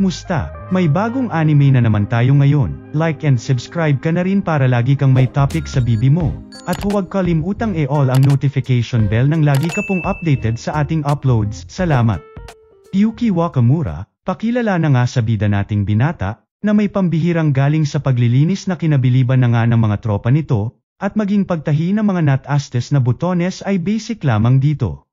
Musta, may bagong anime na naman tayo ngayon, like and subscribe ka na rin para lagi kang may topic sa bibi mo. At huwag kalimutang e-all ang notification bell nang lagi ka pong updated sa ating uploads, salamat. Yuki Wakamura, pakilala na nga sa bida nating binata, na may pambihirang galing sa paglilinis na kinabiliban na nga ng mga tropa nito, at maging pagtahi ng mga natastes na butones ay basic lamang dito.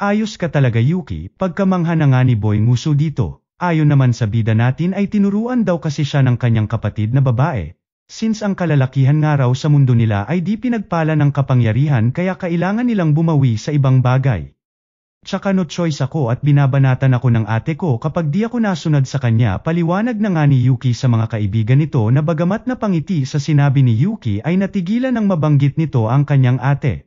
Ayos ka talaga Yuki, pagkamangha na nga ni Boy Muso dito. Ayon naman sa bida natin ay tinuruan daw kasi siya ng kanyang kapatid na babae, since ang kalalakihan nga raw sa mundo nila ay di pinagpala ng kapangyarihan kaya kailangan nilang bumawi sa ibang bagay. Tsaka no choice ako at binabanatan ako ng ate ko kapag di ako nasunod sa kanya paliwanag na nga ni Yuki sa mga kaibigan nito na bagamat na pangiti sa sinabi ni Yuki ay natigilan ng mabanggit nito ang kanyang ate.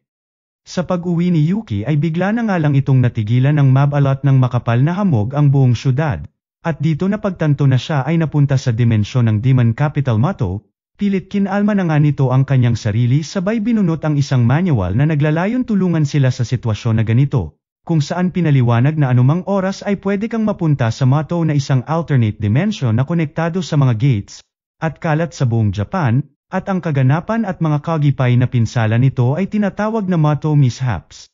Sa pag-uwi ni Yuki ay bigla na nga lang itong natigilan ng mabalat ng makapal na hamog ang buong syudad. At dito na pagtanto na siya ay napunta sa dimensyon ng Demon Capital Mato, pilit kinalma na nga nito ang kanyang sarili sabay binunot ang isang manual na naglalayon tulungan sila sa sitwasyon na ganito, kung saan pinaliwanag na anumang oras ay pwede kang mapunta sa Mato na isang alternate dimension na konektado sa mga gates, at kalat sa buong Japan, at ang kaganapan at mga kagipay na pinsala nito ay tinatawag na Mato Mishaps.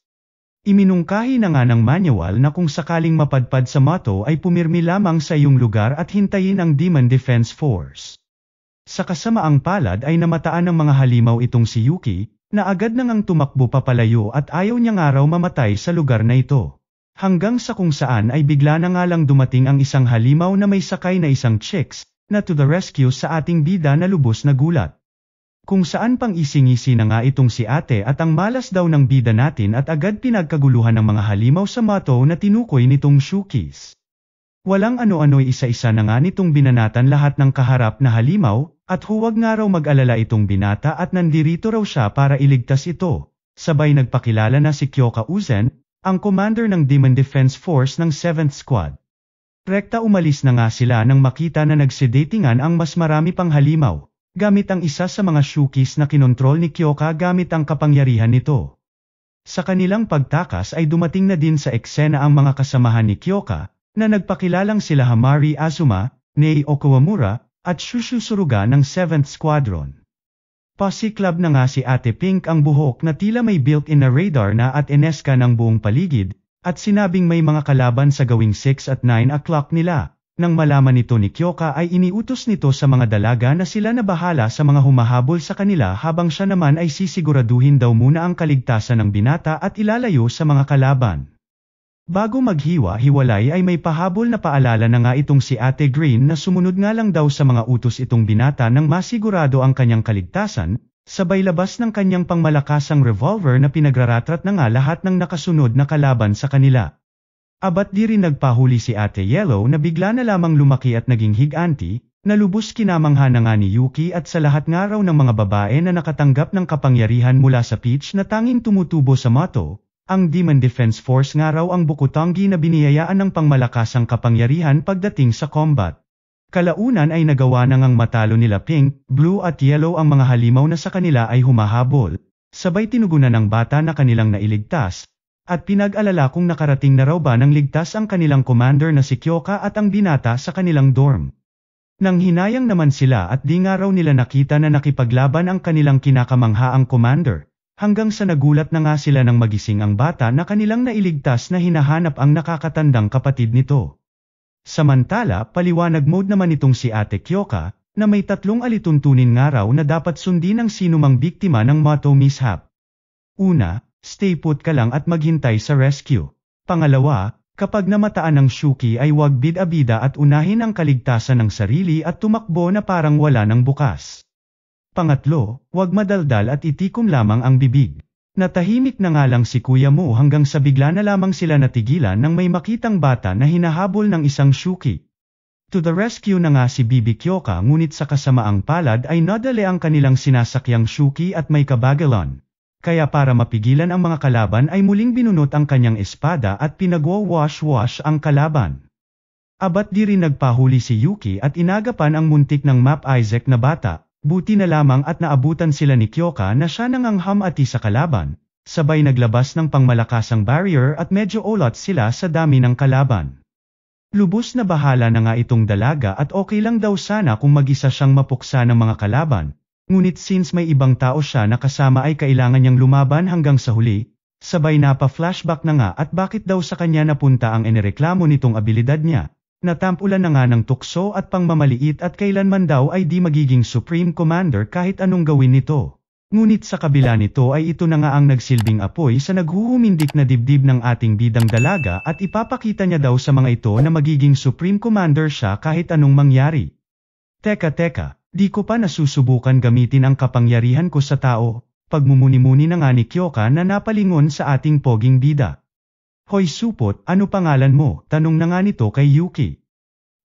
Iminungkahi na nga ng manual na kung sakaling mapadpad sa mato ay pumirmi lamang sa iyong lugar at hintayin ang Demon Defense Force. Sa kasamaang palad ay namataan ng mga halimaw itong si Yuki, na agad nangang tumakbo papalayo at ayaw niya nga raw mamatay sa lugar na ito. Hanggang sa kung saan ay bigla na nga lang dumating ang isang halimaw na may sakay na isang chicks, na to the rescue sa ating bida na lubos na gulat. Kung saan pang isingisi na nga itong si ate at ang malas daw ng bida natin at agad pinagkaguluhan ng mga halimaw sa mato na tinukoy nitong Shukis. Walang ano-ano'y isa-isa na nga nitong binanatan lahat ng kaharap na halimaw, at huwag nga raw mag-alala itong binata at nandirito raw siya para iligtas ito. Sabay nagpakilala na si Kyoka Uzen, ang commander ng Demon Defense Force ng 7th Squad. Rekta umalis na nga sila nang makita na nagsidatingan ang mas marami pang halimaw. Gamit ang isa sa mga shukis na kinontrol ni Kyoka gamit ang kapangyarihan nito. Sa kanilang pagtakas ay dumating na din sa eksena ang mga kasamahan ni Kyoka, na nagpakilalang sila Hamari Azuma, Nei Okawamura, at Shushu Suruga ng 7th Squadron. Club na nga si Ate Pink ang buhok na tila may built-in na radar na at ineska ng buong paligid, at sinabing may mga kalaban sa gawing 6 at 9 o'clock nila, nang malaman nito ni Kyoka ay iniutos nito sa mga dalaga na sila na bahala sa mga humahabol sa kanila habang siya naman ay sisiguraduhin daw muna ang kaligtasan ng binata at ilalayo sa mga kalaban. Bago maghiwa-hiwalay ay may pahabol na paalala na nga itong si Ate Green na sumunod nga lang daw sa mga utos itong binata nang masigurado ang kanyang kaligtasan, sabay labas ng kanyang pangmalakasang revolver na pinagraratrat na nga lahat ng nakasunod na kalaban sa kanila. Abat ah, di rin nagpahuli si Ate Yellow na bigla na lamang lumaki at naging higanti, na lubos kinamangha na nga ni Yuki at sa lahat nga raw ng mga babae na nakatanggap ng kapangyarihan mula sa Peach na tanging tumutubo sa Mato, ang Demon Defense Force nga raw ang Bukutangi na biniyayaan ng pangmalakasang kapangyarihan pagdating sa combat. Kalaunan ay nagawa nang ngang matalo nila pink, blue at yellow ang mga halimaw na sa kanila ay humahabol. Sabay tinugunan ng bata na kanilang nailigtas, at pinag-alala kung nakarating na raw ba ng ligtas ang kanilang commander na si Kyoka at ang binata sa kanilang dorm. Nang hinayang naman sila at di nga raw nila nakita na nakipaglaban ang kanilang kinakamanghaang commander, hanggang sa nagulat na nga sila nang magising ang bata na kanilang nailigtas na hinahanap ang nakakatandang kapatid nito. Samantala, paliwanag mode naman itong si Ate Kyoka, na may tatlong alituntunin nga raw na dapat sundin ang sinumang biktima ng Mato mishap. Una, Stay put ka lang at maghintay sa rescue. Pangalawa, kapag namataan ng Shuki ay huwag bidabida at unahin ang kaligtasan ng sarili at tumakbo na parang wala ng bukas. Pangatlo, huwag madaldal at itikom lamang ang bibig. Natahimik na nga lang si kuya mo hanggang sa bigla na lamang sila natigilan nang may makitang bata na hinahabol ng isang Shuki. To the rescue na nga si Bibi Kyoka ngunit sa kasamaang palad ay nadali ang kanilang sinasakyang Shuki at may kabagalon kaya para mapigilan ang mga kalaban ay muling binunot ang kanyang espada at pinagwa-wash-wash ang kalaban. Abat di rin nagpahuli si Yuki at inagapan ang muntik ng Map Isaac na bata, buti na lamang at naabutan sila ni Kyoka na siya nangangham ati sa kalaban, sabay naglabas ng pangmalakasang barrier at medyo olot sila sa dami ng kalaban. Lubos na bahala na nga itong dalaga at okay lang daw sana kung mag-isa siyang mapuksa ng mga kalaban, Ngunit since may ibang tao siya na kasama ay kailangan niyang lumaban hanggang sa huli, sabay na pa flashback na nga at bakit daw sa kanya napunta ang inireklamo nitong abilidad niya. Natampulan na nga ng tukso at pangmamaliit at kailanman daw ay di magiging Supreme Commander kahit anong gawin nito. Ngunit sa kabila nito ay ito na nga ang nagsilbing apoy sa naghuhumindik na dibdib ng ating bidang dalaga at ipapakita niya daw sa mga ito na magiging Supreme Commander siya kahit anong mangyari. Teka teka. Di ko pa nasusubukan gamitin ang kapangyarihan ko sa tao, pagmumuni-muni na nga ni Kyoka na napalingon sa ating poging bida. Hoy supot, ano pangalan mo? Tanong na nga nito kay Yuki.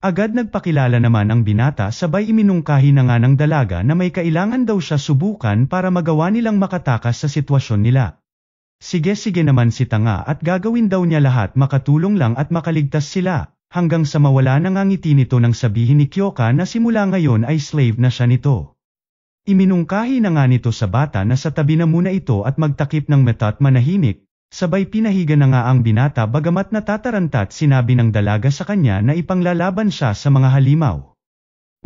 Agad nagpakilala naman ang binata sabay iminungkahi na nga ng dalaga na may kailangan daw siya subukan para magawa nilang makatakas sa sitwasyon nila. Sige-sige naman si Tanga at gagawin daw niya lahat makatulong lang at makaligtas sila hanggang sa mawala na ngiti nito nang sabihin ni Kyoka na simula ngayon ay slave na siya nito. Iminungkahi na nga nito sa bata na sa tabi na muna ito at magtakip ng meta manahimik, sabay pinahiga na nga ang binata bagamat natatarantat sinabi ng dalaga sa kanya na ipanglalaban siya sa mga halimaw.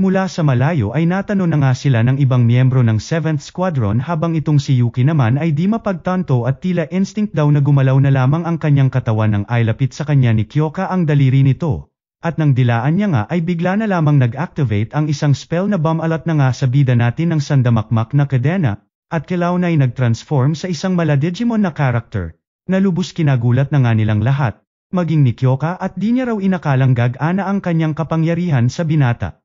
Mula sa malayo ay natanong na nga sila ng ibang miyembro ng 7th Squadron habang itong si Yuki naman ay di mapagtanto at tila instinct daw na gumalaw na lamang ang kanyang katawan ng ay lapit sa kanya ni Kyoka ang daliri nito. At nang dilaan niya nga ay bigla na lamang nag-activate ang isang spell na bomb alat na nga sa bida natin ng sandamakmak na kadena, at kilaw na ay nag-transform sa isang mala na character, na lubos kinagulat na nga nilang lahat, maging ni Kyoka at di niya raw inakalang gagana ang kanyang kapangyarihan sa binata.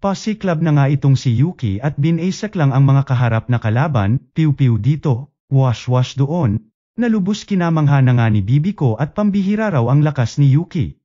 Pasiklab na nga itong si Yuki at binaysak lang ang mga kaharap na kalaban, piw-piw dito, wash-wash doon, nalubos kinamangha na nga ni Bibiko at pambihira raw ang lakas ni Yuki.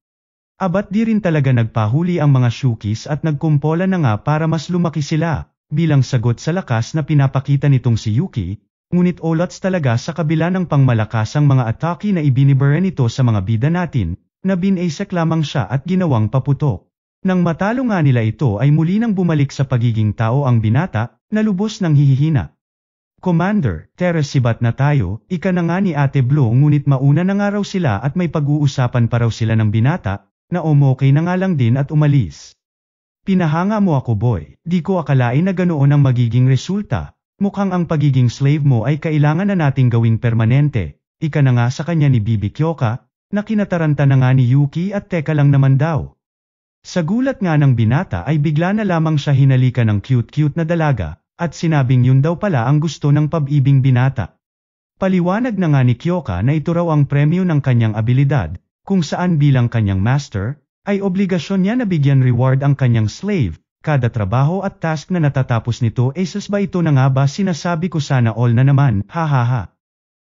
Abat di rin talaga nagpahuli ang mga shukis at nagkumpola na nga para mas lumaki sila, bilang sagot sa lakas na pinapakita nitong si Yuki, ngunit olats talaga sa kabila ng pangmalakasang mga atake na ibinibere nito sa mga bida natin, na binaysak lamang siya at ginawang paputok. Nang matalo nga nila ito ay muli nang bumalik sa pagiging tao ang binata, na lubos ng hihihina. Commander, teresibat na tayo, ika na nga ni Ate Blo ngunit mauna na nga raw sila at may pag-uusapan pa raw sila ng binata, na umokay na nga lang din at umalis. Pinahanga mo ako boy, di ko akalain na ganoon ang magiging resulta, mukhang ang pagiging slave mo ay kailangan na nating gawing permanente, ika na nga sa kanya ni Bibi Kyoka, na kinataranta na nga ni Yuki at teka lang naman daw, sa gulat nga ng binata ay bigla na lamang siya hinalika ng cute-cute na dalaga, at sinabing yun daw pala ang gusto ng pabibing binata. Paliwanag na nga ni Kyoka na ito raw ang premyo ng kanyang abilidad, kung saan bilang kanyang master, ay obligasyon niya na bigyan reward ang kanyang slave, kada trabaho at task na natatapos nito ay sasba ito na nga ba sinasabi ko sana all na naman, hahaha.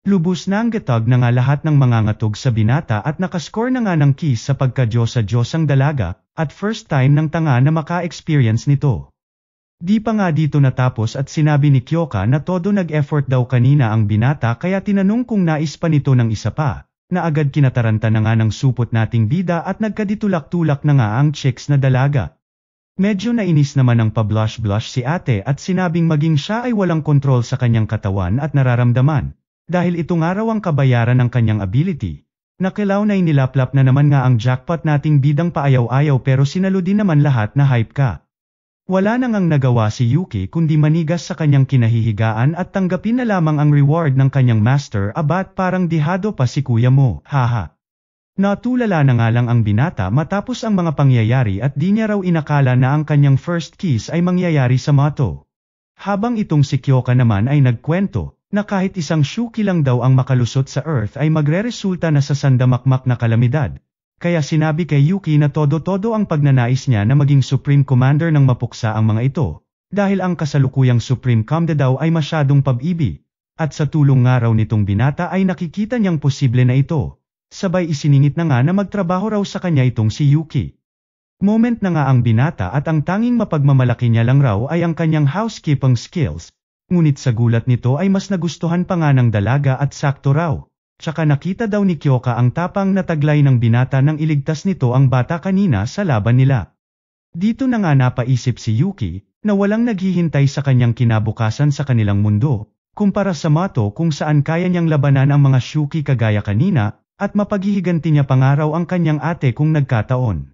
Lubos na ang gatag na nga lahat ng mga ngatog sa binata at nakascore na nga ng kiss sa pagka-Diyos-Diyos dalaga, at first time ng tanga na maka-experience nito. Di pa nga dito natapos at sinabi ni Kyoka na todo nag-effort daw kanina ang binata kaya tinanong kung nais pa nito ng isa pa, na agad kinataranta na nga ng supot nating bida at nagkaditulak-tulak na nga ang chicks na dalaga. Medyo nainis naman ang pa blush blush si ate at sinabing maging siya ay walang kontrol sa kanyang katawan at nararamdaman dahil ito nga raw ang kabayaran ng kanyang ability. Nakilaw na inilaplap na naman nga ang jackpot nating bidang paayaw-ayaw pero sinalo din naman lahat na hype ka. Wala nang ang nagawa si Yuki kundi manigas sa kanyang kinahihigaan at tanggapin na lamang ang reward ng kanyang master abat parang dihado pa si kuya mo, haha. Natulala na nga lang ang binata matapos ang mga pangyayari at di niya raw inakala na ang kanyang first kiss ay mangyayari sa mato. Habang itong si Kyoka naman ay nagkwento, na kahit isang shuki lang daw ang makalusot sa Earth ay magreresulta na sa sandamakmak na kalamidad. Kaya sinabi kay Yuki na todo-todo ang pagnanais niya na maging Supreme Commander ng mapuksa ang mga ito, dahil ang kasalukuyang Supreme Commander daw ay masyadong pag-ibig. At sa tulong nga raw nitong binata ay nakikita niyang posible na ito. Sabay isiningit na nga na magtrabaho raw sa kanya itong si Yuki. Moment na nga ang binata at ang tanging mapagmamalaki niya lang raw ay ang kanyang housekeeping skills, ngunit sa gulat nito ay mas nagustuhan pa nga ng dalaga at sakto raw. Tsaka nakita daw ni Kyoka ang tapang na taglay ng binata nang iligtas nito ang bata kanina sa laban nila. Dito na nga napaisip si Yuki, na walang naghihintay sa kanyang kinabukasan sa kanilang mundo, kumpara sa Mato kung saan kaya niyang labanan ang mga Shuki kagaya kanina, at mapaghihiganti niya pangaraw ang kanyang ate kung nagkataon.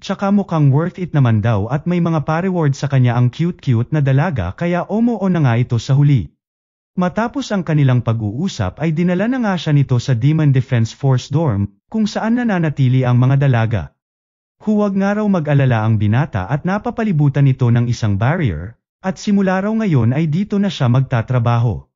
Tsaka mukhang worth it naman daw at may mga pa-reward sa kanya ang cute-cute na dalaga kaya omoo na nga ito sa huli. Matapos ang kanilang pag-uusap ay dinala na nga siya nito sa Demon Defense Force dorm, kung saan nananatili ang mga dalaga. Huwag nga raw mag-alala ang binata at napapalibutan ito ng isang barrier, at simula raw ngayon ay dito na siya magtatrabaho.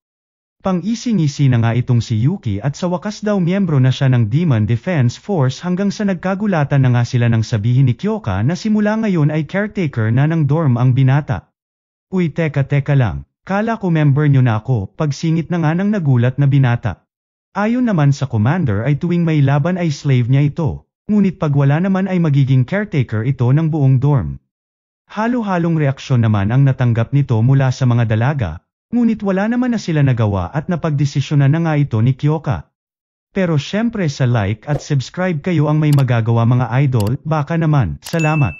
Pang-isingisi na nga itong si Yuki at sa wakas daw miyembro na siya ng Demon Defense Force hanggang sa nagkagulatan na nga sila nang sabihin ni Kyoka na simula ngayon ay caretaker na ng dorm ang binata. Uy teka teka lang, kala ko member nyo na ako, pagsingit na nga ng nagulat na binata. Ayon naman sa commander ay tuwing may laban ay slave niya ito, ngunit pag wala naman ay magiging caretaker ito ng buong dorm. Halo-halong reaksyon naman ang natanggap nito mula sa mga dalaga, Ngunit wala naman na sila nagawa at napagdesisyonan na nga ito ni Kyoka. Pero syempre sa like at subscribe kayo ang may magagawa mga idol, baka naman, salamat.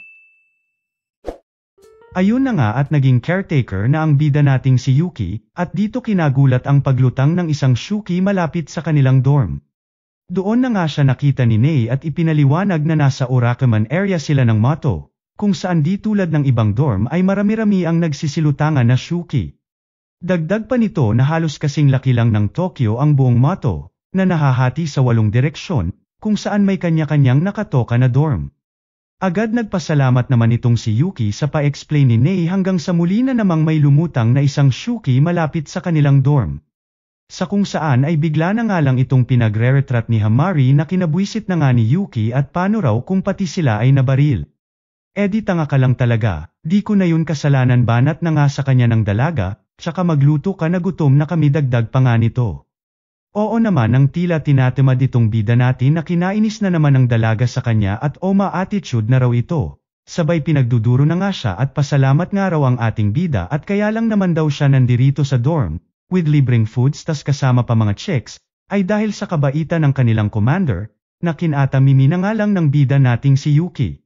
Ayun na nga at naging caretaker na ang bida nating si Yuki, at dito kinagulat ang paglutang ng isang Shuki malapit sa kanilang dorm. Doon na nga siya nakita ni Nei at ipinaliwanag na nasa Orakeman area sila ng Mato, kung saan di tulad ng ibang dorm ay marami-rami ang nagsisilutangan na Shuki. Dagdag pa nito na halos kasing laki lang ng Tokyo ang buong Mato, na nahahati sa walong direksyon, kung saan may kanya-kanyang nakatoka na dorm. Agad nagpasalamat naman itong si Yuki sa pa-explain ni Nei hanggang sa muli na namang may lumutang na isang Shuki malapit sa kanilang dorm. Sa kung saan ay bigla na nga lang itong pinagre-retrat ni Hamari na kinabwisit na nga ni Yuki at paano raw kung pati sila ay nabaril. Edi eh tanga ka lang talaga, di ko na yun kasalanan banat na nga sa kanya ng dalaga, tsaka magluto ka na gutom na kami dagdag pa nga nito. Oo naman ang tila tinatamad itong bida natin na kinainis na naman ng dalaga sa kanya at oma attitude na raw ito. Sabay pinagduduro na nga siya at pasalamat nga raw ang ating bida at kaya lang naman daw siya nandirito sa dorm, with libreng foods tas kasama pa mga chicks, ay dahil sa kabaitan ng kanilang commander, na kinatamimi na nga lang ng bida nating si Yuki.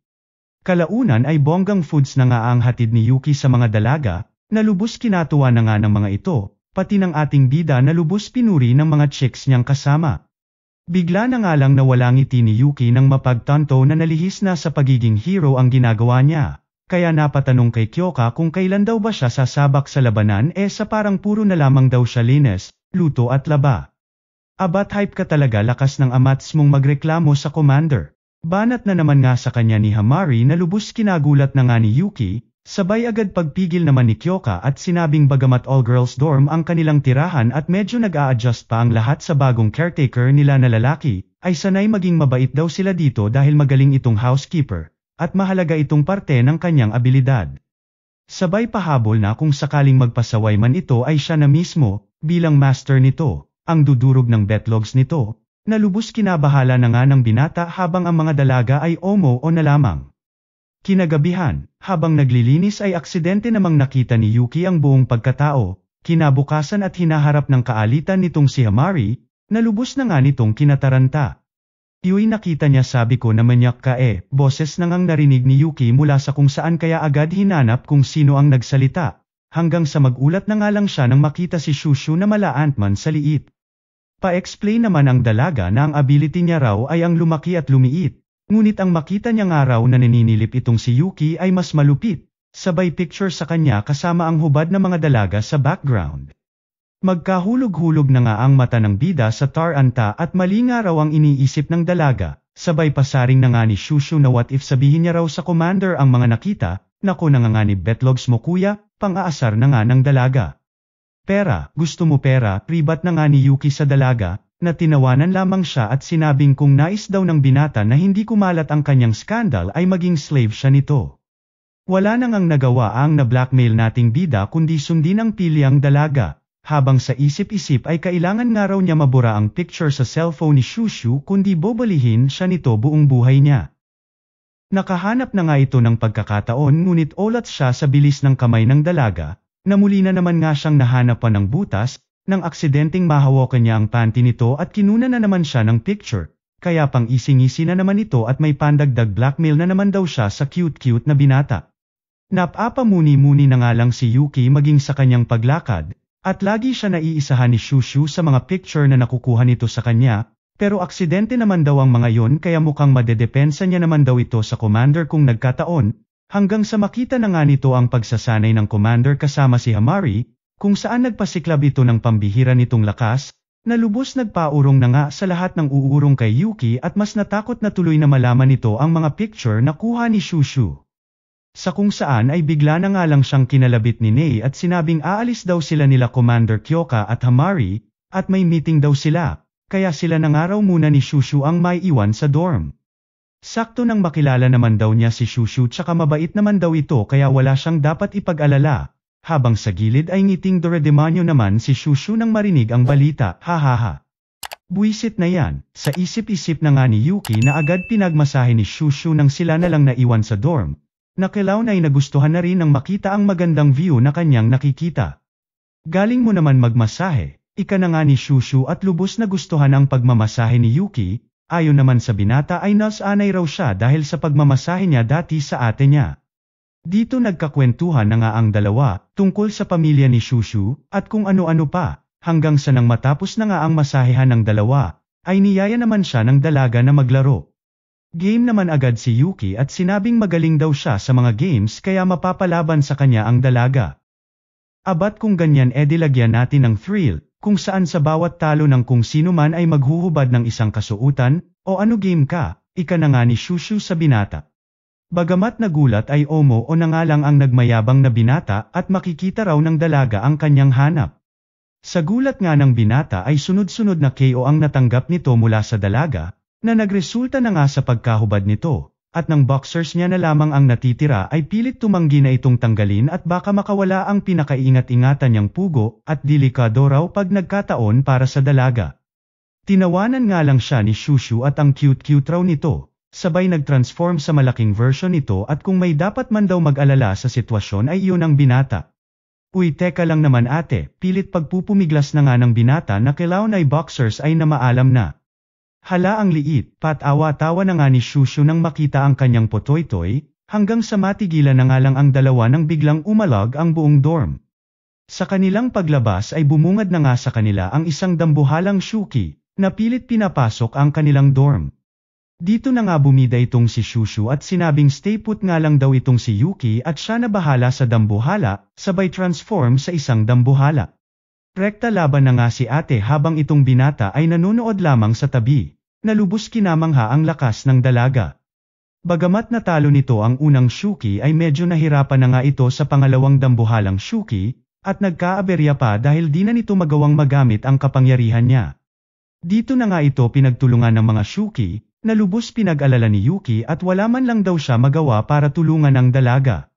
Kalaunan ay bonggang foods na nga ang hatid ni Yuki sa mga dalaga, Nalubos kinatuwa na nga ng mga ito, pati ng ating bida na lubos pinuri ng mga chicks niyang kasama. Bigla na nga lang nawala ngiti ni Yuki nang mapagtanto na nalihis na sa pagiging hero ang ginagawa niya. Kaya napatanong kay Kyoka kung kailan daw ba siya sasabak sa labanan eh sa parang puro na lamang daw siya linis, luto at laba. Abat hype ka talaga lakas ng amats mong magreklamo sa commander. Banat na naman nga sa kanya ni Hamari na lubos kinagulat na nga ni Yuki, Sabay agad pagpigil naman ni Kyoka at sinabing bagamat all-girls dorm ang kanilang tirahan at medyo nag-a-adjust pa ang lahat sa bagong caretaker nila na lalaki, ay sanay maging mabait daw sila dito dahil magaling itong housekeeper, at mahalaga itong parte ng kanyang abilidad. Sabay pahabol na kung sakaling magpasaway man ito ay siya na mismo, bilang master nito, ang dudurog ng betlogs nito, na lubos kinabahala na nga ng binata habang ang mga dalaga ay omo o na lamang. Kinagabihan, habang naglilinis ay aksidente namang nakita ni Yuki ang buong pagkatao, kinabukasan at hinaharap ng kaalitan nitong si Hamari, nalubos na nga nitong kinataranta. Iyo'y nakita niya sabi ko na manyak ka eh, boses nang ang narinig ni Yuki mula sa kung saan kaya agad hinanap kung sino ang nagsalita, hanggang sa magulat na nga lang siya nang makita si Shushu na mala Antman sa liit. Pa-explain naman ang dalaga na ang ability niya raw ay ang lumaki at lumiit, Ngunit ang makita niyang araw na naninilip itong si Yuki ay mas malupit, sabay picture sa kanya kasama ang hubad na mga dalaga sa background. Magkahulog-hulog na nga ang mata ng bida sa taranta at mali nga raw ang iniisip ng dalaga, sabay pasaring na nga ni Shushu na what if sabihin niya raw sa commander ang mga nakita, nako nga, ni betlogs mo kuya, pang-aasar na nga ng dalaga. Pera, gusto mo pera, pribat na nga ni Yuki sa dalaga, na tinawanan lamang siya at sinabing kung nais daw ng binata na hindi kumalat ang kanyang skandal ay maging slave siya nito. Wala nang ang nagawa ang na-blackmail nating bida kundi sundin ang piliang dalaga, habang sa isip-isip ay kailangan nga raw niya mabura ang picture sa cellphone ni Shushu kundi bobalihin siya nito buong buhay niya. Nakahanap na nga ito ng pagkakataon ngunit olat siya sa bilis ng kamay ng dalaga, na muli na naman nga siyang nahanapan ng butas nang aksidenteng mahawakan niya ang panty nito at kinuna na naman siya ng picture, kaya pang isingisi na naman ito at may pandagdag blackmail na naman daw siya sa cute-cute na binata. Napapamuni-muni na nga lang si Yuki maging sa kanyang paglakad, at lagi siya naiisahan ni Shushu sa mga picture na nakukuha nito sa kanya, pero aksidente naman daw ang mga yon kaya mukhang madedepensa niya naman daw ito sa commander kung nagkataon, hanggang sa makita na nga nito ang pagsasanay ng commander kasama si Hamari, kung saan nagpasiklab ito ng pambihira nitong lakas, na lubos nagpaurong na nga sa lahat ng uurong kay Yuki at mas natakot na tuloy na malaman nito ang mga picture na kuha ni Shushu. Sa kung saan ay bigla na nga lang siyang kinalabit ni Nei at sinabing aalis daw sila nila Commander Kyoka at Hamari, at may meeting daw sila, kaya sila na nga raw muna ni Shushu ang may iwan sa dorm. Sakto nang makilala naman daw niya si Shushu tsaka mabait naman daw ito kaya wala siyang dapat ipag-alala, habang sa gilid ay ngiting Doredemanyo naman si Shushu nang marinig ang balita, hahaha. Buisit na yan, sa isip-isip na nga ni Yuki na agad pinagmasahe ni Shushu nang sila na lang naiwan sa dorm, na kilaw ay nagustuhan na rin ng makita ang magandang view na kanyang nakikita. Galing mo naman magmasahe, ika na nga ni Shushu at lubos na gustuhan ang pagmamasahe ni Yuki, ayon naman sa binata ay nasanay raw siya dahil sa pagmamasahe niya dati sa ate niya. Dito nagkakwentuhan na nga ang dalawa tungkol sa pamilya ni Shushu at kung ano-ano pa, hanggang sa nang matapos na nga ang masahehan ng dalawa, ay niyaya naman siya ng dalaga na maglaro. Game naman agad si Yuki at sinabing magaling daw siya sa mga games kaya mapapalaban sa kanya ang dalaga. Abat kung ganyan edi lagyan natin ng thrill, kung saan sa bawat talo ng kung sino man ay maghuhubad ng isang kasuutan, o ano game ka, ika na nga ni Shushu sa binata. Bagamat nagulat ay Omo o nangalang ang nagmayabang na binata at makikita raw ng dalaga ang kanyang hanap. Sa gulat nga ng binata ay sunod-sunod na KO ang natanggap nito mula sa dalaga, na nagresulta na nga sa pagkahubad nito, at ng boxers niya na lamang ang natitira ay pilit tumanggi na itong tanggalin at baka makawala ang pinakaingat-ingatan niyang pugo at delikado raw pag nagkataon para sa dalaga. Tinawanan nga lang siya ni Shushu at ang cute-cute raw nito, Sabay nag-transform sa malaking version nito at kung may dapat man daw mag-alala sa sitwasyon ay iyon ang binata. Uy teka lang naman ate, pilit pagpupumiglas na nga ng binata na kilaw ay boxers ay namaalam na. Hala ang liit, patawa-tawa na nga ni Shushu nang makita ang kanyang potoy-toy, hanggang sa matigilan na nga lang ang dalawa nang biglang umalag ang buong dorm. Sa kanilang paglabas ay bumungad na nga sa kanila ang isang dambuhalang Shuki, na pilit pinapasok ang kanilang dorm. Dito na nga bumida itong si Shushu at sinabing stay put nga lang daw itong si Yuki at siya na bahala sa dambuhala, sabay transform sa isang dambuhala. Rekta laban na nga si ate habang itong binata ay nanonood lamang sa tabi. Nalubos kinamangha ang lakas ng dalaga. Bagamat natalo nito ang unang Shuki ay medyo nahirapan na nga ito sa pangalawang dambuhalang Shuki, at nagkaaberya pa dahil di na nito magawang magamit ang kapangyarihan niya. Dito na nga ito pinagtulungan ng mga Shuki, nalubos pinag-alala ni Yuki at wala man lang daw siya magawa para tulungan ang dalaga.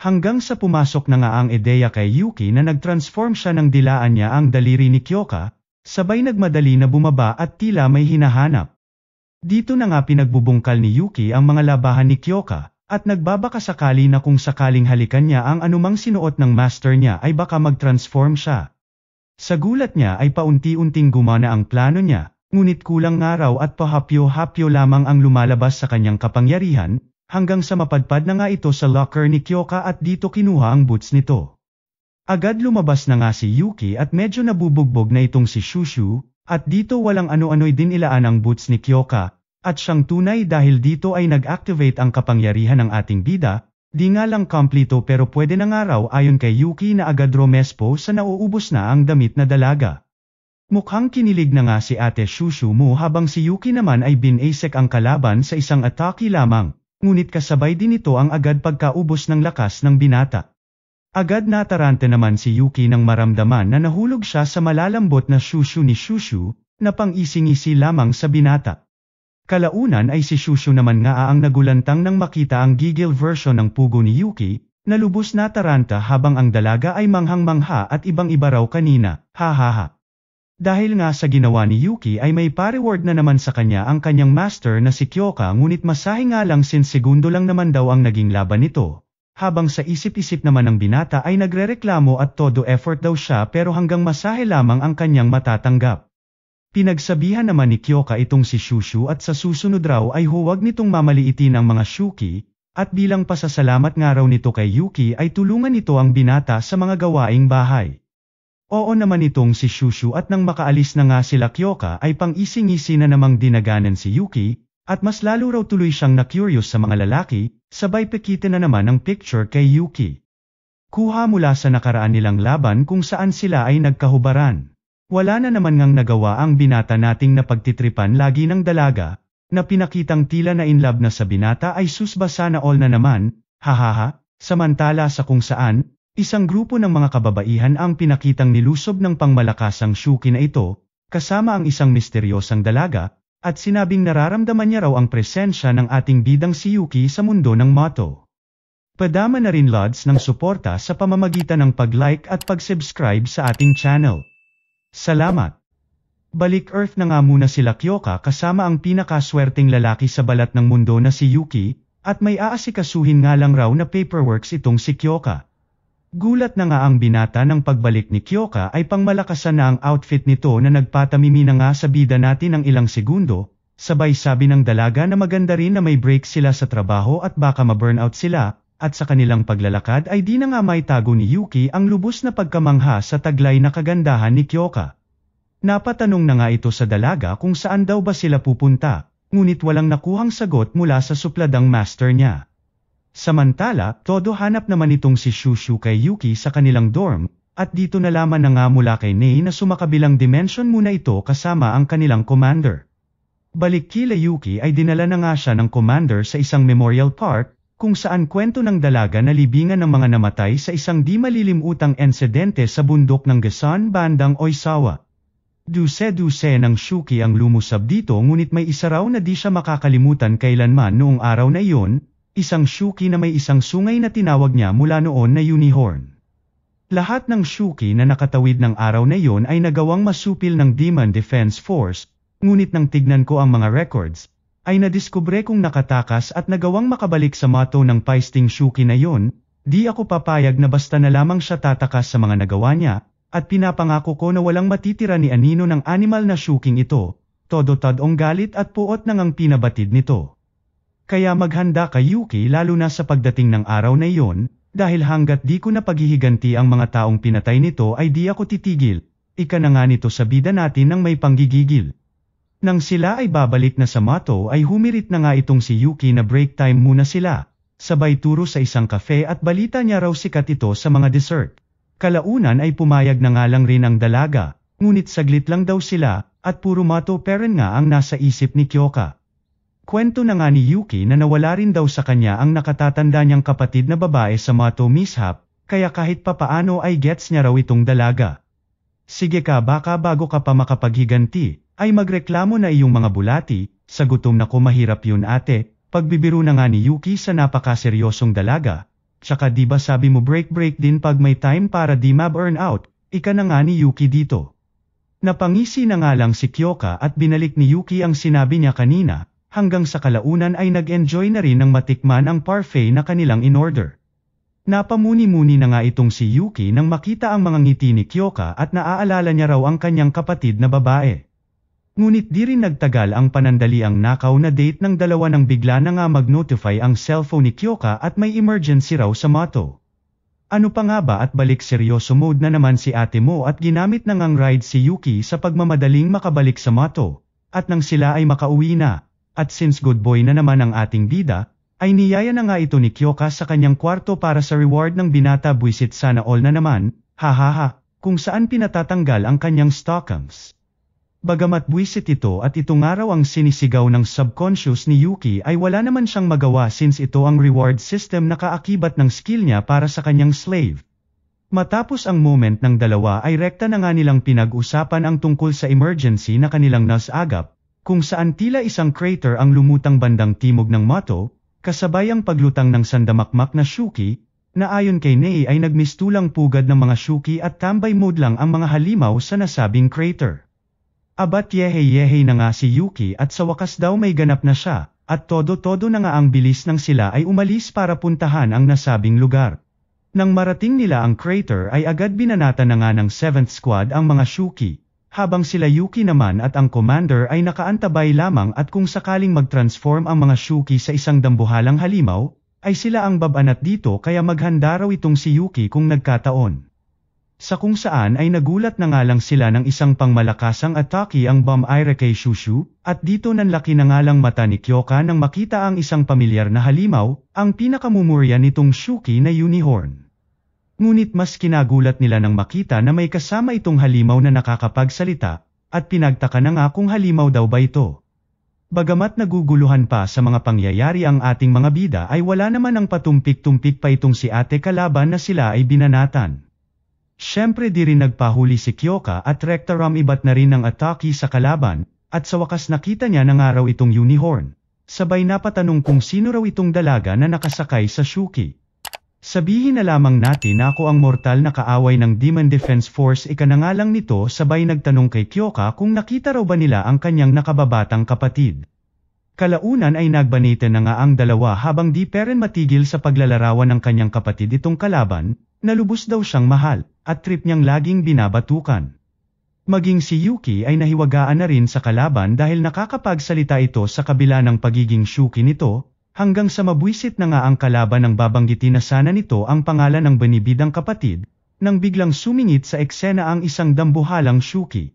Hanggang sa pumasok na nga ang ideya kay Yuki na nag-transform siya ng dilaan niya ang daliri ni Kyoka, sabay nagmadali na bumaba at tila may hinahanap. Dito na nga pinagbubungkal ni Yuki ang mga labahan ni Kyoka, at nagbabaka sakali na kung sakaling halikan niya ang anumang sinuot ng master niya ay baka mag-transform siya. Sa gulat niya ay paunti-unting gumana ang plano niya, Ngunit kulang nga raw at pahapyo-hapyo lamang ang lumalabas sa kanyang kapangyarihan, hanggang sa mapadpad na nga ito sa locker ni Kyoka at dito kinuha ang boots nito. Agad lumabas na nga si Yuki at medyo nabubugbog na itong si Shushu, at dito walang ano-ano'y ilaan ang boots ni Kyoka, at siyang tunay dahil dito ay nag-activate ang kapangyarihan ng ating bida, di nga lang kompleto pero pwede na nga raw ayon kay Yuki na agad romespo sa nauubos na ang damit na dalaga. Mukhang kinilig na nga si ate Shushu mo habang si Yuki naman ay binasek ang kalaban sa isang atake lamang, ngunit kasabay din ito ang agad pagkaubos ng lakas ng binata. Agad natarante naman si Yuki nang maramdaman na nahulog siya sa malalambot na Shushu ni Shushu, na pang-isingisi lamang sa binata. Kalaunan ay si Shushu naman nga ang nagulantang nang makita ang gigil version ng pugo ni Yuki, na lubos na taranta habang ang dalaga ay manghang-mangha at ibang iba raw kanina, ha ha ha. Dahil nga sa ginawa ni Yuki ay may pa-reward na naman sa kanya ang kanyang master na si Kyoka ngunit masahe nga lang sin segundo lang naman daw ang naging laban nito. Habang sa isip-isip naman ng binata ay nagrereklamo at todo effort daw siya pero hanggang masahe lamang ang kanyang matatanggap. Pinagsabihan naman ni Kyoka itong si Shushu at sa susunod raw ay huwag nitong mamaliitin ang mga Shuki, at bilang pasasalamat nga raw nito kay Yuki ay tulungan nito ang binata sa mga gawaing bahay. Oo naman itong si Shushu at nang makaalis na nga sila Kyoka ay pang-isingisi na namang dinaganan si Yuki, at mas lalo raw tuloy siyang na-curious sa mga lalaki, sabay pikita na naman ang picture kay Yuki. Kuha mula sa nakaraan nilang laban kung saan sila ay nagkahubaran. Wala na naman ngang nagawa ang binata nating napagtitripan lagi ng dalaga, na pinakitang tila na in love na sa binata ay susba sana all na naman, hahaha, samantala sa kung saan, Isang grupo ng mga kababaihan ang pinakitang nilusob ng pangmalakasang syuki na ito, kasama ang isang misteryosang dalaga, at sinabing nararamdaman niya raw ang presensya ng ating bidang si Yuki sa mundo ng Mato. Padama na rin lods ng suporta sa pamamagitan ng pag-like at pag-subscribe sa ating channel. Salamat! Balik Earth na nga muna sila Kyoka kasama ang pinakaswerteng lalaki sa balat ng mundo na si Yuki, at may aasikasuhin nga lang raw na paperworks itong si Kyoka. Gulat na nga ang binata ng pagbalik ni Kyoka ay pangmalakasan na ang outfit nito na nagpatamimi na nga sa bida natin ng ilang segundo, sabay sabi ng dalaga na maganda rin na may break sila sa trabaho at baka ma-burnout sila, at sa kanilang paglalakad ay di na nga may tago ni Yuki ang lubos na pagkamangha sa taglay na kagandahan ni Kyoka. Napatanong na nga ito sa dalaga kung saan daw ba sila pupunta, ngunit walang nakuhang sagot mula sa supladang master niya. Samantala, todo hanap naman itong si Shushu kay Yuki sa kanilang dorm, at dito nalaman na nga mula kay Nei na sumakabilang dimension muna ito kasama ang kanilang commander. Balik kila Yuki ay dinala na nga siya ng commander sa isang memorial park, kung saan kwento ng dalaga na libingan ng mga namatay sa isang di malilimutang insidente sa bundok ng Gasan bandang Oisawa. Duse-duse ng Shuki ang lumusab dito ngunit may isa raw na di siya makakalimutan kailanman noong araw na iyon, isang shuki na may isang sungay na tinawag niya mula noon na unicorn. Lahat ng shuki na nakatawid ng araw na iyon ay nagawang masupil ng Demon Defense Force, ngunit nang tignan ko ang mga records, ay nadiskubre kong nakatakas at nagawang makabalik sa mato ng paisting shuki na yon, di ako papayag na basta na lamang siya tatakas sa mga nagawa niya, at pinapangako ko na walang matitira ni Anino ng animal na shuking ito, todo tadong galit at puot nang ang pinabatid nito. Kaya maghanda kay Yuki lalo na sa pagdating ng araw na iyon, dahil hanggat di ko na paghihiganti ang mga taong pinatay nito ay di ako titigil, ika na nga nito sa bida natin nang may panggigigil. Nang sila ay babalik na sa mato ay humirit na nga itong si Yuki na break time muna sila, sabay turo sa isang kafe at balita niya raw sikat ito sa mga dessert. Kalaunan ay pumayag na nga lang rin ang dalaga, ngunit saglit lang daw sila, at puro mato peren nga ang nasa isip ni Kyoka. Kwento na nga ni Yuki na nawala rin daw sa kanya ang nakatatanda niyang kapatid na babae sa Mato mishap, kaya kahit papaano ay gets niya raw itong dalaga. Sige ka baka bago ka pa makapaghiganti, ay magreklamo na iyong mga bulati, sa gutom na kumahirap yun ate, pagbibiro na nga ni Yuki sa napakaseryosong dalaga, tsaka diba sabi mo break break din pag may time para di ma-burn out, ika na nga ni Yuki dito. Napangisi na nga lang si Kyoka at binalik ni Yuki ang sinabi niya kanina, hanggang sa kalaunan ay nag-enjoy na rin ng matikman ang parfait na kanilang inorder. Napamuni-muni na nga itong si Yuki nang makita ang mga ngiti ni Kyoka at naaalala niya raw ang kanyang kapatid na babae. Ngunit di rin nagtagal ang panandaliang nakaw na date ng dalawa nang bigla na nga mag-notify ang cellphone ni Kyoka at may emergency raw sa Mato. Ano pa nga ba at balik seryoso mode na naman si ate mo at ginamit na ngang ride si Yuki sa pagmamadaling makabalik sa Mato, at nang sila ay makauwi na, at since good boy na naman ang ating bida, ay niyaya na nga ito ni Kyoka sa kanyang kwarto para sa reward ng binata buisit sana all na naman, hahaha, kung saan pinatatanggal ang kanyang stockings. Bagamat buisit ito at itong araw ang sinisigaw ng subconscious ni Yuki ay wala naman siyang magawa since ito ang reward system na kaakibat ng skill niya para sa kanyang slave. Matapos ang moment ng dalawa ay rekta na nga nilang pinag-usapan ang tungkol sa emergency na kanilang nasagap, kung saan tila isang crater ang lumutang bandang timog ng Mato, kasabay ang paglutang ng sandamakmak na Shuki, na ayon kay Nei ay nagmistulang pugad ng mga Shuki at tambay mode lang ang mga halimaw sa nasabing crater. Abat yehe-yehe na nga si Yuki at sa wakas daw may ganap na siya, at todo-todo na nga ang bilis ng sila ay umalis para puntahan ang nasabing lugar. Nang marating nila ang crater ay agad binanata na nga ng 7th Squad ang mga Shuki, habang sila Yuki naman at ang commander ay nakaantabay lamang at kung sakaling mag-transform ang mga Shuki sa isang dambuhalang halimaw, ay sila ang babanat dito kaya maghanda raw itong si Yuki kung nagkataon. Sa kung saan ay nagulat na nga lang sila ng isang pangmalakasang atake ang bomb ira kay Shushu, at dito nanlaki na nga lang mata ni Kyoka nang makita ang isang pamilyar na halimaw, ang pinakamumurya nitong Shuki na unicorn. Ngunit mas kinagulat nila nang makita na may kasama itong halimaw na nakakapagsalita, at pinagtaka na nga kung halimaw daw ba ito. Bagamat naguguluhan pa sa mga pangyayari ang ating mga bida ay wala naman ang patumpik-tumpik pa itong si ate kalaban na sila ay binanatan. Siyempre di rin nagpahuli si Kyoka at Rectoram ibat na rin ang ataki sa kalaban, at sa wakas nakita niya ng araw itong unicorn. Sabay napatanong kung sino raw itong dalaga na nakasakay sa Shuki. Sabihin na lamang natin na ako ang mortal na kaaway ng Demon Defense Force lang nito sabay nagtanong kay Kyoka kung nakita raw ba nila ang kanyang nakababatang kapatid. Kalaunan ay nagbanite na nga ang dalawa habang di peren matigil sa paglalarawan ng kanyang kapatid itong kalaban, nalubos daw siyang mahal, at trip niyang laging binabatukan. Maging si Yuki ay nahiwagaan na rin sa kalaban dahil nakakapagsalita ito sa kabila ng pagiging shuki nito, Hanggang sa mabwisit na nga ang kalaban ng babanggitin na sana nito ang pangalan ng banibidang kapatid, nang biglang sumingit sa eksena ang isang dambuhalang Shuki.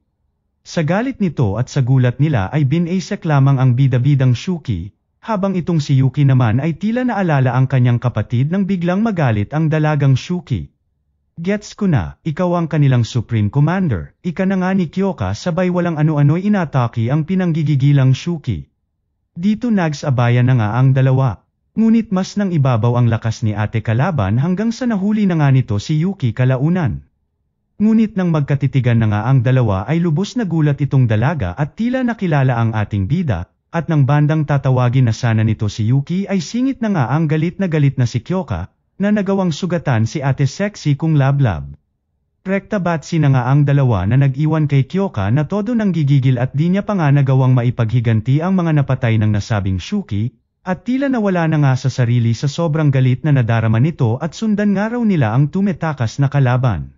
Sa galit nito at sa gulat nila ay binaisak lamang ang bidabidang Shuki, habang itong si Yuki naman ay tila naalala ang kanyang kapatid nang biglang magalit ang dalagang Shuki. Gets ko na, ikaw ang kanilang Supreme Commander, ika na nga ni Kyoka sabay walang ano-ano'y inataki ang pinanggigigilang Shuki. Dito nagsabayan na nga ang dalawa. Ngunit mas nang ibabaw ang lakas ni ate kalaban hanggang sa nahuli na nga nito si Yuki kalaunan. Ngunit nang magkatitigan na nga ang dalawa ay lubos na gulat itong dalaga at tila nakilala ang ating bida, at nang bandang tatawagin na sana nito si Yuki ay singit na nga ang galit na galit na si Kyoka, na nagawang sugatan si ate sexy kung lablab. -lab ba't na nga ang dalawa na nag-iwan kay Kyoka na todo nang gigigil at di niya pa nga nagawang maipaghiganti ang mga napatay ng nasabing Shuki, at tila nawala na nga sa sarili sa sobrang galit na nadarama nito at sundan nga raw nila ang tumetakas na kalaban.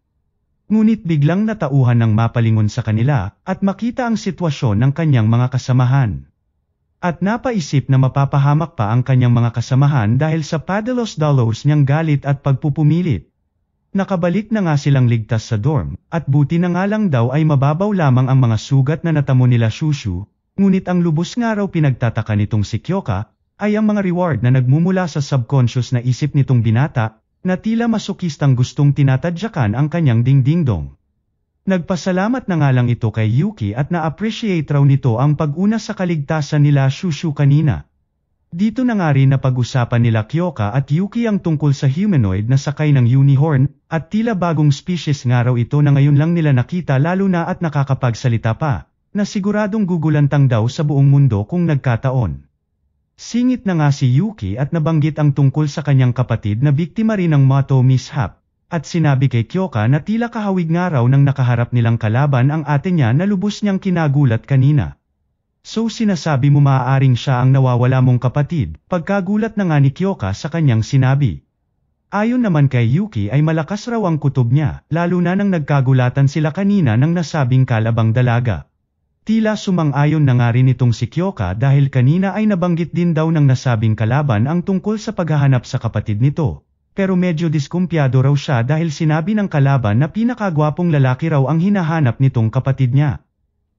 Ngunit biglang natauhan ng mapalingon sa kanila at makita ang sitwasyon ng kanyang mga kasamahan. At napaisip na mapapahamak pa ang kanyang mga kasamahan dahil sa padalos dalos niyang galit at pagpupumilit. Nakabalik na nga silang ligtas sa dorm, at buti na nga lang daw ay mababaw lamang ang mga sugat na natamo nila Shushu, ngunit ang lubos nga raw pinagtataka nitong si Kyoka, ay ang mga reward na nagmumula sa subconscious na isip nitong binata, na tila masukistang gustong tinatadyakan ang kanyang dingdingdong. Nagpasalamat na nga lang ito kay Yuki at na-appreciate raw nito ang pag-una sa kaligtasan nila Shushu kanina. Dito na nga rin napag-usapan nila Kyoka at Yuki ang tungkol sa humanoid na sakay ng unicorn, at tila bagong species nga raw ito na ngayon lang nila nakita lalo na at nakakapagsalita pa, na siguradong gugulantang daw sa buong mundo kung nagkataon. Singit na nga si Yuki at nabanggit ang tungkol sa kanyang kapatid na biktima rin ng Mato mishap, at sinabi kay Kyoka na tila kahawig nga raw nang nakaharap nilang kalaban ang ate niya na lubos niyang kinagulat kanina. So sinasabi mo maaaring siya ang nawawala mong kapatid, pagkagulat na nga ni Kyoka sa kanyang sinabi. Ayon naman kay Yuki ay malakas raw ang kutob niya, lalo na nang nagkagulatan sila kanina ng nasabing kalabang dalaga. Tila sumang-ayon na nga rin itong si Kyoka dahil kanina ay nabanggit din daw ng nasabing kalaban ang tungkol sa paghahanap sa kapatid nito. Pero medyo diskumpyado raw siya dahil sinabi ng kalaban na pinakagwapong lalaki raw ang hinahanap nitong kapatid niya.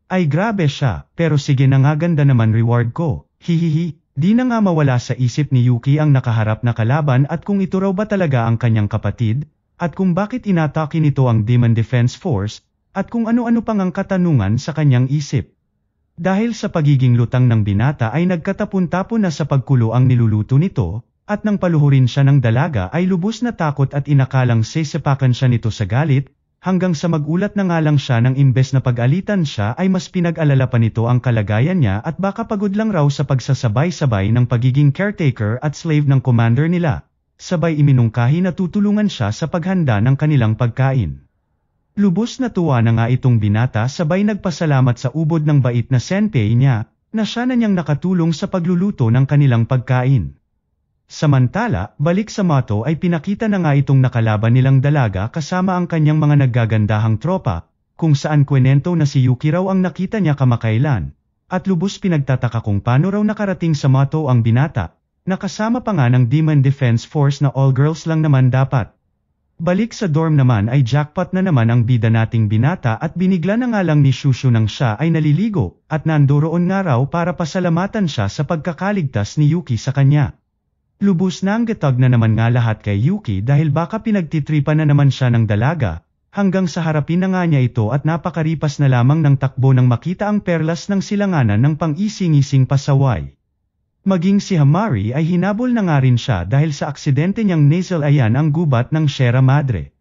Ay grabe siya, pero sige na nga ganda naman reward ko, hihihi. Di na nga mawala sa isip ni Yuki ang nakaharap na kalaban at kung ito raw ba talaga ang kanyang kapatid, at kung bakit inatake nito ang Demon Defense Force, at kung ano-ano pang ang katanungan sa kanyang isip. Dahil sa pagiging lutang ng binata ay nagkatapon-tapon na sa pagkulo ang niluluto nito, at nang paluhurin siya ng dalaga ay lubos na takot at inakalang sesepakan siya nito sa galit, hanggang sa magulat na nga lang siya nang imbes na pag-alitan siya ay mas pinag-alala pa nito ang kalagayan niya at baka pagod lang raw sa pagsasabay-sabay ng pagiging caretaker at slave ng commander nila. Sabay iminungkahi na tutulungan siya sa paghanda ng kanilang pagkain. Lubos na tuwa na nga itong binata sabay nagpasalamat sa ubod ng bait na senpei niya, na siya na niyang nakatulong sa pagluluto ng kanilang pagkain. Samantala, balik sa Mato ay pinakita na nga itong nakalaban nilang dalaga kasama ang kanyang mga naggagandahang tropa, kung saan kwenento na si Yuki raw ang nakita niya kamakailan, at lubos pinagtataka kung paano raw nakarating sa Mato ang binata, nakasama pa nga ng Demon Defense Force na all girls lang naman dapat. Balik sa dorm naman ay jackpot na naman ang bida nating binata at binigla na nga lang ni Shushu nang siya ay naliligo, at nandoroon nga raw para pasalamatan siya sa pagkakaligtas ni Yuki sa kanya. Lubos na ang gatag na naman nga lahat kay Yuki dahil baka pinagtitripan na naman siya ng dalaga, hanggang sa harapin na nga niya ito at napakaripas na lamang ng takbo nang makita ang perlas ng silanganan ng pang-ising-ising pasaway. Maging si Hamari ay hinabol na nga rin siya dahil sa aksidente niyang nasal ayan ang gubat ng Shera Madre.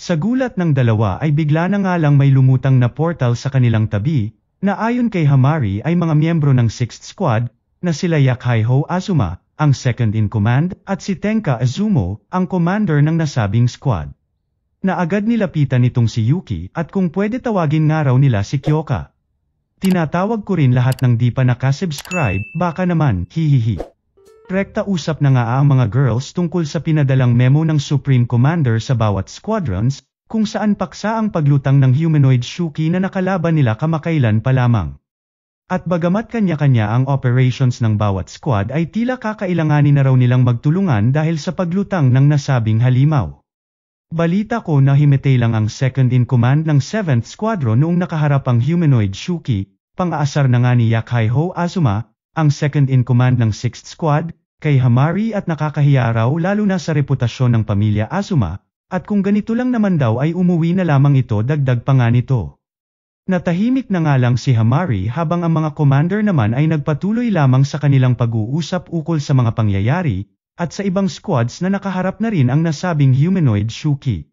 Sa gulat ng dalawa ay bigla na nga lang may lumutang na portal sa kanilang tabi, na ayon kay Hamari ay mga miyembro ng 6th Squad, na sila Yakhaiho Azuma, ang second-in-command, at si Tenka Azumo, ang commander ng nasabing squad. Na agad nilapitan nitong si Yuki at kung pwede tawagin nga raw nila si Kyoka. Tinatawag ko rin lahat ng di pa nakasubscribe, baka naman, hihihi. Rekta usap na nga ang mga girls tungkol sa pinadalang memo ng Supreme Commander sa bawat squadrons, kung saan paksa ang paglutang ng humanoid Shuki na nakalaban nila kamakailan pa lamang. At bagamat kanya-kanya ang operations ng bawat squad ay tila kakailanganin na raw nilang magtulungan dahil sa paglutang ng nasabing halimaw. Balita ko na himitay lang ang second-in-command ng 7th Squadron noong nakaharap ang humanoid Shuki, pang-aasar na nga ni Yakhaiho Azuma, ang second-in-command ng 6th Squad, kay Hamari at nakakahiya raw lalo na sa reputasyon ng pamilya Azuma, at kung ganito lang naman daw ay umuwi na lamang ito dagdag pa nga nito. Natahimik na nga lang si Hamari habang ang mga commander naman ay nagpatuloy lamang sa kanilang pag-uusap ukol sa mga pangyayari, at sa ibang squads na nakaharap na rin ang nasabing humanoid Shuki.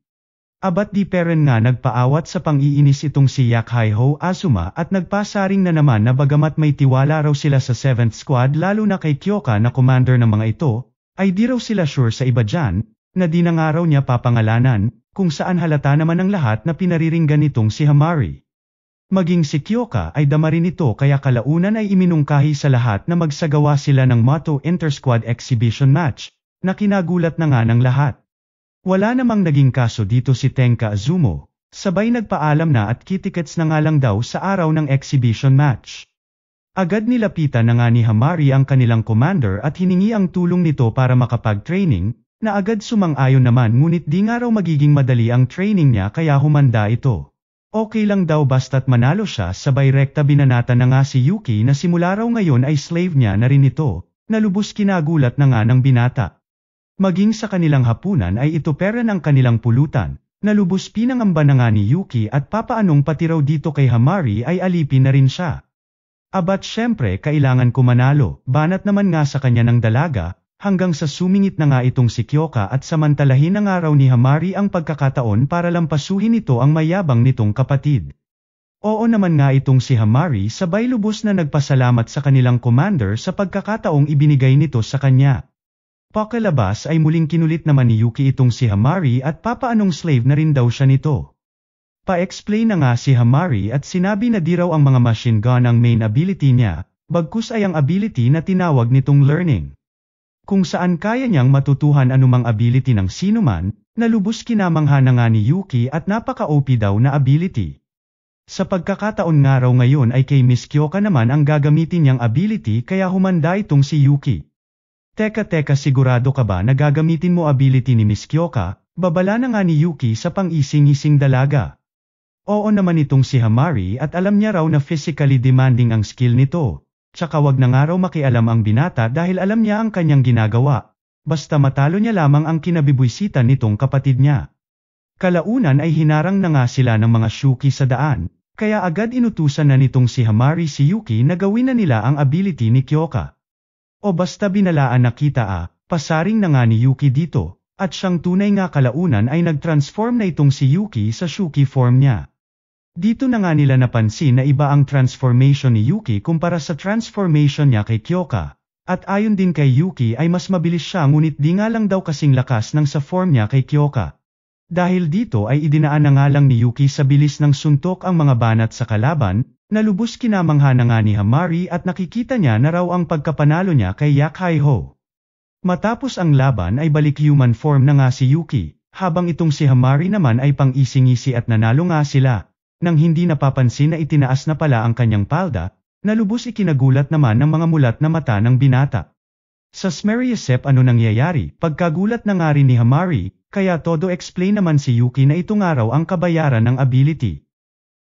Abat di Peren nga nagpaawat sa pang-iinis itong si Yakhai Ho Asuma at nagpasaring na naman na bagamat may tiwala raw sila sa 7th squad lalo na kay Kyoka na commander ng mga ito, ay di raw sila sure sa iba dyan, na di na nga raw niya papangalanan, kung saan halata naman ang lahat na pinariringgan nitong si Hamari. Maging si Kyoka ay dama rin ito kaya kalaunan ay iminungkahi sa lahat na magsagawa sila ng Mato Intersquad Exhibition Match, na kinagulat na nga ng lahat. Wala namang naging kaso dito si Tenka Azumo, sabay nagpaalam na at kitikets na nga lang daw sa araw ng exhibition match. Agad nilapitan na nga ni Hamari ang kanilang commander at hiningi ang tulong nito para makapag-training, na agad sumang-ayon naman ngunit di nga raw magiging madali ang training niya kaya humanda ito. Okay lang daw basta't manalo siya sabay rekta binanata na nga si Yuki na simula raw ngayon ay slave niya na rin ito, nalubos kinagulat na nga ng binata. Maging sa kanilang hapunan ay ito pera ng kanilang pulutan, nalubos lubos pinangamba na nga ni Yuki at papaanong pati raw dito kay Hamari ay alipin na rin siya. Abat syempre kailangan ko manalo, banat naman nga sa kanya ng dalaga, Hanggang sa sumingit na nga itong si Kyoka at samantalahin na nga raw ni Hamari ang pagkakataon para lampasuhin ito ang mayabang nitong kapatid. Oo naman nga itong si Hamari sabay lubos na nagpasalamat sa kanilang commander sa pagkakataong ibinigay nito sa kanya. Pakalabas ay muling kinulit naman ni Yuki itong si Hamari at papaanong slave na rin daw siya nito. Pa-explain na nga si Hamari at sinabi na di raw ang mga machine gun ang main ability niya, bagkus ay ang ability na tinawag nitong learning kung saan kaya niyang matutuhan anumang ability ng sinuman, na lubos kinamangha na nga ni Yuki at napaka-OP daw na ability. Sa pagkakataon nga raw ngayon ay kay Miss Kyoka naman ang gagamitin niyang ability kaya humanda itong si Yuki. Teka teka sigurado ka ba na gagamitin mo ability ni Miss Kyoka, babala na nga ni Yuki sa pang-ising-ising dalaga. Oo naman itong si Hamari at alam niya raw na physically demanding ang skill nito, Tsaka wag na nga raw makialam ang binata dahil alam niya ang kanyang ginagawa. Basta matalo niya lamang ang kinabibwisita nitong kapatid niya. Kalaunan ay hinarang na nga sila ng mga Shuki sa daan, kaya agad inutusan na nitong si Hamari si Yuki na gawin na nila ang ability ni Kyoka. O basta binalaan na kita ah, pasaring na nga ni Yuki dito, at siyang tunay nga kalaunan ay nag-transform na itong si Yuki sa Shuki form niya. Dito na nga nila napansin na iba ang transformation ni Yuki kumpara sa transformation niya kay Kyoka. At ayon din kay Yuki ay mas mabilis siya ngunit di nga lang daw kasing lakas ng sa form niya kay Kyoka. Dahil dito ay idinaan na nga lang ni Yuki sa bilis ng suntok ang mga banat sa kalaban, nalubos lubos kinamangha na nga ni Hamari at nakikita niya na raw ang pagkapanalo niya kay Yak Hai Ho. Matapos ang laban ay balik human form na nga si Yuki, habang itong si Hamari naman ay pang-isingisi at nanalo nga sila. Nang hindi napapansin na itinaas na pala ang kanyang palda, nalubos ikinagulat naman ng mga mulat na mata ng binata. Sa Smeryasep ano nangyayari, pagkagulat na nga rin ni Hamari, kaya todo explain naman si Yuki na itong araw ang kabayaran ng ability.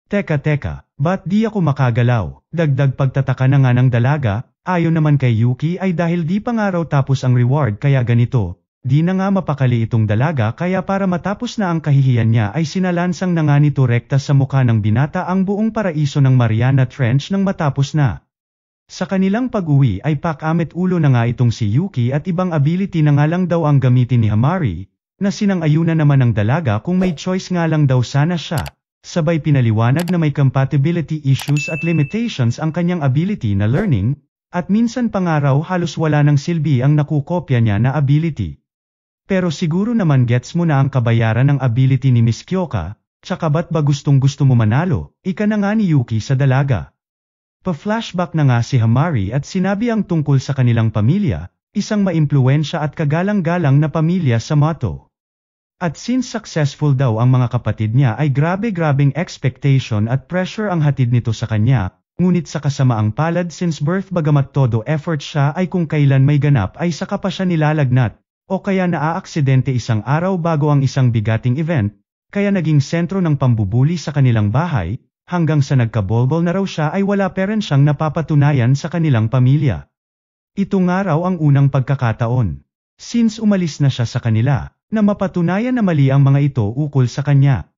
Teka teka, ba't di ako makagalaw? Dagdag pagtataka na nga ng dalaga, ayon naman kay Yuki ay dahil di pa nga raw tapos ang reward kaya ganito, Di na nga mapakali itong dalaga kaya para matapos na ang kahihiyan niya ay sinalansang na nga nito rekta sa mukha ng binata ang buong paraiso ng Mariana Trench nang matapos na. Sa kanilang pag-uwi ay pakamit ulo na nga itong si Yuki at ibang ability na nga lang daw ang gamitin ni Hamari, na sinang-ayuna naman ng dalaga kung may choice nga lang daw sana siya. Sabay pinaliwanag na may compatibility issues at limitations ang kanyang ability na learning, at minsan pangaraw halos wala ng silbi ang nakukopya niya na ability. Pero siguro naman gets mo na ang kabayaran ng ability ni Miss Kyoka, tsaka ba't ba gustong gusto mo manalo, ika na nga ni Yuki sa dalaga. Pa-flashback na nga si Hamari at sinabi ang tungkol sa kanilang pamilya, isang maimpluensya at kagalang-galang na pamilya sa Mato. At since successful daw ang mga kapatid niya ay grabe-grabing expectation at pressure ang hatid nito sa kanya, ngunit sa kasamaang palad since birth bagamat todo effort siya ay kung kailan may ganap ay saka pa siya nilalagnat o kaya naaaksidente isang araw bago ang isang bigating event, kaya naging sentro ng pambubuli sa kanilang bahay, hanggang sa nagkabolbol na raw siya ay wala pa rin siyang napapatunayan sa kanilang pamilya. Ito nga raw ang unang pagkakataon. Since umalis na siya sa kanila, na mapatunayan na mali ang mga ito ukol sa kanya.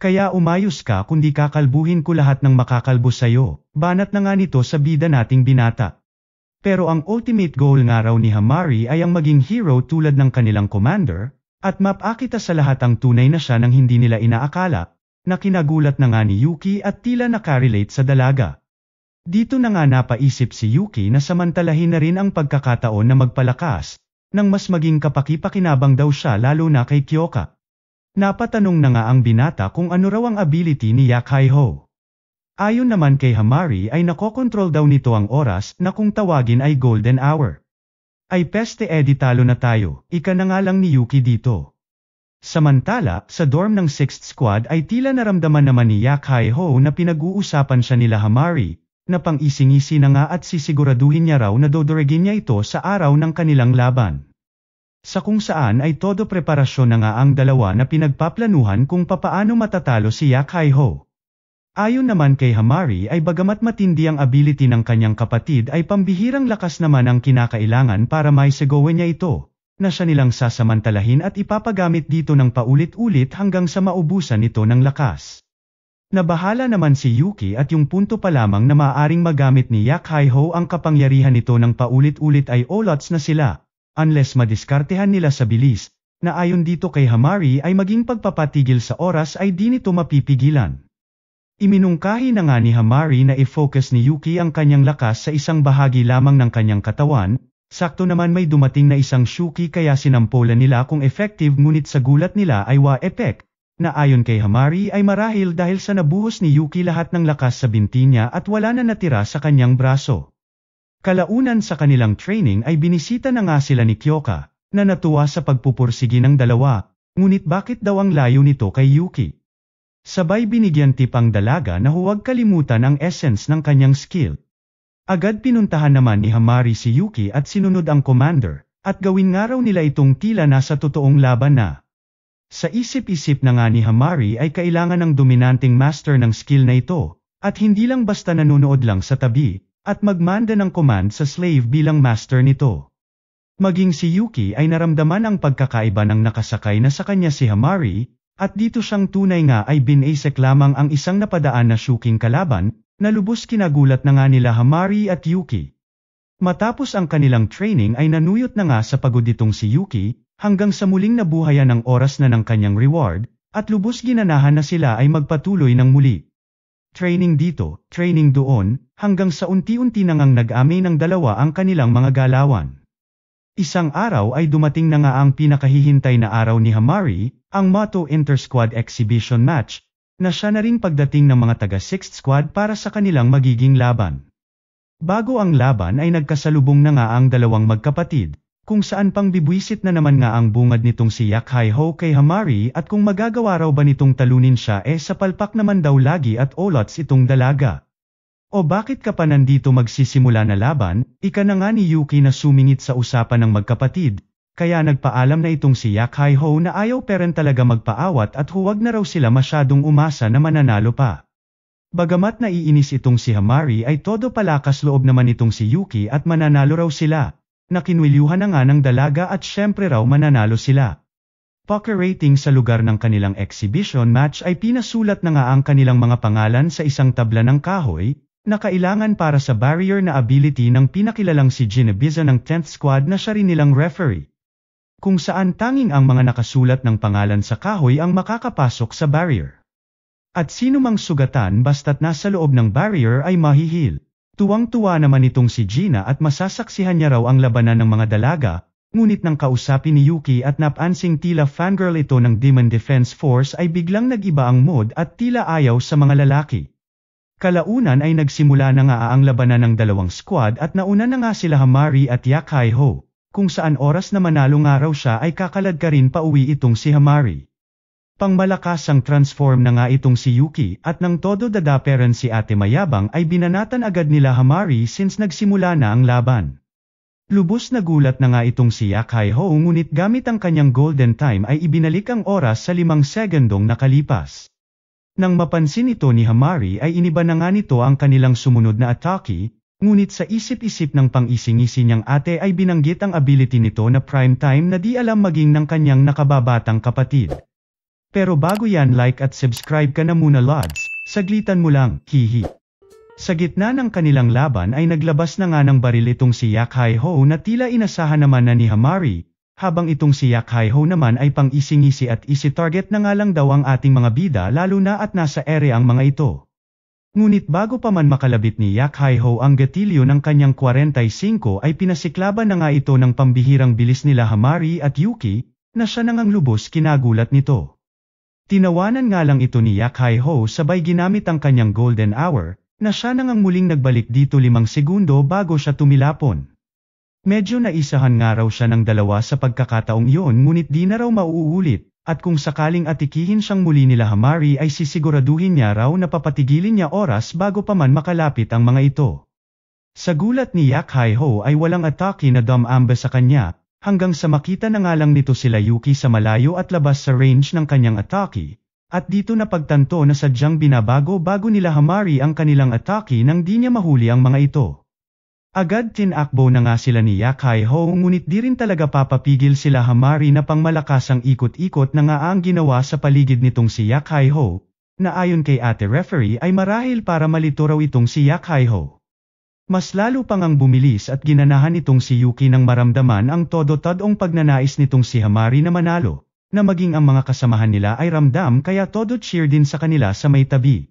Kaya umayos ka kundi kakalbuhin ko lahat ng makakalbo sayo, banat na nga nito sa bida nating binata. Pero ang ultimate goal nga raw ni Hamari ay ang maging hero tulad ng kanilang commander, at mapakita sa lahat ang tunay na siya nang hindi nila inaakala, na kinagulat na nga ni Yuki at tila nakarelate sa dalaga. Dito na nga napaisip si Yuki na samantalahin na rin ang pagkakataon na magpalakas, nang mas maging kapakipakinabang daw siya lalo na kay Kyoka. Napatanong na nga ang binata kung ano raw ang ability ni Yakai Ho. Ayon naman kay Hamari ay nakokontrol daw nito ang oras na kung tawagin ay golden hour. Ay peste edi eh, talo na tayo, ika na nga lang ni Yuki dito. Samantala, sa dorm ng 6th squad ay tila naramdaman naman ni Yak Hai Ho na pinag-uusapan siya nila Hamari, na pang-isingisi na nga at sisiguraduhin niya raw na dodoragin niya ito sa araw ng kanilang laban. Sa kung saan ay todo preparasyon na nga ang dalawa na pinagpaplanuhan kung papaano matatalo si Yak Hai Ho. Ayon naman kay Hamari ay bagamat matindi ang ability ng kanyang kapatid ay pambihirang lakas naman ang kinakailangan para may niya ito, na siya nilang sasamantalahin at ipapagamit dito ng paulit-ulit hanggang sa maubusan ito ng lakas. Nabahala naman si Yuki at yung punto pa lamang na maaring magamit ni Yak Haiho ang kapangyarihan nito ng paulit-ulit ay olots na sila, unless madiskartehan nila sa bilis, na ayon dito kay Hamari ay maging pagpapatigil sa oras ay di nito mapipigilan. Iminungkahi na nga ni Hamari na i-focus ni Yuki ang kanyang lakas sa isang bahagi lamang ng kanyang katawan, sakto naman may dumating na isang Shuki kaya sinampolan nila kung effective ngunit sa gulat nila ay wa effect, na ayon kay Hamari ay marahil dahil sa nabuhos ni Yuki lahat ng lakas sa binti niya at wala na natira sa kanyang braso. Kalaunan sa kanilang training ay binisita na nga sila ni Kyoka, na natuwa sa pagpupursigi ng dalawa, ngunit bakit daw ang layo nito kay Yuki? Sabay binigyan tipang dalaga na huwag kalimutan ang essence ng kanyang skill. Agad pinuntahan naman ni Hamari si Yuki at sinunod ang commander, at gawin nga raw nila itong tila nasa totoong laban na. Sa isip-isip na nga ni Hamari ay kailangan ng dominanting master ng skill na ito, at hindi lang basta nanonood lang sa tabi, at magmanda ng command sa slave bilang master nito. Maging si Yuki ay naramdaman ang pagkakaiba ng nakasakay na sa kanya si Hamari, at dito siyang tunay nga ay binasek lamang ang isang napadaan na shuking kalaban, na lubos kinagulat na nga nila Hamari at Yuki. Matapos ang kanilang training ay nanuyot na nga sa pagod itong si Yuki, hanggang sa muling nabuhayan ng oras na ng kanyang reward, at lubos ginanahan na sila ay magpatuloy ng muli. Training dito, training doon, hanggang sa unti-unti nangang nag-amay ng dalawa ang kanilang mga galawan. Isang araw ay dumating na nga ang pinakahihintay na araw ni Hamari, ang Mato Inter-Squad Exhibition Match, na siya na ring pagdating ng mga taga 6th Squad para sa kanilang magiging laban. Bago ang laban ay nagkasalubong na nga ang dalawang magkapatid, kung saan pang bibwisit na naman nga ang bungad nitong si Yak Hai Ho kay Hamari at kung magagawa raw ba nitong talunin siya eh sa palpak naman daw lagi at olots itong dalaga. O bakit ka pa nandito magsisimula na laban, ika na nga ni Yuki na sumingit sa usapan ng magkapatid, kaya nagpaalam na itong si Yak Hai Ho na ayaw peren talaga magpaawat at huwag na raw sila masyadong umasa na mananalo pa. Bagamat naiinis itong si Hamari ay todo palakas loob naman itong si Yuki at mananalo raw sila, nakinwilyuhan na nga ng dalaga at syempre raw mananalo sila. Poker rating sa lugar ng kanilang exhibition match ay pinasulat na nga ang kanilang mga pangalan sa isang tabla ng kahoy, na kailangan para sa barrier na ability ng pinakilalang si Genevieve ng 10th Squad na siya rin nilang referee. Kung saan tanging ang mga nakasulat ng pangalan sa kahoy ang makakapasok sa barrier. At sino mang sugatan basta't nasa loob ng barrier ay mahihil. Tuwang-tuwa naman itong si Gina at masasaksihan niya raw ang labanan ng mga dalaga, ngunit nang kausapin ni Yuki at napansing tila fangirl ito ng Demon Defense Force ay biglang nagiba ang mood at tila ayaw sa mga lalaki. Kalaunan ay nagsimula na nga ang labanan ng dalawang squad at nauna na nga sila Hamari at Yakai Ho, kung saan oras na manalo nga raw siya ay kakalad ka rin pa uwi itong si Hamari. Pangmalakas ang transform na nga itong si Yuki at nang todo dadaperan si Ate Mayabang ay binanatan agad nila Hamari since nagsimula na ang laban. Lubos na gulat na nga itong si Yakai Ho ngunit gamit ang kanyang golden time ay ibinalik ang oras sa limang segundong nakalipas. Nang mapansin ito ni Hamari ay iniba na nga nito ang kanilang sumunod na ataki, ngunit sa isip-isip ng pangisingisi niyang ate ay binanggit ang ability nito na prime time na di alam maging ng kanyang nakababatang kapatid. Pero bago yan like at subscribe ka na muna lods, saglitan mo lang, hihi. Sa gitna ng kanilang laban ay naglabas na nga ng baril itong si Yak Hai Ho na tila inasahan naman na ni Hamari, habang itong si Yak Hai Ho naman ay pang-isingisi at isi target na nga lang daw ang ating mga bida lalo na at nasa ere ang mga ito. Ngunit bago pa man makalabit ni Yak Hai Ho ang gatilyo ng kanyang 45 ay pinasiklaban na nga ito ng pambihirang bilis nila Hamari at Yuki, na siya nang lubos kinagulat nito. Tinawanan nga lang ito ni Yak Hai Ho sabay ginamit ang kanyang golden hour, na siya nang muling nagbalik dito limang segundo bago siya tumilapon. Medyo naisahan nga raw siya ng dalawa sa pagkakataong iyon ngunit di na raw mauulit, at kung sakaling atikihin siyang muli nila Hamari ay sisiguraduhin niya raw na papatigilin niya oras bago pa man makalapit ang mga ito. Sa gulat ni Yak Hai Ho ay walang atake na dumamba sa kanya, hanggang sa makita na nga lang nito sila Yuki sa malayo at labas sa range ng kanyang atake, at dito na pagtanto na sadyang binabago bago nila Hamari ang kanilang atake nang di niya mahuli ang mga ito. Agad tinakbo na nga sila ni Yakay Ho ngunit di rin talaga papapigil sila Hamari na pangmalakas ang ikot-ikot na nga ang ginawa sa paligid nitong si Yakay Ho, na ayon kay ate referee ay marahil para malito raw itong si Yakay Ho. Mas lalo pang ang bumilis at ginanahan itong si Yuki nang maramdaman ang todo tadong pagnanais nitong si Hamari na manalo, na maging ang mga kasamahan nila ay ramdam kaya todo cheer din sa kanila sa may tabi.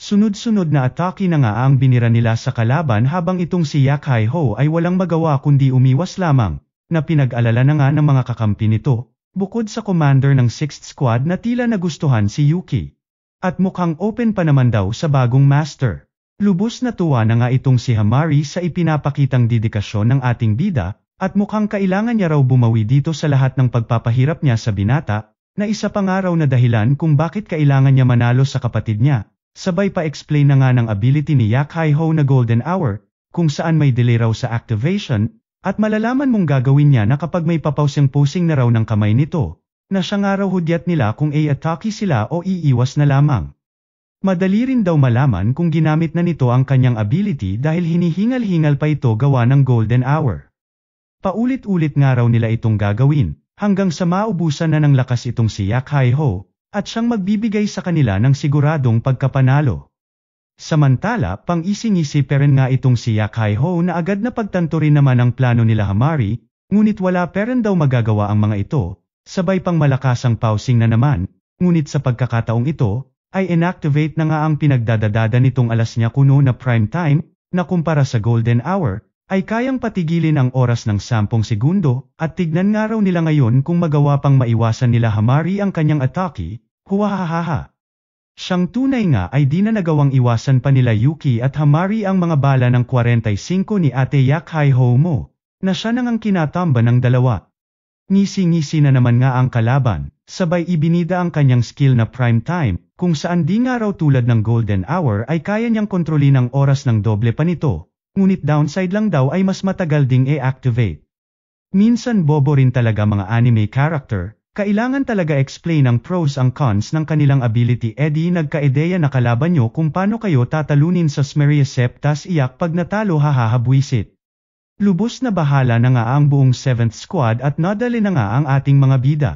Sunod-sunod na atake na nga ang binira nila sa kalaban habang itong si Yak Hai Ho ay walang magawa kundi umiwas lamang, na pinag-alala na nga ng mga kakampi nito, bukod sa commander ng 6th Squad na tila nagustuhan si Yuki. At mukhang open pa naman daw sa bagong master. Lubos na tuwa na nga itong si Hamari sa ipinapakitang dedikasyon ng ating bida, at mukhang kailangan niya raw bumawi dito sa lahat ng pagpapahirap niya sa binata, na isa pang raw na dahilan kung bakit kailangan niya manalo sa kapatid niya, Sabay pa-explain na nga ng ability ni Yak Hai Ho na Golden Hour, kung saan may delay raw sa activation, at malalaman mong gagawin niya na kapag may papausing-pusing na raw ng kamay nito, na siya nga raw hudyat nila kung i-atake sila o iiwas na lamang. Madali rin daw malaman kung ginamit na nito ang kanyang ability dahil hinihingal-hingal pa ito gawa ng golden hour. Paulit-ulit nga raw nila itong gagawin, hanggang sa maubusan na ng lakas itong si Yak Hai Ho, at siyang magbibigay sa kanila ng siguradong pagkapanalo. Samantala, pang-isinisi pa rin nga itong si Yak Ho na agad na pagtanto rin naman ang plano nila Hamari, ngunit wala pa rin daw magagawa ang mga ito, sabay pang malakasang pausing na naman, ngunit sa pagkakataong ito, ay inactivate na nga ang pinagdadadada nitong alas niya kuno na prime time, na kumpara sa golden hour, ay kayang patigilin ang oras ng 10 segundo, at tignan nga raw nila ngayon kung magawa pang maiwasan nila Hamari ang kanyang atake, huwahahaha. Siyang tunay nga ay di na nagawang iwasan pa nila Yuki at Hamari ang mga bala ng 45 ni Ate Yakhai Homo, na siya nang ang kinatamba ng dalawa. Ngisi-ngisi na naman nga ang kalaban, sabay ibinida ang kanyang skill na prime time, kung saan di nga raw tulad ng golden hour ay kaya niyang kontrolin ang oras ng doble pa nito, Ngunit downside lang daw ay mas matagal ding i-activate. Minsan bobo rin talaga mga anime character, kailangan talaga explain ang pros ang cons ng kanilang ability edi nagka-ideya na kalaban nyo kung paano kayo tatalunin sa Smeriosept tas iyak pag natalo hahahabwisit. Lubos na bahala na nga ang buong 7th squad at nadali na nga ang ating mga bida.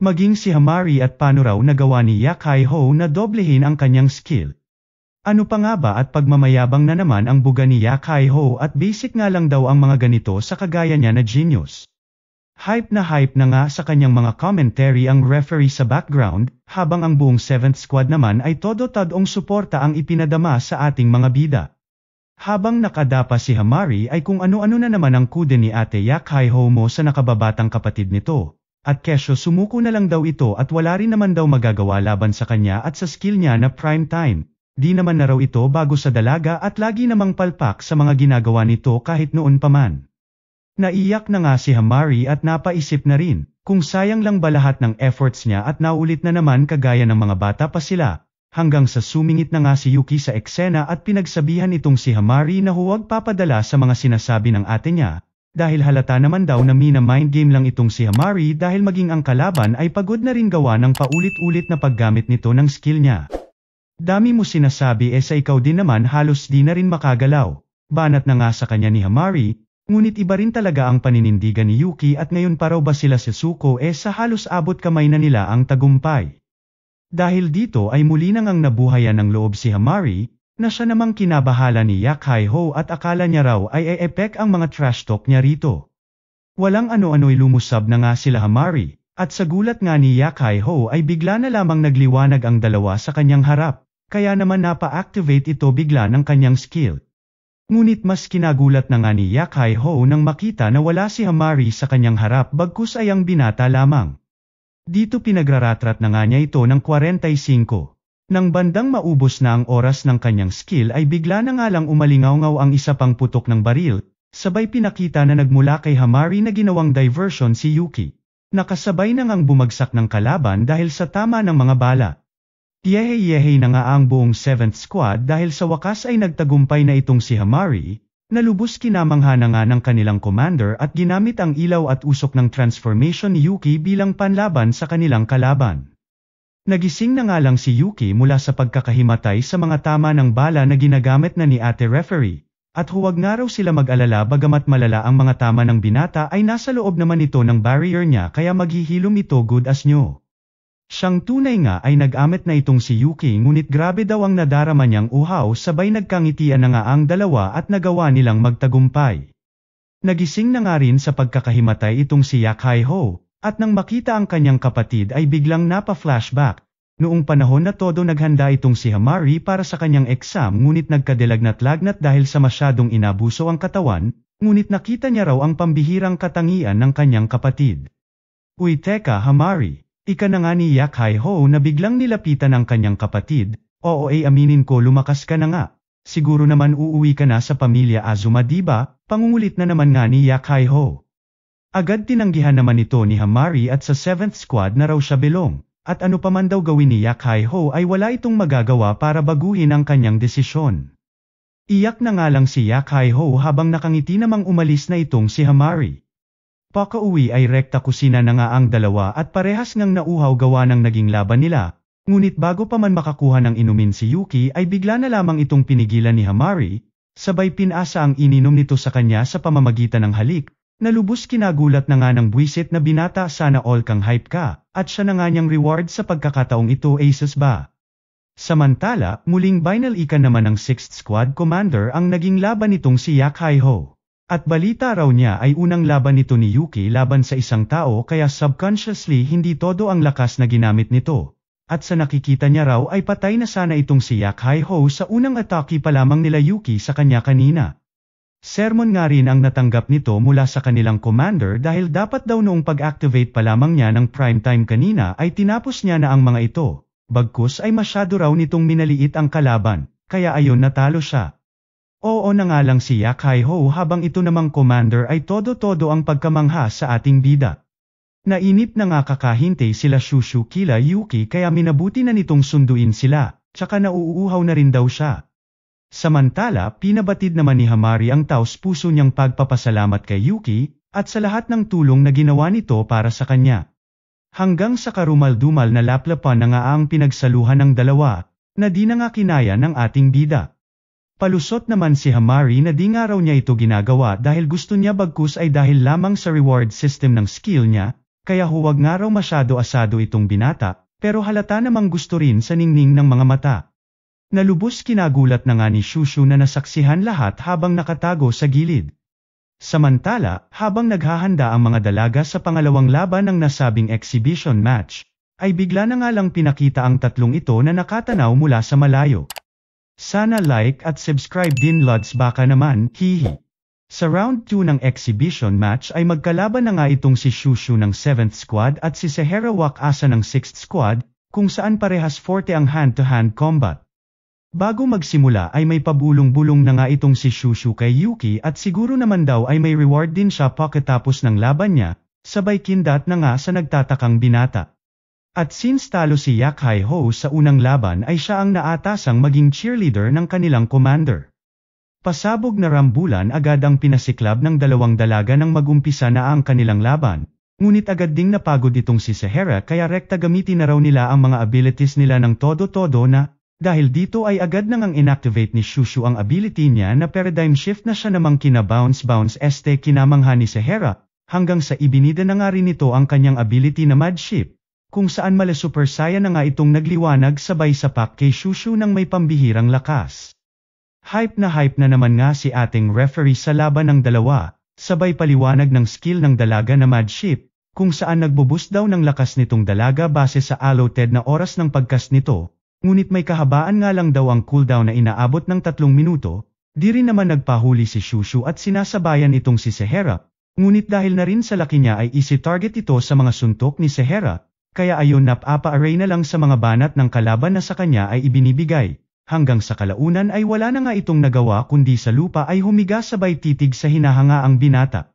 Maging si Hamari at Panoraw nagawa ni Yakai Ho na doblehin ang kanyang skill. Ano pa nga ba at pagmamayabang na naman ang buga ni Ya Ho at basic nga lang daw ang mga ganito sa kagaya niya na genius. Hype na hype na nga sa kanyang mga commentary ang referee sa background, habang ang buong 7th squad naman ay todo tadong suporta ang ipinadama sa ating mga bida. Habang nakadapa si Hamari ay kung ano-ano na naman ang kude ni ate Ya Ho mo sa nakababatang kapatid nito. At kesyo sumuko na lang daw ito at wala rin naman daw magagawa laban sa kanya at sa skill niya na prime time. Di naman na raw ito bago sa dalaga at lagi namang palpak sa mga ginagawa nito kahit noon pa man. Naiyak na nga si Hamari at napaisip na rin, kung sayang lang ba lahat ng efforts niya at naulit na naman kagaya ng mga bata pa sila, hanggang sa sumingit na nga si Yuki sa eksena at pinagsabihan itong si Hamari na huwag papadala sa mga sinasabi ng ate niya, dahil halata naman daw na mina mind game lang itong si Hamari dahil maging ang kalaban ay pagod na rin gawa ng paulit-ulit na paggamit nito ng skill niya. Dami mo sinasabi eh sa ikaw din naman halos di na rin makagalaw. Banat na nga sa kanya ni Hamari, ngunit iba rin talaga ang paninindigan ni Yuki at ngayon paraw ba sila sa suko eh sa halos abot kamay na nila ang tagumpay. Dahil dito ay muli nang ang nabuhayan ng loob si Hamari, na siya namang kinabahala ni Yak Hai Ho at akala niya raw ay e-epek ang mga trash talk niya rito. Walang ano-ano'y lumusab na nga sila Hamari, at sa gulat nga ni Yak Hai Ho ay bigla na lamang nagliwanag ang dalawa sa kanyang harap. Kaya naman napa-activate ito bigla ng kanyang skill. Ngunit mas kinagulat na nga ni Yak Ho nang makita na wala si Hamari sa kanyang harap bagkus ay ang binata lamang. Dito pinagraratrat na nga niya ito ng 45. Nang bandang maubos na ang oras ng kanyang skill ay bigla na nga lang umalingaw ang isa pang putok ng baril, sabay pinakita na nagmula kay Hamari na ginawang diversion si Yuki. Nakasabay na ngang bumagsak ng kalaban dahil sa tama ng mga bala. Yehe-yehe na nga ang buong 7th Squad dahil sa wakas ay nagtagumpay na itong si Hamari, na lubos kinamangha na nga ng kanilang commander at ginamit ang ilaw at usok ng transformation ni Yuki bilang panlaban sa kanilang kalaban. Nagising na nga lang si Yuki mula sa pagkakahimatay sa mga tama ng bala na ginagamit na ni ate referee, at huwag nga raw sila mag-alala bagamat malala ang mga tama ng binata ay nasa loob naman ito ng barrier niya kaya maghihilom ito good as new. Siyang tunay nga ay nag-amit na itong si Yuki ngunit grabe daw ang nadarama niyang uhaw sabay nagkangitian na nga ang dalawa at nagawa nilang magtagumpay. Nagising na nga rin sa pagkakahimatay itong si Yak Ho, at nang makita ang kanyang kapatid ay biglang napa-flashback. Noong panahon na todo naghanda itong si Hamari para sa kanyang exam ngunit nagkadilagnat lagnat dahil sa masyadong inabuso ang katawan, ngunit nakita niya raw ang pambihirang katangian ng kanyang kapatid. Uy teka Hamari, Ika na nga ni Yak Hai Ho na biglang nilapitan ng kanyang kapatid, oo ay aminin ko lumakas ka na nga. Siguro naman uuwi ka na sa pamilya Azuma diba, pangungulit na naman nga ni Yak Hai Ho. Agad tinanggihan naman ito ni Hamari at sa 7th squad na raw siya belong, at ano pa man daw gawin ni Yak Hai Ho ay wala itong magagawa para baguhin ang kanyang desisyon. Iyak na nga lang si Yak Hai Ho habang nakangiti namang umalis na itong si Hamari. Pakauwi ay rekta kusina na nga ang dalawa at parehas ngang nauhaw gawa ng naging laban nila, ngunit bago pa man makakuha ng inumin si Yuki ay bigla na lamang itong pinigilan ni Hamari, sabay pinasa ang ininom nito sa kanya sa pamamagitan ng halik, na lubos kinagulat na nga ng buwisit na binata sana all kang hype ka, at siya na nga niyang reward sa pagkakataong ito aces ba. Samantala, muling ika naman ng 6th Squad Commander ang naging laban nitong si Yak Hai Ho. At balita raw niya ay unang laban nito ni Yuki laban sa isang tao kaya subconsciously hindi todo ang lakas na ginamit nito. At sa nakikita niya raw ay patay na sana itong si Yak Hai Ho sa unang atake pa lamang nila Yuki sa kanya kanina. Sermon nga rin ang natanggap nito mula sa kanilang commander dahil dapat daw noong pag-activate pa lamang niya ng prime time kanina ay tinapos niya na ang mga ito. Bagkus ay masyado raw nitong minaliit ang kalaban, kaya ayon natalo siya. Oo na nga lang si Yakai Ho habang ito namang commander ay todo-todo ang pagkamangha sa ating bida. Nainip na nga kakahintay sila Shushu Kila Yuki kaya minabuti na nitong sunduin sila, tsaka nauuuhaw na rin daw siya. Samantala, pinabatid naman ni Hamari ang taos puso niyang pagpapasalamat kay Yuki, at sa lahat ng tulong na ginawa nito para sa kanya. Hanggang sa karumaldumal na laplapan na nga ang pinagsaluhan ng dalawa, na di na nga kinaya ng ating bida. Palusot naman si Hamari na di nga raw niya ito ginagawa dahil gusto niya bagkus ay dahil lamang sa reward system ng skill niya, kaya huwag nga raw masyado asado itong binata, pero halata namang gusto rin sa ningning ng mga mata. Nalubos kinagulat na nga ni Shushu na nasaksihan lahat habang nakatago sa gilid. Samantala, habang naghahanda ang mga dalaga sa pangalawang laban ng nasabing exhibition match, ay bigla na nga lang pinakita ang tatlong ito na nakatanaw mula sa malayo. Sana like at subscribe din lods baka naman, hihi. Sa round 2 ng exhibition match ay magkalaban na nga itong si Shushu ng 7th squad at si Sehera Wakasa ng 6th squad, kung saan parehas forte ang hand-to-hand -hand combat. Bago magsimula ay may pabulong-bulong na nga itong si Shushu kay Yuki at siguro naman daw ay may reward din siya pagkatapos ng laban niya, sabay kindat na nga sa nagtatakang binata. At since talo si Yak Hai Ho sa unang laban ay siya ang naatasang maging cheerleader ng kanilang commander. Pasabog na rambulan agad ang pinasiklab ng dalawang dalaga nang magumpisa na ang kanilang laban, ngunit agad ding napagod itong si Sehera kaya rekta gamitin na raw nila ang mga abilities nila ng todo-todo na, dahil dito ay agad nang ang inactivate ni Shushu ang ability niya na paradigm shift na siya namang kina-bounce-bounce este kinamangha ni Sehera, hanggang sa ibinida na nga rin ito ang kanyang ability na madship kung saan mala super saya na nga itong nagliwanag sabay sapak kay Shushu ng may pambihirang lakas. Hype na hype na naman nga si ating referee sa laban ng dalawa, sabay paliwanag ng skill ng dalaga na madship, kung saan nagbubus daw ng lakas nitong dalaga base sa allotted na oras ng pagkas nito, ngunit may kahabaan nga lang daw ang cooldown na inaabot ng tatlong minuto, di rin naman nagpahuli si Shushu at sinasabayan itong si Sehera, ngunit dahil na rin sa laki niya ay easy target ito sa mga suntok ni Sehera, kaya ayon napapa-array na lang sa mga banat ng kalaban na sa kanya ay ibinibigay. Hanggang sa kalaunan ay wala na nga itong nagawa kundi sa lupa ay humiga sabay titig sa hinahanga ang binata.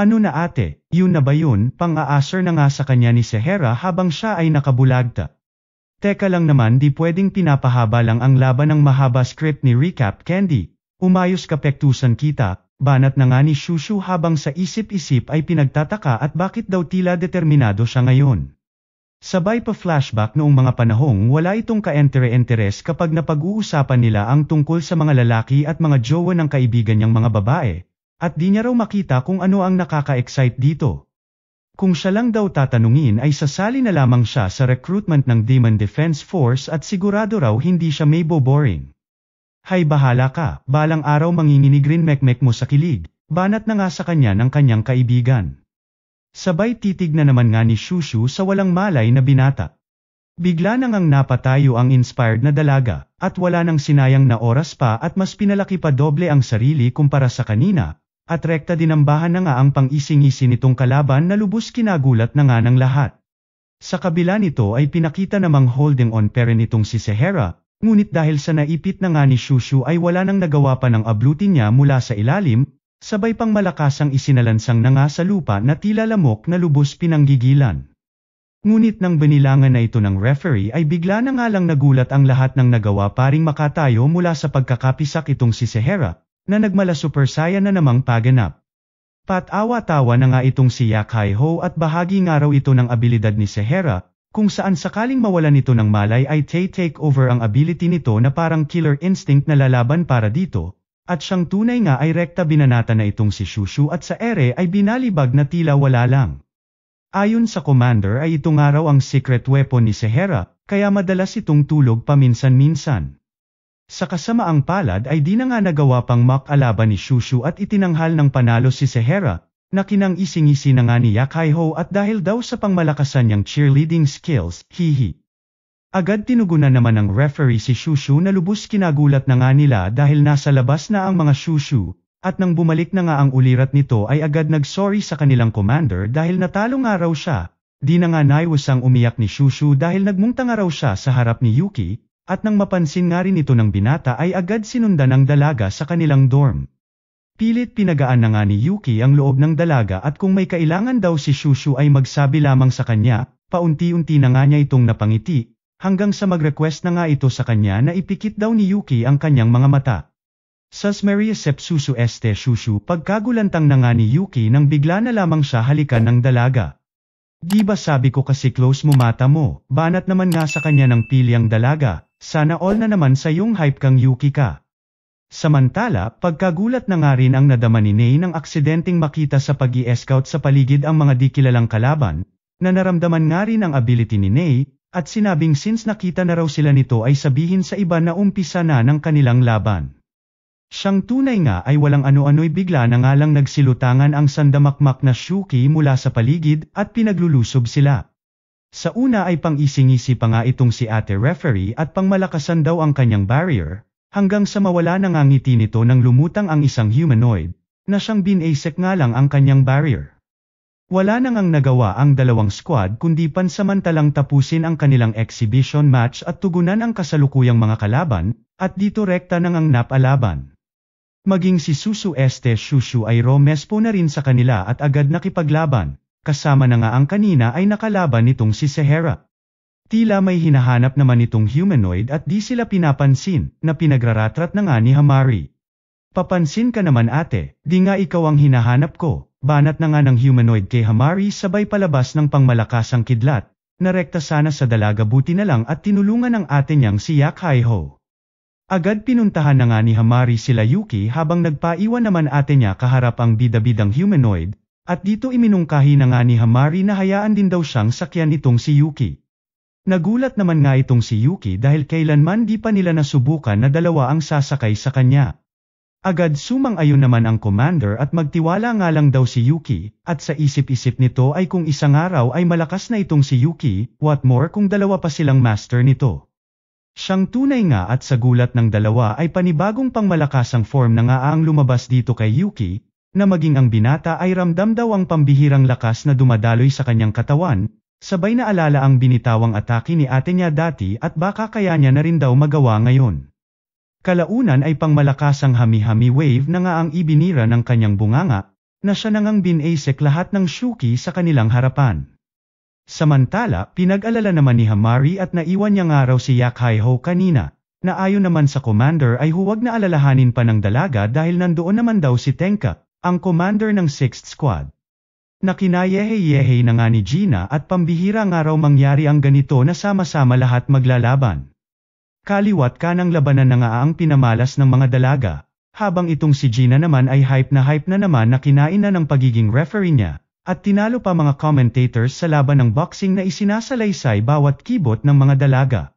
Ano na ate, yun na ba yun, pang-aasar na nga sa kanya ni Sehera habang siya ay nakabulagta. Teka lang naman di pwedeng pinapahaba lang ang laban ng mahaba script ni Recap Candy. Umayos kapektusan kita, banat na nga ni Shushu habang sa isip-isip ay pinagtataka at bakit daw tila determinado siya ngayon. Sabay pa flashback noong mga panahong wala itong ka kaentere-enteres kapag napag-uusapan nila ang tungkol sa mga lalaki at mga jowa ng kaibigan niyang mga babae, at di niya raw makita kung ano ang nakaka-excite dito. Kung siya lang daw tatanungin ay sasali na lamang siya sa recruitment ng Demon Defense Force at sigurado raw hindi siya may boring. Hay bahala ka, balang araw manginginig rin mekmek mo sa kilig, banat na nga sa kanya ng kanyang kaibigan. Sabay titig na naman nga ni Shushu sa walang malay na binata. Bigla nang ang napatayo ang inspired na dalaga, at wala nang sinayang na oras pa at mas pinalaki pa doble ang sarili kumpara sa kanina, at rekta dinambahan na nga ang pang-isingisi nitong kalaban na lubos kinagulat na nga ng lahat. Sa kabila nito ay pinakita namang holding on pa rin nitong si Sehera, ngunit dahil sa naipit na nga ni Shushu ay wala nang nagawa pa ng ablutin niya mula sa ilalim, sabay pang malakas ang isinalansang na nga sa lupa na tila lamok na lubos pinanggigilan. Ngunit nang binilangan na ito ng referee ay bigla na nga lang nagulat ang lahat ng nagawa paring makatayo mula sa pagkakapisak itong si Sehera, na nagmala super saya na namang paganap. Patawa-tawa na nga itong si Yakai Ho at bahagi nga raw ito ng abilidad ni Sehera, kung saan sakaling mawalan nito ng malay ay take take over ang ability nito na parang killer instinct na lalaban para dito, at siyang tunay nga ay rekta binanata na itong si Shushu at sa ere ay binalibag na tila wala lang. Ayon sa commander ay itong araw ang secret weapon ni Sehera, kaya madalas itong tulog paminsan-minsan. Sa kasamaang palad ay di na nga nagawa pang makalaban ni Shushu at itinanghal ng panalo si Sehera, na kinang isingisi na nga ni Yakaiho at dahil daw sa pangmalakasan niyang cheerleading skills, hihi. Agad tinugunan naman ng referee si Shushu na lubos kinagulat na nga nila dahil nasa labas na ang mga Shushu, at nang bumalik na nga ang ulirat nito ay agad nagsorry sa kanilang commander dahil natalo nga raw siya. Di na nga naiwas ang umiyak ni Shushu dahil nagmungta raw siya sa harap ni Yuki, at nang mapansin nga rin ito ng binata ay agad sinundan ng dalaga sa kanilang dorm. Pilit pinagaan na nga ni Yuki ang loob ng dalaga at kung may kailangan daw si Shushu ay magsabi lamang sa kanya, paunti-unti na nga niya itong napangiti, hanggang sa mag-request na nga ito sa kanya na ipikit daw ni Yuki ang kanyang mga mata. Sas Maria Sepsusu Este Shushu pagkagulantang na nga ni Yuki nang bigla na lamang siya halikan ng dalaga. Di ba sabi ko kasi close mo mata mo, banat naman nga sa kanya ng piliang dalaga, sana all na naman sa yung hype kang Yuki ka. Samantala, pagkagulat na nga rin ang nadama ni Ney ng aksidenteng makita sa pag i scout sa paligid ang mga dikilalang kalaban, na naramdaman nga rin ang ability ni Ney, at sinabing since nakita na raw sila nito ay sabihin sa iba na umpisa na ng kanilang laban. Siyang tunay nga ay walang ano-ano'y bigla na nga lang nagsilutangan ang sandamakmak na Shuki mula sa paligid at pinaglulusob sila. Sa una ay pang-isingisi pa nga itong si ate referee at pangmalakasan daw ang kanyang barrier, hanggang sa mawala na nga ngiti nito nang lumutang ang isang humanoid, na siyang binasek nga lang ang kanyang barrier. Wala nang ang nagawa ang dalawang squad kundi pansamantalang tapusin ang kanilang exhibition match at tugunan ang kasalukuyang mga kalaban, at dito rekta nang ang napalaban. Maging si Susu Este Shushu ay po na rin sa kanila at agad nakipaglaban, kasama na nga ang kanina ay nakalaban nitong si Sehera. Tila may hinahanap naman itong humanoid at di sila pinapansin, na pinagraratrat na nga ni Hamari. Papansin ka naman ate, di nga ikaw ang hinahanap ko, Banat na nga ng humanoid kay Hamari sabay palabas ng pangmalakasang kidlat, narekta sana sa dalaga buti na lang at tinulungan ng ate niyang si Yak Haiho. Agad pinuntahan na nga ni Hamari si Yuki habang nagpaiwan naman ate niya kaharap ang bidabidang humanoid, at dito iminungkahi na nga ni Hamari na hayaan din daw siyang sakyan itong si Yuki. Nagulat naman nga itong si Yuki dahil kailanman di pa nila nasubukan na dalawa ang sasakay sa kanya. Agad sumang-ayon naman ang commander at magtiwala nga lang daw si Yuki, at sa isip-isip nito ay kung isang araw ay malakas na itong si Yuki, what more kung dalawa pa silang master nito. Siyang tunay nga at sa gulat ng dalawa ay panibagong pangmalakasang form na nga ang lumabas dito kay Yuki, na maging ang binata ay ramdam daw ang pambihirang lakas na dumadaloy sa kanyang katawan, sabay na alala ang binitawang atake ni ate niya dati at baka kaya niya na rin daw magawa ngayon. Kalaunan ay pangmalakasang hami-hami wave na nga ang ibinira ng kanyang bunganga, na siya nangang binasek lahat ng Shuki sa kanilang harapan. Samantala, pinag-alala naman ni Hamari at naiwan niya nga raw si Yak Hai Ho kanina, na ayon naman sa commander ay huwag na alalahanin pa ng dalaga dahil nandoon naman daw si Tenka, ang commander ng 6th Squad. Nakinayehey-yehey na nga ni Gina at pambihira nga raw mangyari ang ganito na sama-sama lahat maglalaban. Kaliwat kanang labanan na nga ang pinamalas ng mga dalaga, habang itong si Gina naman ay hype na hype na naman na kinain na ng pagiging referee niya, at tinalo pa mga commentators sa laban ng boxing na isinasalaysay bawat kibot ng mga dalaga.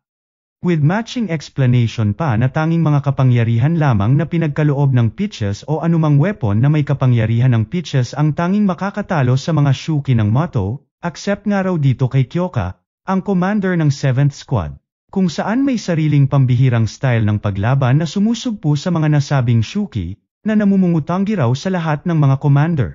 With matching explanation pa na tanging mga kapangyarihan lamang na pinagkaloob ng pitches o anumang weapon na may kapangyarihan ng pitches ang tanging makakatalo sa mga shuki ng moto, except nga raw dito kay Kyoka, ang commander ng 7th Squad. Kung saan may sariling pambihirang style ng paglaban na sumusugpo sa mga nasabing Shuki, na namumungutang giraw sa lahat ng mga commander.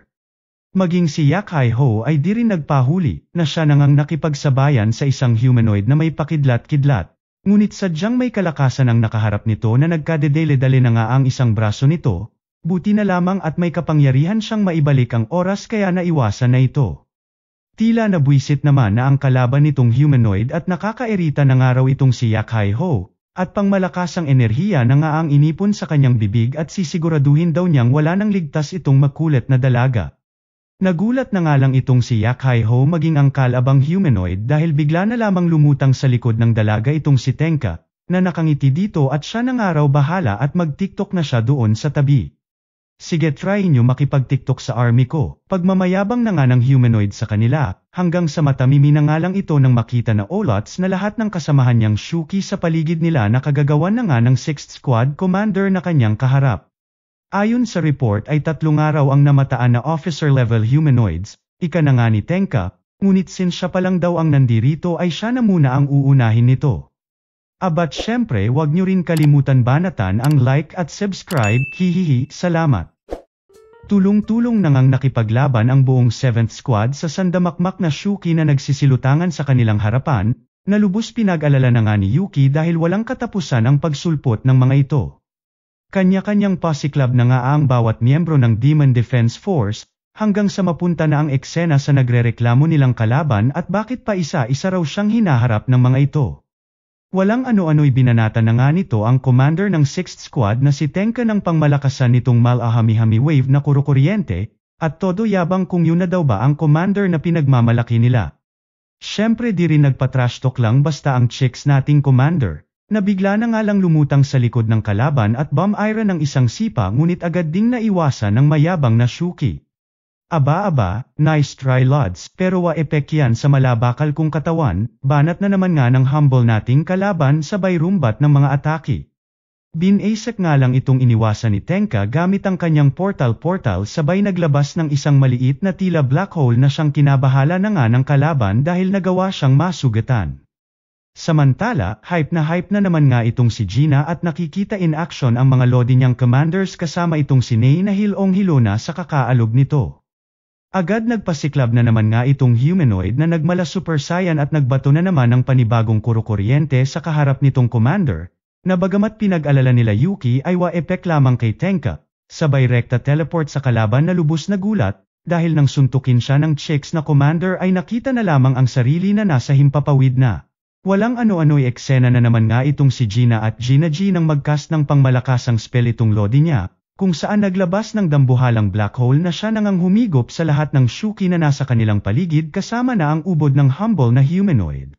Maging si Yak Hai Ho ay di rin nagpahuli na siya nangang nakipagsabayan sa isang humanoid na may pakidlat-kidlat. Ngunit sadyang may kalakasan ang nakaharap nito na nagkadedele-dale na nga ang isang braso nito, buti na lamang at may kapangyarihan siyang maibalik ang oras kaya naiwasan na ito. Tila nabwisit naman na ang kalaban nitong humanoid at nakakairita na nga raw itong si Yak Ho, at pangmalakas ang enerhiya na nga ang inipon sa kanyang bibig at sisiguraduhin daw niyang wala nang ligtas itong makulit na dalaga. Nagulat na nga lang itong si Yak Ho maging ang kalabang humanoid dahil bigla na lamang lumutang sa likod ng dalaga itong si Tenka, na nakangiti dito at siya na nga raw bahala at mag-tiktok na siya doon sa tabi. Sige try nyo makipag-tiktok sa army ko. Pagmamayabang na nga ng humanoid sa kanila, hanggang sa matamimi na nga lang ito nang makita na Olots na lahat ng kasamahan niyang Shuki sa paligid nila na kagagawan na nga ng 6th Squad Commander na kanyang kaharap. Ayon sa report ay tatlong araw ang namataan na officer-level humanoids, ika na nga ni Tenka, ngunit sin siya pa lang daw ang nandirito ay siya na muna ang uunahin nito. Abat syempre wag nyo rin kalimutan banatan ang like at subscribe, hihihi, salamat. Tulong-tulong nangang nakipaglaban ang buong 7th Squad sa sandamakmak na Shuki na nagsisilutangan sa kanilang harapan, na lubos pinag-alala na nga ni Yuki dahil walang katapusan ang pagsulpot ng mga ito. Kanya-kanyang pasiklab na nga ang bawat miyembro ng Demon Defense Force, hanggang sa mapunta na ang eksena sa nagrereklamo nilang kalaban at bakit pa isa-isa raw siyang hinaharap ng mga ito. Walang ano-ano'y binanata na nga nito ang commander ng 6th Squad na si Tenka ng pangmalakasan nitong malahami-hami wave na kurukuryente, at todo yabang kung yun na daw ba ang commander na pinagmamalaki nila. Siyempre di rin nagpatrash talk lang basta ang chicks nating commander, na bigla na nga lang lumutang sa likod ng kalaban at bomb iron ng isang sipa ngunit agad ding naiwasan ng mayabang na Shuki. Aba-aba, nice try lads pero wa epek yan sa malabakal kong katawan, banat na naman nga ng humble nating kalaban sa bayrumbat ng mga ataki. Binasak nga lang itong iniwasan ni Tenka gamit ang kanyang portal-portal sabay naglabas ng isang maliit na tila black hole na siyang kinabahala na nga ng kalaban dahil nagawa siyang masugatan. Samantala, hype na hype na naman nga itong si Gina at nakikita in action ang mga lodi niyang commanders kasama itong si Ney na hilong hilo na sa kakaalog nito. Agad nagpasiklab na naman nga itong humanoid na nagmala Super Saiyan at nagbato na naman ng panibagong kurukuryente sa kaharap nitong commander, na bagamat pinag-alala nila Yuki ay wa-epek lamang kay Tenka, sabay rekta teleport sa kalaban na lubos na gulat, dahil nang suntukin siya ng chicks na commander ay nakita na lamang ang sarili na nasa himpapawid na. Walang ano-ano'y eksena na naman nga itong si Gina at Gina G nang magcast ng pangmalakasang spell itong lodi niya, kung saan naglabas ng dambuhalang black hole na siya nangang humigop sa lahat ng Shuki na nasa kanilang paligid kasama na ang ubod ng humble na humanoid.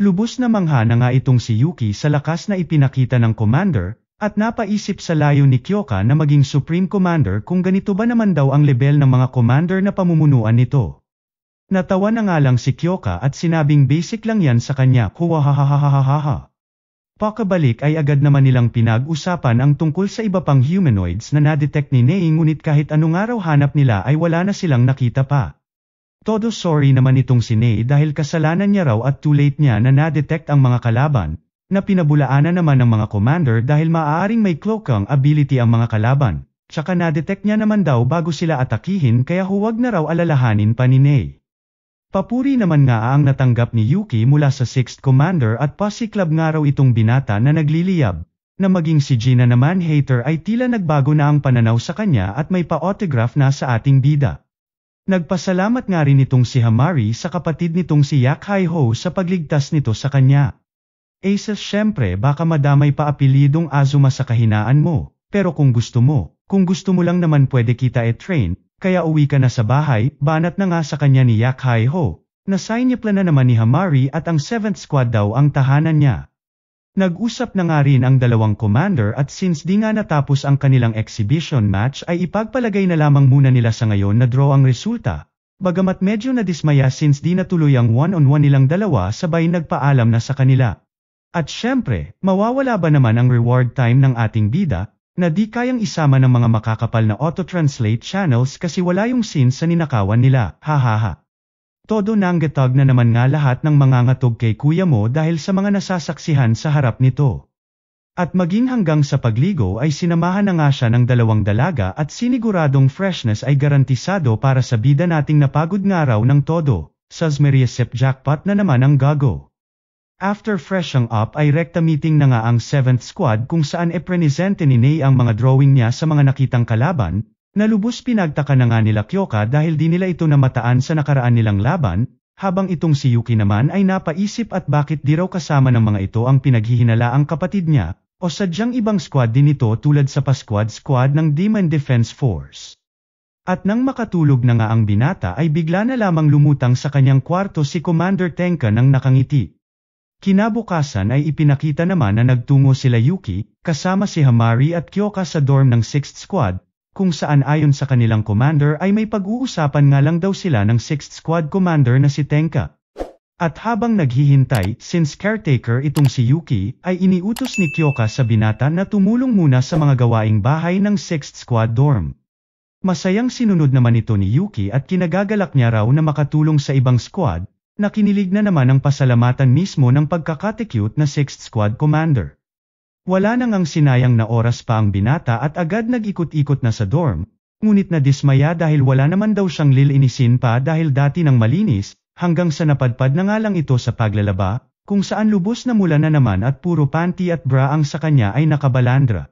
Lubos na mangha na nga itong si Yuki sa lakas na ipinakita ng commander, at napaisip sa layo ni Kyoka na maging supreme commander kung ganito ba naman daw ang level ng mga commander na pamumunuan nito. Natawa na nga lang si Kyoka at sinabing basic lang yan sa kanya kuwahahahahaha. Pakabalik ay agad naman nilang pinag-usapan ang tungkol sa iba pang humanoids na nadetect ni Nei ngunit kahit anong araw hanap nila ay wala na silang nakita pa. Todo sorry naman itong si Nei dahil kasalanan niya raw at too late niya na nadetect ang mga kalaban, na pinabulaanan naman ng mga commander dahil maaaring may cloakang ability ang mga kalaban, tsaka nadetect niya naman daw bago sila atakihin kaya huwag na raw alalahanin pa ni Nei. Papuri naman nga ang natanggap ni Yuki mula sa 6th Commander at Posse Club nga raw itong binata na nagliliyab, na maging si Gina naman hater ay tila nagbago na ang pananaw sa kanya at may pa-autograph na sa ating bida. Nagpasalamat nga rin itong si Hamari sa kapatid nitong si Yak Hai Ho sa pagligtas nito sa kanya. Aces syempre baka madamay pa apelidong Azuma sa kahinaan mo, pero kung gusto mo, kung gusto mo lang naman pwede kita e-train, kaya uwi ka na sa bahay, banat na nga sa kanya ni Yak Hai Ho. Nasainyapla na naman ni Hamari at ang 7th Squad daw ang tahanan niya. Nag-usap na nga rin ang dalawang commander at since di nga natapos ang kanilang exhibition match ay ipagpalagay na lamang muna nila sa ngayon na draw ang resulta. Bagamat medyo na dismaya since di natuloy ang one-on-one -on -one nilang dalawa sabay nagpaalam na sa kanila. At syempre, mawawala ba naman ang reward time ng ating bida, na di kayang isama ng mga makakapal na auto-translate channels kasi wala yung scene sa ninakawan nila, hahaha. Todo nanggatag na naman nga lahat ng mangangatog kay kuya mo dahil sa mga nasasaksihan sa harap nito. At maging hanggang sa pagligo ay sinamahan na nga siya ng dalawang dalaga at siniguradong freshness ay garantisado para sa bida nating napagod nga raw ng todo. Sasmeria Sep Jackpot na naman ang gago. After freshang up ay rekta meeting na nga ang 7th squad kung saan eprenesente ni Ney ang mga drawing niya sa mga nakitang kalaban, na lubos pinagtaka na nga nila Kyoka dahil di nila ito namataan sa nakaraan nilang laban, habang itong si Yuki naman ay napaisip at bakit di raw kasama ng mga ito ang pinaghihinalaang kapatid niya, o sadyang ibang squad din ito tulad sa pasquad squad squad ng Demon Defense Force. At nang makatulog na nga ang binata ay bigla na lamang lumutang sa kanyang kwarto si Commander Tenka nang nakangiti. Kinabukasan ay ipinakita naman na nagtungo sila Yuki, kasama si Hamari at Kyoka sa dorm ng 6th Squad, kung saan ayon sa kanilang commander ay may pag-uusapan nga lang daw sila ng 6th Squad commander na si Tenka. At habang naghihintay, since caretaker itong si Yuki, ay iniutos ni Kyoka sa binata na tumulong muna sa mga gawaing bahay ng 6th Squad dorm. Masayang sinunod naman ito ni Yuki at kinagagalak niya raw na makatulong sa ibang squad, Nakinilig na naman ang pasalamatan mismo ng pagkakatekyut na 6th Squad Commander. Wala nang ang sinayang na oras pa ang binata at agad nag-ikot-ikot na sa dorm, ngunit na dismaya dahil wala naman daw siyang lilinisin pa dahil dati nang malinis, hanggang sa napadpad na nga lang ito sa paglalaba, kung saan lubos na mula na naman at puro panty at bra ang sa kanya ay nakabalandra.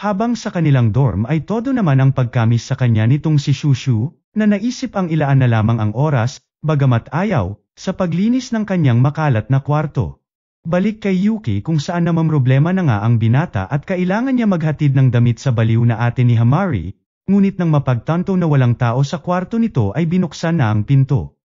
Habang sa kanilang dorm ay todo naman ang pagkamis sa kanya nitong si Shushu, na naisip ang ilaan na lamang ang oras, bagamat ayaw, sa paglinis ng kanyang makalat na kwarto, balik kay Yuki kung saan namamroblema na nga ang binata at kailangan niya maghatid ng damit sa baliw na ate ni Hamari, ngunit nang mapagtanto na walang tao sa kwarto nito ay binuksan na ang pinto.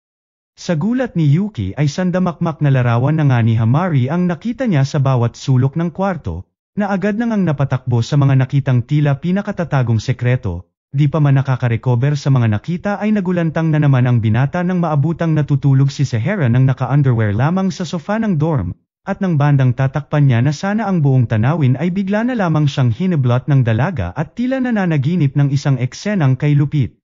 Sa gulat ni Yuki ay sandamakmak na larawan na nga ni Hamari ang nakita niya sa bawat sulok ng kwarto, na agad nang ang napatakbo sa mga nakitang tila pinakatatagong sekreto, Di pa man nakaka-recover sa mga nakita ay nagulantang na naman ang binata nang maabutang natutulog si Sehera nang naka-underwear lamang sa sofa ng dorm, at nang bandang tatakpan niya na sana ang buong tanawin ay bigla na lamang siyang hiniblot ng dalaga at tila nananaginip ng isang eksenang kay Lupit.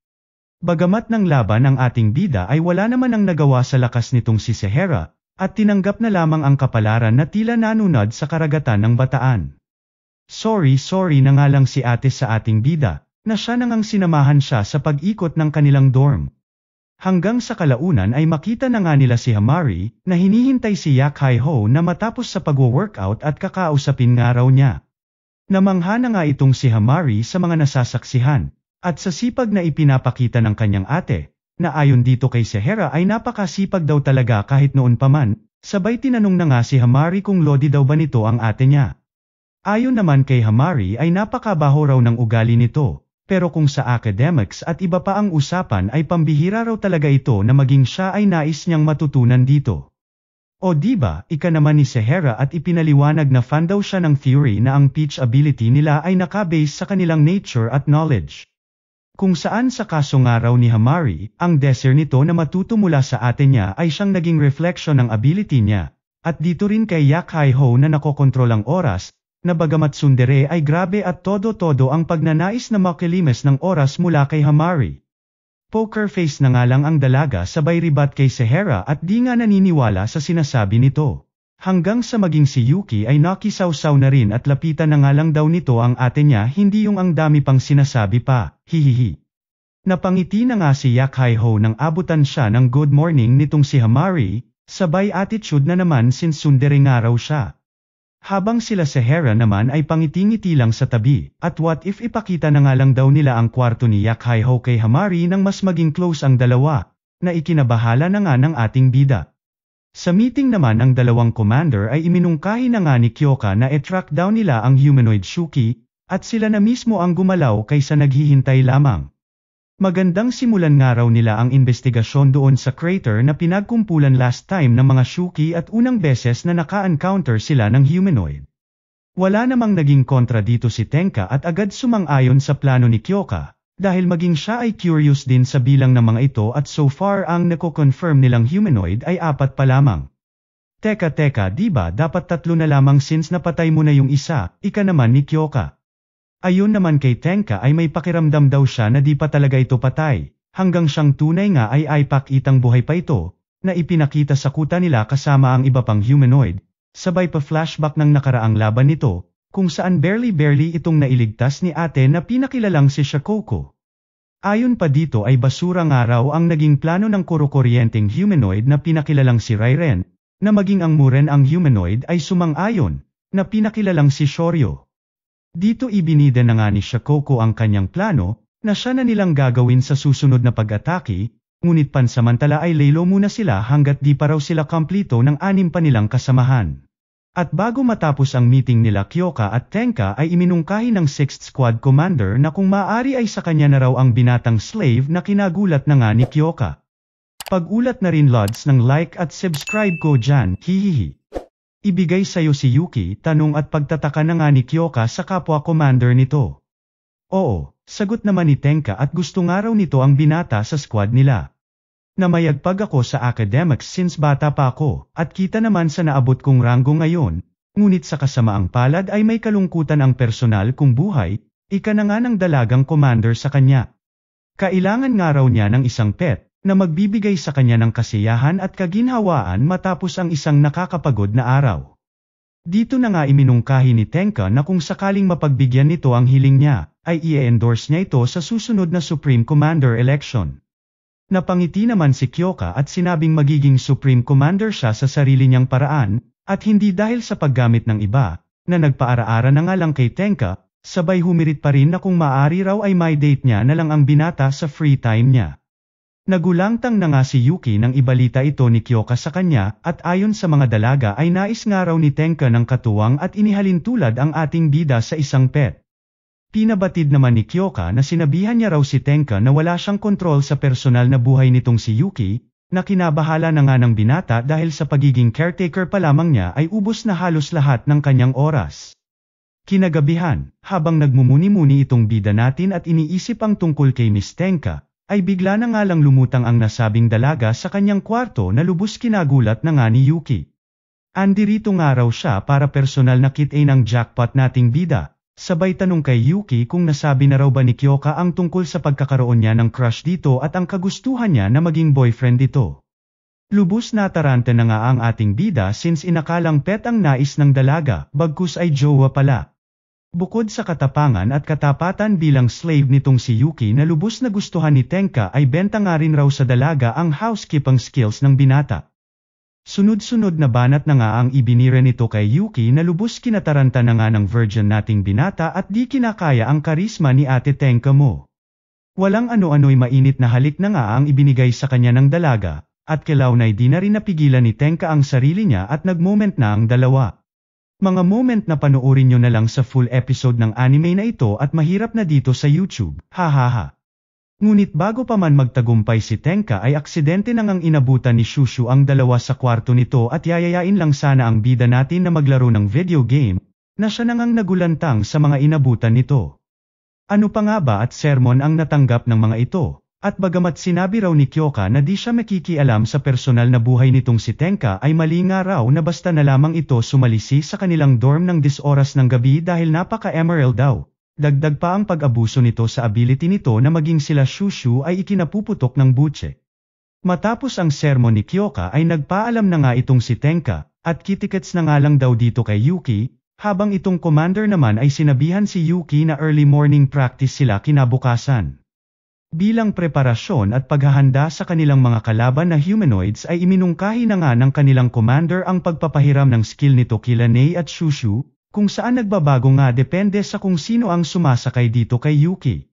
Bagamat ng laban ang ating bida ay wala naman ang nagawa sa lakas nitong si Sehera, at tinanggap na lamang ang kapalaran na tila nanunod sa karagatan ng bataan. Sorry sorry na nga lang si ate sa ating bida, na siya nangang sinamahan siya sa pag-ikot ng kanilang dorm. Hanggang sa kalaunan ay makita na nga nila si Hamari na hinihintay si Yak Hai Ho na matapos sa pagwo-workout at kakausapin nga raw niya. Namangha na nga itong si Hamari sa mga nasasaksihan, at sa sipag na ipinapakita ng kanyang ate, na ayon dito kay Sehera ay napakasipag daw talaga kahit noon pa man, sabay tinanong na nga si Hamari kung lodi daw ba nito ang ate niya. Ayon naman kay Hamari ay napakabaho raw ng ugali nito, pero kung sa academics at iba pa ang usapan ay pambihira raw talaga ito na maging siya ay nais niyang matutunan dito. O diba, ika naman ni Sehera at ipinaliwanag na fan daw siya ng theory na ang pitch ability nila ay nakabase sa kanilang nature at knowledge. Kung saan sa kaso nga raw ni Hamari, ang desir nito na matuto mula sa atin niya ay siyang naging reflection ng ability niya, at dito rin kay Yak Hai Ho na nakokontrol ang oras, na bagamat sundere ay grabe at todo-todo ang pagnanais na makilimes ng oras mula kay Hamari. Poker face na nga lang ang dalaga sabay ribat kay Sehera at di nga naniniwala sa sinasabi nito. Hanggang sa maging si Yuki ay nakisawsaw na rin at lapitan na nga lang daw nito ang ate niya hindi yung ang dami pang sinasabi pa, hihihi. Napangiti na nga si Yak Hai Ho nang abutan siya ng good morning nitong si Hamari, sabay attitude na naman since sundere nga raw siya. Habang sila sa Hera naman ay pangiti-ngiti lang sa tabi, at what if ipakita na nga lang daw nila ang kwarto ni Yakhai Ho kay Hamari nang mas maging close ang dalawa, na ikinabahala na nga ng ating bida. Sa meeting naman ang dalawang commander ay iminungkahi na nga ni Kyoka na e-track down nila ang humanoid Shuki, at sila na mismo ang gumalaw kaysa naghihintay lamang. Magandang simulan nga raw nila ang investigasyon doon sa crater na pinagkumpulan last time ng mga Shuki at unang beses na naka-encounter sila ng humanoid. Wala namang naging kontra dito si Tenka at agad sumang-ayon sa plano ni Kyoka, dahil maging siya ay curious din sa bilang ng mga ito at so far ang nako-confirm nilang humanoid ay apat pa lamang. Teka teka diba dapat tatlo na lamang since napatay mo na yung isa, ika naman ni Kyoka. Ayon naman kay Tenka ay may pakiramdam daw siya na di pa talaga ito patay, hanggang siyang tunay nga ay ay itang buhay pa ito, na ipinakita sa kuta nila kasama ang iba pang humanoid, sabay pa flashback ng nakaraang laban nito, kung saan barely-barely itong nailigtas ni ate na pinakilalang si Shakoko. Ayon pa dito ay basura nga raw ang naging plano ng kurokoryenteng humanoid na pinakilalang si Rairen, na maging ang Muren ang humanoid ay sumang-ayon, na pinakilalang si Shoryo. Dito ibinida na nga ni Shakoko ang kanyang plano, na siya na nilang gagawin sa susunod na pag-atake, ngunit pansamantala ay laylo muna sila hanggat di pa raw sila kamplito ng anim pa nilang kasamahan. At bago matapos ang meeting nila Kyoka at Tenka ay iminungkahi ng 6th Squad Commander na kung maaari ay sa kanya na raw ang binatang slave na kinagulat na nga ni Kyoka. Pag-ulat na rin lods ng like at subscribe ko dyan, hihihi. Ibigay sa'yo si Yuki tanong at pagtataka na nga ni Kyoka sa kapwa commander nito. Oo, sagot naman ni Tenka at gusto nga raw nito ang binata sa squad nila. Namayagpag ako sa academics since bata pa ako, at kita naman sa naabot kong ranggo ngayon, ngunit sa kasamaang palad ay may kalungkutan ang personal kung buhay, ika na nga ng dalagang commander sa kanya. Kailangan nga raw niya ng isang pet, na magbibigay sa kanya ng kasiyahan at kaginhawaan matapos ang isang nakakapagod na araw. Dito na nga iminungkahi ni Tenka na kung sakaling mapagbigyan nito ang hiling niya, ay i-endorse niya ito sa susunod na Supreme Commander election. Napangiti naman si Kyoka at sinabing magiging Supreme Commander siya sa sarili niyang paraan, at hindi dahil sa paggamit ng iba, na nagpaara-ara na nga lang kay Tenka, sabay humirit pa rin na kung maaari raw ay may date niya na lang ang binata sa free time niya. Nagulangtang na nga si Yuki nang ibalita ito ni Kyoka sa kanya at ayon sa mga dalaga ay nais nga raw ni Tenka ng katuwang at inihalin tulad ang ating bida sa isang pet. Pinabatid naman ni Kyoka na sinabihan niya raw si Tenka na wala siyang kontrol sa personal na buhay nitong si Yuki, na kinabahala na nga ng binata dahil sa pagiging caretaker pa lamang niya ay ubos na halos lahat ng kanyang oras. Kinagabihan, habang nagmumuni-muni itong bida natin at iniisip ang tungkol kay Miss Tenka, ay bigla na nga lang lumutang ang nasabing dalaga sa kanyang kwarto na lubos kinagulat na nga ni Yuki. Andirito nga raw siya para personal na kitain ang jackpot nating bida, sabay tanong kay Yuki kung nasabi na raw ba ni Kyoka ang tungkol sa pagkakaroon niya ng crush dito at ang kagustuhan niya na maging boyfriend dito. Lubos na taranta na nga ang ating bida since inakalang pet ang nais ng dalaga, bagkus ay jowa pala. Bukod sa katapangan at katapatan bilang slave nitong si Yuki na lubos na gustuhan ni Tenka ay benta nga rin raw sa dalaga ang housekeeping skills ng binata. Sunod-sunod na banat na nga ang ibinira nito kay Yuki na lubos kinataranta na nga ng virgin nating binata at di kinakaya ang karisma ni ate Tenka mo. Walang ano-ano'y mainit na halik na nga ang ibinigay sa kanya ng dalaga, at kilaw na'y di na rin napigilan ni Tenka ang sarili niya at nagmoment na ang dalawa. Mga moment na panoorin nyo na lang sa full episode ng anime na ito at mahirap na dito sa YouTube, hahaha. Ngunit bago pa man magtagumpay si Tenka ay aksidente nang ang inabutan ni Shushu ang dalawa sa kwarto nito at yayayain lang sana ang bida natin na maglaro ng video game, na siya nang ang nagulantang sa mga inabutan nito. Ano pa nga ba at sermon ang natanggap ng mga ito? At bagamat sinabi raw ni Kyoka na di siya makikialam sa personal na buhay nitong si Tenka ay mali nga raw na basta na lamang ito sumalisi sa kanilang dorm ng 10 oras ng gabi dahil napaka-emerald daw. Dagdag pa ang pag-abuso nito sa ability nito na maging sila Shushu ay ikinapuputok ng butse. Matapos ang sermon ni Kyoka ay nagpaalam na nga itong si Tenka, at kitikets na nga lang daw dito kay Yuki, habang itong commander naman ay sinabihan si Yuki na early morning practice sila kinabukasan. Bilang preparasyon at paghahanda sa kanilang mga kalaban na humanoids ay iminungkahi na nga ng kanilang commander ang pagpapahiram ng skill nito kila Nei at Shushu, kung saan nagbabago nga depende sa kung sino ang sumasakay dito kay Yuki.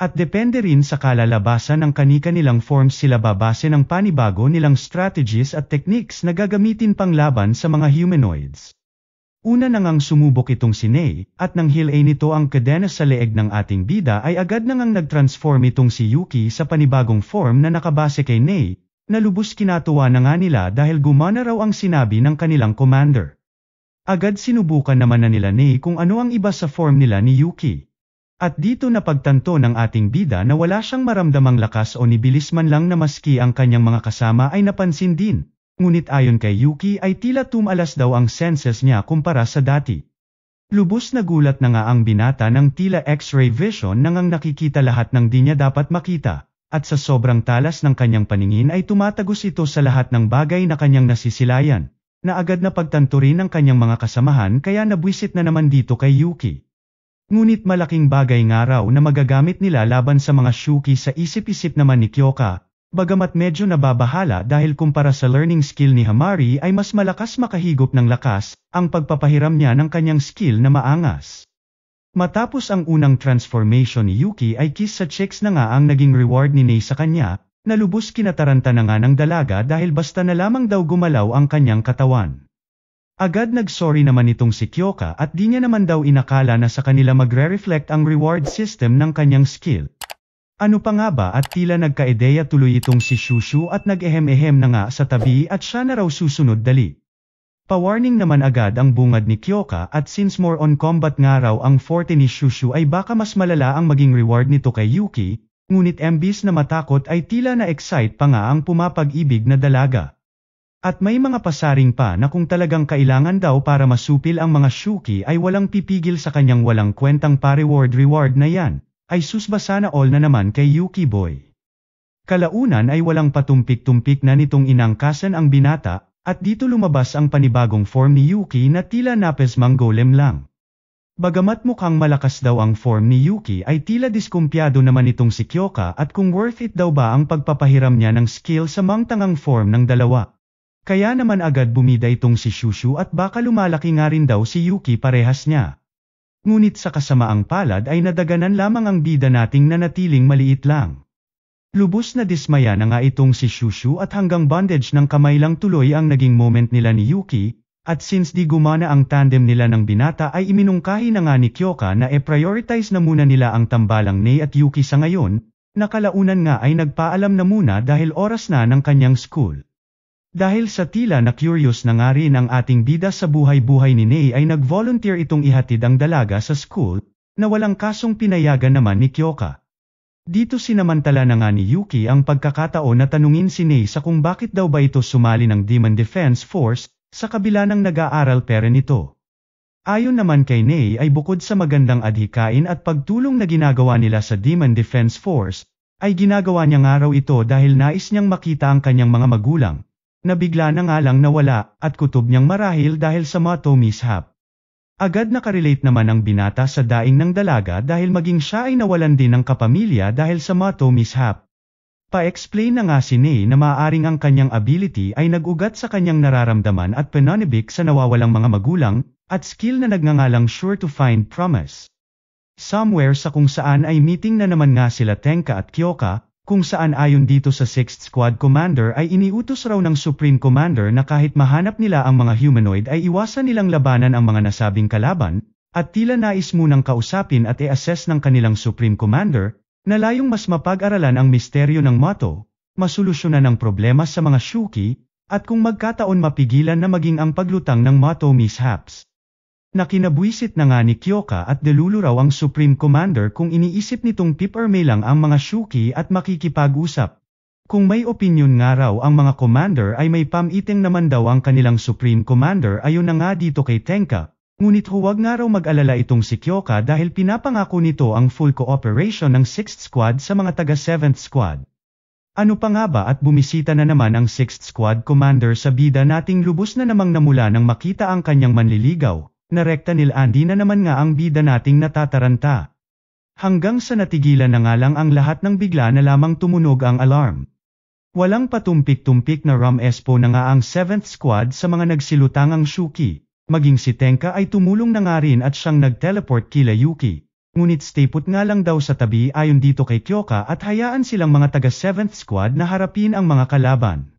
At depende rin sa kalalabasan ng kanika nilang forms sila babase ng panibago nilang strategies at techniques na gagamitin pang laban sa mga humanoids. Una na ngang sumubok itong si Ney, at nang hilay nito ang kadena sa leeg ng ating bida ay agad na ngang nag-transform itong si Yuki sa panibagong form na nakabase kay Ney, na lubos kinatuwa na nga nila dahil gumana raw ang sinabi ng kanilang commander. Agad sinubukan naman na nila Ney kung ano ang iba sa form nila ni Yuki. At dito napagtanto ng ating bida na wala siyang maramdamang lakas o nibilis man lang na maski ang kanyang mga kasama ay napansin din ngunit ayon kay Yuki ay tila tumalas daw ang senses niya kumpara sa dati. Lubos na gulat na nga ang binata ng tila x-ray vision nang ang nakikita lahat ng di niya dapat makita, at sa sobrang talas ng kanyang paningin ay tumatagos ito sa lahat ng bagay na kanyang nasisilayan, na agad na pagtanto rin ng kanyang mga kasamahan kaya nabwisit na naman dito kay Yuki. Ngunit malaking bagay nga raw na magagamit nila laban sa mga Shuki sa isip-isip naman ni Kyoka, Bagamat medyo nababahala dahil kumpara sa learning skill ni Hamari ay mas malakas makahigop ng lakas, ang pagpapahiram niya ng kanyang skill na maangas. Matapos ang unang transformation ni Yuki ay kiss sa chicks na nga ang naging reward ni Nei sa kanya, nalubos kinataranta na nga ng dalaga dahil basta na lamang daw gumalaw ang kanyang katawan. Agad nagsorry naman itong si Kyoka at di niya naman daw inakala na sa kanila magre-reflect ang reward system ng kanyang skill. Ano pa nga ba at tila nagkaideya tuloy itong si Shushu at nag-ehem-ehem na nga sa tabi at siya na raw susunod dali. Pawarning naman agad ang bungad ni Kyoka at since more on combat nga raw ang forte ni Shushu ay baka mas malala ang maging reward nito kay Yuki, ngunit embis na matakot ay tila na excite pa nga ang pumapag-ibig na dalaga. At may mga pasaring pa na kung talagang kailangan daw para masupil ang mga Shuki ay walang pipigil sa kanyang walang kwentang pa-reward-reward na yan. Ay sus ba sana all na naman kay Yuki Boy? Kalaunan ay walang patumpik-tumpik na nitong inangkasan ang binata, at dito lumabas ang panibagong form ni Yuki na tila napes mang golem lang. Bagamat mukhang malakas daw ang form ni Yuki ay tila diskumpyado naman itong si Kyoka at kung worth it daw ba ang pagpapahiram niya ng skill sa mangtangang form ng dalawa. Kaya naman agad bumida itong si Shushu at baka lumalaki nga rin daw si Yuki parehas niya. Ngunit sa kasamaang palad ay nadaganan lamang ang bida nating nanatiling maliit lang. Lubos na dismaya na nga itong si Shushu at hanggang bondage ng kamay lang tuloy ang naging moment nila ni Yuki, at since di gumana ang tandem nila ng binata ay iminungkahi na nga ni Kyoka na e-prioritize na muna nila ang tambalang Nei at Yuki sa ngayon, nakalaunan nga ay nagpaalam na muna dahil oras na ng kanyang school. Dahil sa tila na curious na nga rin ang ating bida sa buhay-buhay ni Ney ay nag-volunteer itong ihatid ang dalaga sa school, na walang kasong pinayagan naman ni Kyoka. Dito sinamantala na nga ni Yuki ang pagkakataon na tanungin si Ney sa kung bakit daw ba ito sumali ng Demon Defense Force, sa kabila ng nag-aaral pera nito. Ayon naman kay Ney ay bukod sa magandang adhikain at pagtulong na ginagawa nila sa Demon Defense Force, ay ginagawa niya nga raw ito dahil nais niyang makita ang kanyang mga magulang, Nabigla na nga lang nawala, at kutob niyang marahil dahil sa motto mishap. Agad nakarelate naman ang binata sa daing ng dalaga dahil maging siya ay nawalan din ng kapamilya dahil sa motto mishap. Pa-explain na nga si Ney na maaaring ang kanyang ability ay nagugat sa kanyang nararamdaman at panonibik sa nawawalang mga magulang, at skill na nagngangalang sure to find promise. Somewhere sa kung saan ay meeting na naman nga sila Tenka at Kyoka, kung saan ayon dito sa 6th Squad Commander ay iniutos raw ng Supreme Commander na kahit mahanap nila ang mga humanoid ay iwasan nilang labanan ang mga nasabing kalaban, at tila nais munang kausapin at e-assess ng kanilang Supreme Commander, na layong mas mapag-aralan ang misteryo ng Mato, masolusyonan ang problema sa mga Shuki, at kung magkataon mapigilan na maging ang paglutang ng Mato mishaps. Nakinabwisit na nga ni Kyoka at delulu ang Supreme Commander kung iniisip nitong tip may lang ang mga Shuki at makikipag-usap. Kung may opinion nga raw ang mga commander ay may pamiting naman daw ang kanilang Supreme Commander ayon na nga dito kay Tenka, ngunit huwag nga raw mag-alala itong si Kyoka dahil pinapangako nito ang full cooperation ng 6th Squad sa mga taga 7th Squad. Ano pa nga ba at bumisita na naman ang 6th Squad Commander sa bida nating lubos na namang namula nang makita ang kanyang manliligaw, narekta nil Andy na naman nga ang bida nating natataranta. Hanggang sa natigilan na nga lang ang lahat ng bigla na lamang tumunog ang alarm. Walang patumpik-tumpik na Ram Espo na nga ang 7th squad sa mga nagsilutang ang Shuki, maging si Tenka ay tumulong na nga rin at siyang nag-teleport kila Yuki. Ngunit stayput put nga lang daw sa tabi ayon dito kay Kyoka at hayaan silang mga taga 7th squad na harapin ang mga kalaban.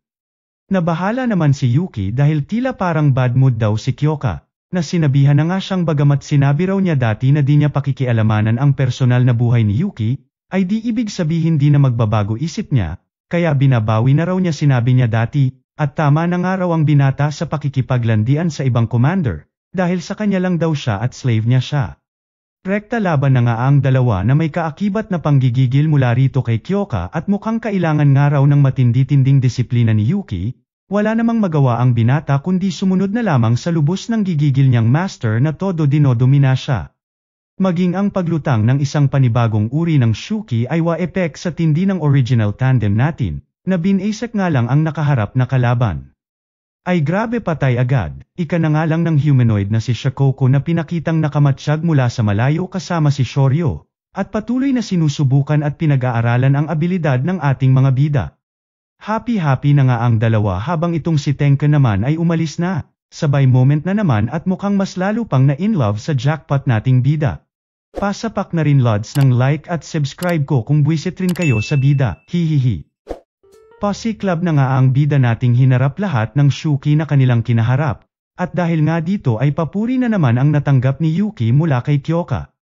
Nabahala naman si Yuki dahil tila parang bad mood daw si Kyoka na sinabihan na nga siyang bagamat sinabi raw niya dati na di niya pakikialamanan ang personal na buhay ni Yuki, ay di ibig sabihin di na magbabago isip niya, kaya binabawi na raw niya sinabi niya dati, at tama na nga raw ang binata sa pakikipaglandian sa ibang commander, dahil sa kanya lang daw siya at slave niya siya. Rekta laban na nga ang dalawa na may kaakibat na panggigigil mula rito kay Kyoka at mukhang kailangan nga raw ng matindi-tinding disiplina ni Yuki, wala namang magawa ang binata kundi sumunod na lamang sa lubos ng gigigil niyang master na todo dinodomina siya. Maging ang paglutang ng isang panibagong uri ng Shuki ay wa-epek sa tindi ng original tandem natin, na binasek nga lang ang nakaharap na kalaban. Ay grabe patay agad, ika na nga lang ng humanoid na si Shakoko na pinakitang nakamatsyag mula sa malayo kasama si Shoryo, at patuloy na sinusubukan at pinag-aaralan ang abilidad ng ating mga bida. Happy-happy na nga ang dalawa habang itong si Tenka naman ay umalis na, sabay moment na naman at mukhang mas lalo pang na in love sa jackpot nating bida. Pasapak na rin lods ng like at subscribe ko kung buwisit rin kayo sa bida, hihihi. Posse Club na nga ang bida nating hinarap lahat ng Shuki na kanilang kinaharap, at dahil nga dito ay papuri na naman ang natanggap ni Yuki mula kay Kyoka.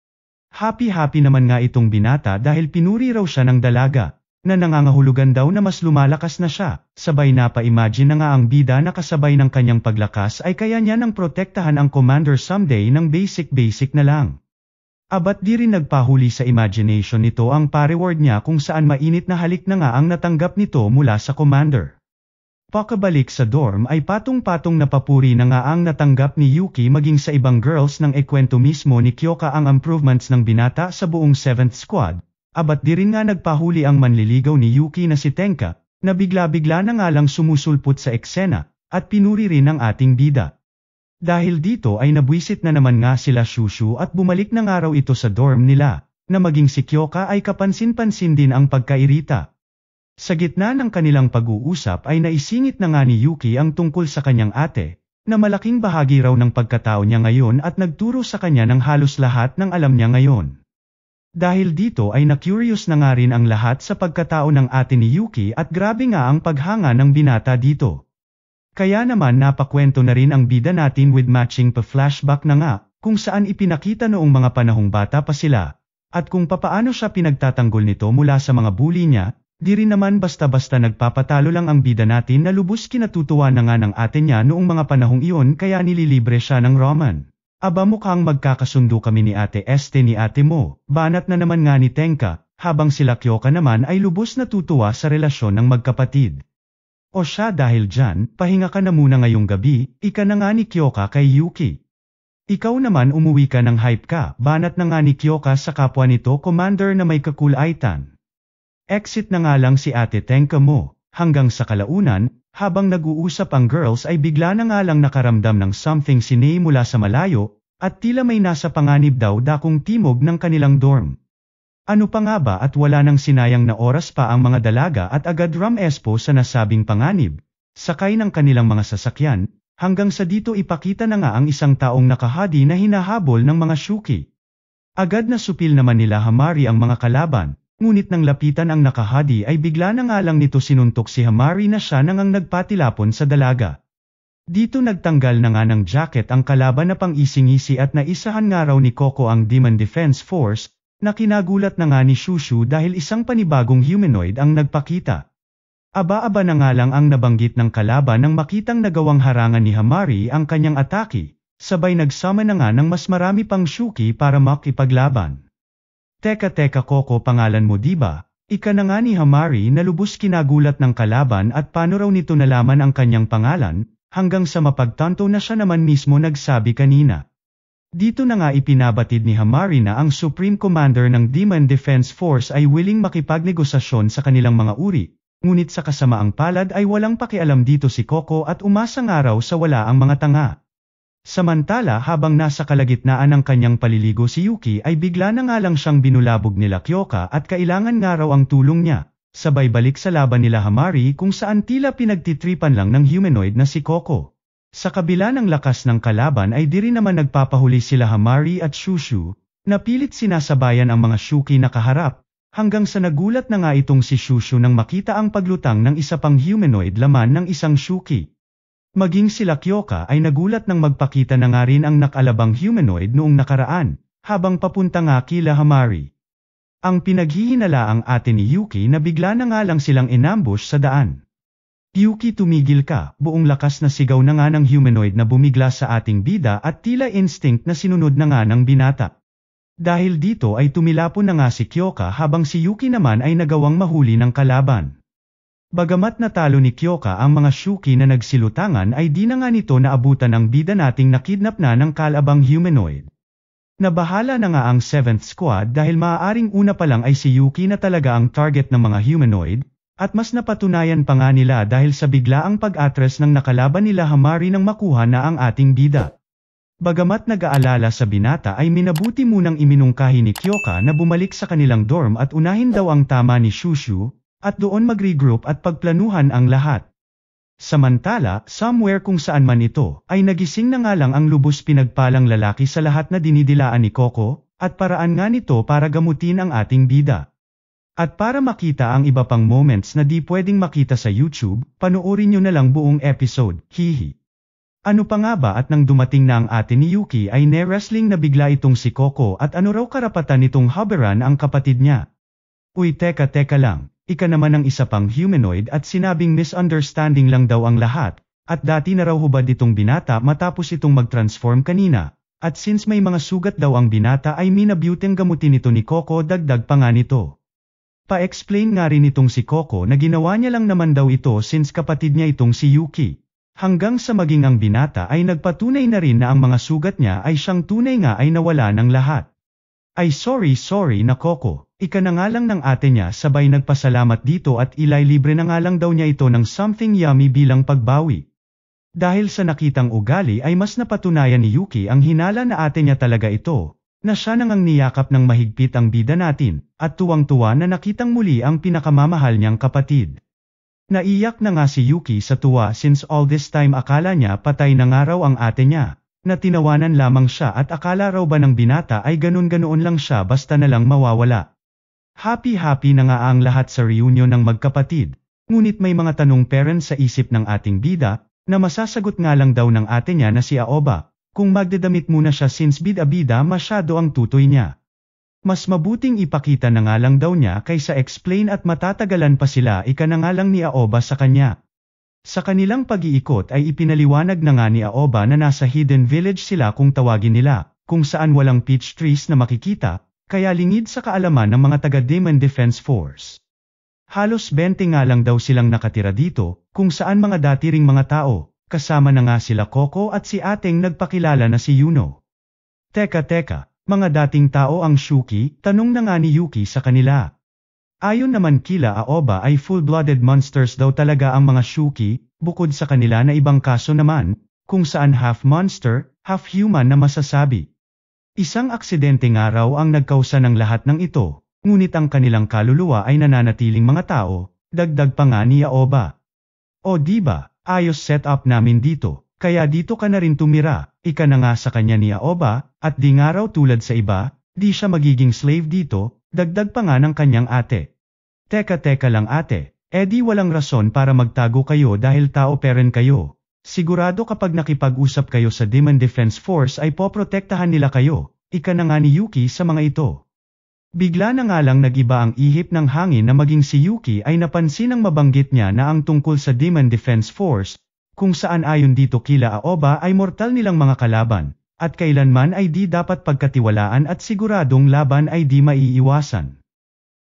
Happy-happy naman nga itong binata dahil pinuri raw siya ng dalaga, na nangangahulugan daw na mas lumalakas na siya, sabay na pa-imagine na nga ang bida na kasabay ng kanyang paglakas ay kaya niya nang protektahan ang commander someday ng basic-basic na lang. Abat di rin nagpahuli sa imagination nito ang pa-reward niya kung saan mainit na halik na nga ang natanggap nito mula sa commander. Pakabalik sa dorm ay patong-patong napapuri na nga ang natanggap ni Yuki maging sa ibang girls ng ekwento mismo ni Kyoka ang improvements ng binata sa buong 7th squad, Abat di rin nga nagpahuli ang manliligaw ni Yuki na si Tenka, na bigla-bigla na nga lang sumusulpot sa eksena, at pinuri rin ang ating bida. Dahil dito ay nabwisit na naman nga sila Shushu at bumalik na araw ito sa dorm nila, na maging si Kyoka ay kapansin-pansin din ang pagkairita. Sa gitna ng kanilang pag-uusap ay naisingit na nga ni Yuki ang tungkol sa kanyang ate, na malaking bahagi raw ng pagkatao niya ngayon at nagturo sa kanya ng halos lahat ng alam niya ngayon. Dahil dito ay na-curious na nga rin ang lahat sa pagkatao ng atin ni Yuki at grabe nga ang paghanga ng binata dito. Kaya naman napakwento na rin ang bida natin with matching pa-flashback na nga, kung saan ipinakita noong mga panahong bata pa sila, at kung papaano siya pinagtatanggol nito mula sa mga bully niya, di rin naman basta-basta nagpapatalo lang ang bida natin na lubos kinatutuwa na nga ng atin niya noong mga panahong iyon kaya nililibre siya ng Roman. Aba mukhang magkakasundo kami ni ate este ni ate mo, banat na naman nga ni Tenka, habang sila Kyoka naman ay lubos na tutuwa sa relasyon ng magkapatid. O siya dahil dyan, pahinga ka na muna ngayong gabi, ika na nga ni Kyoka kay Yuki. Ikaw naman umuwi ka ng hype ka, banat na nga ni Kyoka sa kapwa nito commander na may kakulaitan. Exit na nga lang si ate Tenka mo. Hanggang sa kalaunan, habang nag-uusap ang girls ay bigla na nga lang nakaramdam ng something si Ney mula sa malayo, at tila may nasa panganib daw dakong timog ng kanilang dorm. Ano pa nga ba at wala nang sinayang na oras pa ang mga dalaga at agad ram espo sa nasabing panganib, sakay ng kanilang mga sasakyan, hanggang sa dito ipakita na nga ang isang taong nakahadi na hinahabol ng mga shuki. Agad na supil naman nila Hamari ang mga kalaban, Ngunit nang lapitan ang nakahadi ay bigla na nga lang nito sinuntok si Hamari na siya nangang nagpatilapon sa dalaga. Dito nagtanggal na nga ng jacket ang kalaban na pang-isingisi at naisahan nga raw ni Coco ang Demon Defense Force, na kinagulat na nga ni Shushu dahil isang panibagong humanoid ang nagpakita. Aba-aba na nga lang ang nabanggit ng kalaban nang makitang nagawang harangan ni Hamari ang kanyang ataki, sabay nagsama na nga ng mas marami pang Shuki para makipaglaban. Teka teka Coco pangalan mo diba? Ika na nga ni Hamari na lubos kinagulat ng kalaban at paano raw nito nalaman ang kanyang pangalan, hanggang sa mapagtanto na siya naman mismo nagsabi kanina. Dito na nga ipinabatid ni Hamari na ang Supreme Commander ng Demon Defense Force ay willing makipagnegosasyon sa kanilang mga uri, ngunit sa kasamaang palad ay walang pakialam dito si Coco at umasa nga raw sa wala ang mga tanga. Samantala habang nasa kalagitnaan ng kanyang paliligo si Yuki ay bigla na nga lang siyang binulabog nila Kyoka at kailangan nga raw ang tulong niya. Sabay balik sa laban nila Hamari kung saan tila pinagtitripan lang ng humanoid na si Coco. Sa kabila ng lakas ng kalaban ay di rin naman nagpapahuli sila Hamari at Shushu, napilit sinasabayan ang mga Shuki na kaharap, hanggang sa nagulat na nga itong si Shushu nang makita ang paglutang ng isa pang humanoid laman ng isang Shuki. Maging sila Kyoka ay nagulat nang magpakita na nga rin ang nakalabang humanoid noong nakaraan, habang papunta nga kila Hamari. Ang pinaghihinalaang ate ni Yuki na bigla na nga lang silang inambush sa daan. Yuki tumigil ka, buong lakas na sigaw na nga ng humanoid na bumigla sa ating bida at tila instinct na sinunod na nga ng binata. Dahil dito ay tumilapo na nga si Kyoka habang si Yuki naman ay nagawang mahuli ng kalaban. Bagamat natalo ni Kyoka ang mga Shuki na nagsilutangan ay di na nga nito naabutan ang bida nating nakidnap na ng kalabang humanoid. Nabahala na nga ang 7th squad dahil maaaring una pa lang ay si Yuki na talaga ang target ng mga humanoid, at mas napatunayan pa nga nila dahil sa biglaang pag atres ng nakalaban nila Hamari nang makuha na ang ating bida. Bagamat nag-aalala sa binata ay minabuti munang iminungkahi ni Kyoka na bumalik sa kanilang dorm at unahin daw ang tama ni Shushu, at doon mag-regroup at pagplanuhan ang lahat. Samantala, somewhere kung saan man ito, ay nagising na nga lang ang lubos pinagpalang lalaki sa lahat na dinidilaan ni Coco, at paraan nga nito para gamutin ang ating bida. At para makita ang iba pang moments na di pwedeng makita sa YouTube, panoorin nyo na lang buong episode, hihi. Ano pa nga ba at nang dumating na ang ate ni Yuki ay ne-wrestling na bigla itong si Coco at ano raw karapatan nitong haberan ang kapatid niya. Uy teka teka lang, Ika naman ang isa pang humanoid at sinabing misunderstanding lang daw ang lahat, at dati na raw hubad itong binata matapos itong mag-transform kanina, at since may mga sugat daw ang binata ay minabuting gamutin ito ni Coco dagdag pa nga nito. Pa-explain nga rin itong si Coco na ginawa niya lang naman daw ito since kapatid niya itong si Yuki. Hanggang sa maging ang binata ay nagpatunay na rin na ang mga sugat niya ay siyang tunay nga ay nawala ng lahat. Ay sorry sorry na Coco. Ika na nga ng ate niya sabay nagpasalamat dito at ilay libre na nga lang daw niya ito ng something yummy bilang pagbawi. Dahil sa nakitang ugali ay mas napatunayan ni Yuki ang hinala na ate niya talaga ito, na siya nang ang niyakap ng mahigpit ang bida natin, at tuwang-tuwa na nakitang muli ang pinakamamahal niyang kapatid. Naiyak na nga si Yuki sa tuwa since all this time akala niya patay na nga raw ang ate niya, na tinawanan lamang siya at akala raw ba ng binata ay ganun-ganoon lang siya basta na lang mawawala. Happy-happy na nga ang lahat sa reunion ng magkapatid, ngunit may mga tanong parents sa isip ng ating bida, na masasagot nga lang daw ng ate niya na si Aoba, kung magdadamit muna siya since bida-bida masyado ang tutoy niya. Mas mabuting ipakita na nga lang daw niya kaysa explain at matatagalan pa sila ika na nga lang ni Aoba sa kanya. Sa kanilang pag-iikot ay ipinaliwanag na nga ni Aoba na nasa Hidden Village sila kung tawagin nila, kung saan walang peach trees na makikita, kaya lingid sa kaalaman ng mga taga Demon Defense Force. Halos 20 nga lang daw silang nakatira dito, kung saan mga dati ring mga tao, kasama na nga sila Coco at si ating nagpakilala na si Yuno. Teka teka, mga dating tao ang Shuki, tanong na nga ni Yuki sa kanila. Ayon naman kila Aoba ay full-blooded monsters daw talaga ang mga Shuki, bukod sa kanila na ibang kaso naman, kung saan half monster, half human na masasabi. Isang aksidente nga raw ang nagkausa ng lahat ng ito, ngunit ang kanilang kaluluwa ay nananatiling mga tao, dagdag pa nga ni Yaoba. O diba, ayos setup namin dito, kaya dito ka na rin tumira, ika na nga sa kanya ni Yaoba, at di nga raw tulad sa iba, di siya magiging slave dito, dagdag pa nga ng kanyang ate. Teka teka lang ate, edi eh walang rason para magtago kayo dahil tao peren kayo. Sigurado kapag nakipag-usap kayo sa Demon Defense Force ay poprotektahan nila kayo, ika na nga ni Yuki sa mga ito. Bigla na nga lang nagiba ang ihip ng hangin na maging si Yuki ay napansin ang mabanggit niya na ang tungkol sa Demon Defense Force, kung saan ayon dito kila Aoba ay mortal nilang mga kalaban, at kailanman ay di dapat pagkatiwalaan at siguradong laban ay di maiiwasan.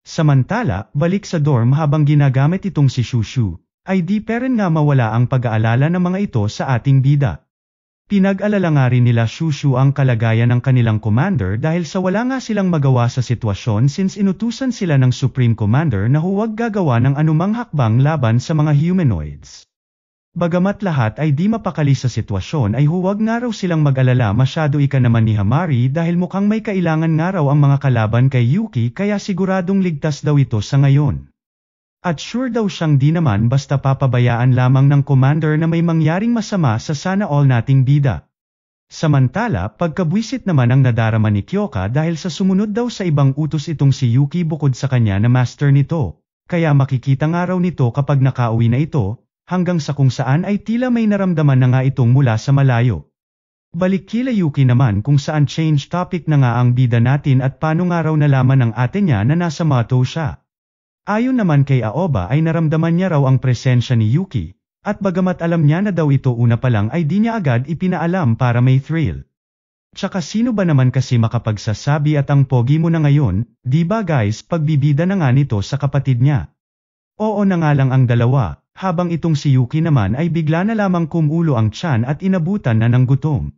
Samantala, balik sa dorm habang ginagamit itong si Shushu, ay di peren nga mawala ang pag-aalala ng mga ito sa ating bida. Pinag-alala nga rin nila Shushu ang kalagayan ng kanilang commander dahil sa wala nga silang magawa sa sitwasyon since inutusan sila ng Supreme Commander na huwag gagawa ng anumang hakbang laban sa mga humanoids. Bagamat lahat ay di mapakali sa sitwasyon ay huwag nga raw silang mag-alala masyado ika naman ni Hamari dahil mukhang may kailangan nga raw ang mga kalaban kay Yuki kaya siguradong ligtas daw ito sa ngayon. At sure daw siyang di naman basta papabayaan lamang ng commander na may mangyaring masama sa sana all nating bida. Samantala, pagkabwisit naman ang nadarama ni Kyoka dahil sa sumunod daw sa ibang utos itong si Yuki bukod sa kanya na master nito, kaya makikita nga raw nito kapag nakauwi na ito, hanggang sa kung saan ay tila may naramdaman na nga itong mula sa malayo. Balik kila Yuki naman kung saan change topic na nga ang bida natin at paano nga raw nalaman ng ate niya na nasa Mato siya. Ayon naman kay Aoba ay naramdaman niya raw ang presensya ni Yuki, at bagamat alam niya na daw ito una pa lang ay di niya agad ipinaalam para may thrill. Tsaka sino ba naman kasi makapagsasabi at ang pogi mo na ngayon, di ba guys pagbibida na nga nito sa kapatid niya. Oo na nga lang ang dalawa, habang itong si Yuki naman ay bigla na lamang kumulo ang tiyan at inabutan na ng gutom.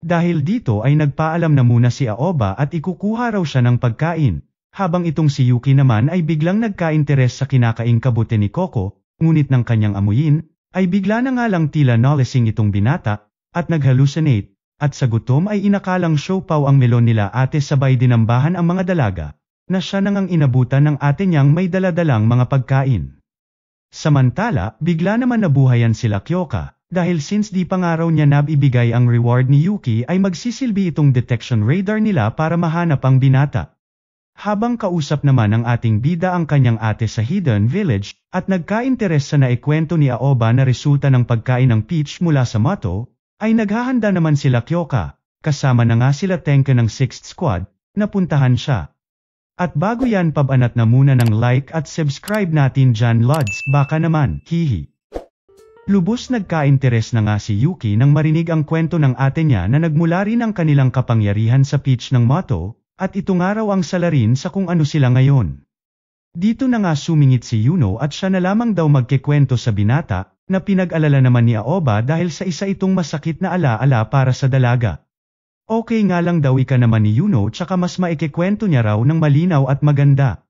Dahil dito ay nagpaalam na muna si Aoba at ikukuha raw siya ng pagkain, habang itong si Yuki naman ay biglang nagka-interes sa kinakaing kabute ni Coco, ngunit ng kanyang amuyin, ay bigla na nga lang tila nolising itong binata, at naghallucinate, at sa gutom ay inakalang showpaw ang melon nila ate sabay dinambahan ang mga dalaga, na siya nang ang inabutan ng ate niyang may daladalang mga pagkain. Samantala, bigla naman nabuhayan sila Kyoka, dahil since di pangaraw niya nabibigay ang reward ni Yuki ay magsisilbi itong detection radar nila para mahanap ang binata. Habang kausap naman ng ating bida ang kanyang ate sa Hidden Village, at nagka nagkainteres sa naikwento ni Aoba na resulta ng pagkain ng peach mula sa mato, ay naghahanda naman sila Kyoka, kasama na nga sila Tenka ng 6th Squad, napuntahan siya. At bago yan pabanat na muna ng like at subscribe natin dyan Lods, baka naman, hihi. Lubos nagka nagkainteres na nga si Yuki nang marinig ang kwento ng ate niya na nagmula rin ang kanilang kapangyarihan sa peach ng mato, at ito nga raw ang salarin sa kung ano sila ngayon. Dito na nga sumingit si Yuno at siya na lamang daw magkikwento sa binata, na pinag-alala naman ni Aoba dahil sa isa itong masakit na alaala para sa dalaga. Okay nga lang daw ika naman ni Yuno tsaka mas maikikwento niya raw ng malinaw at maganda.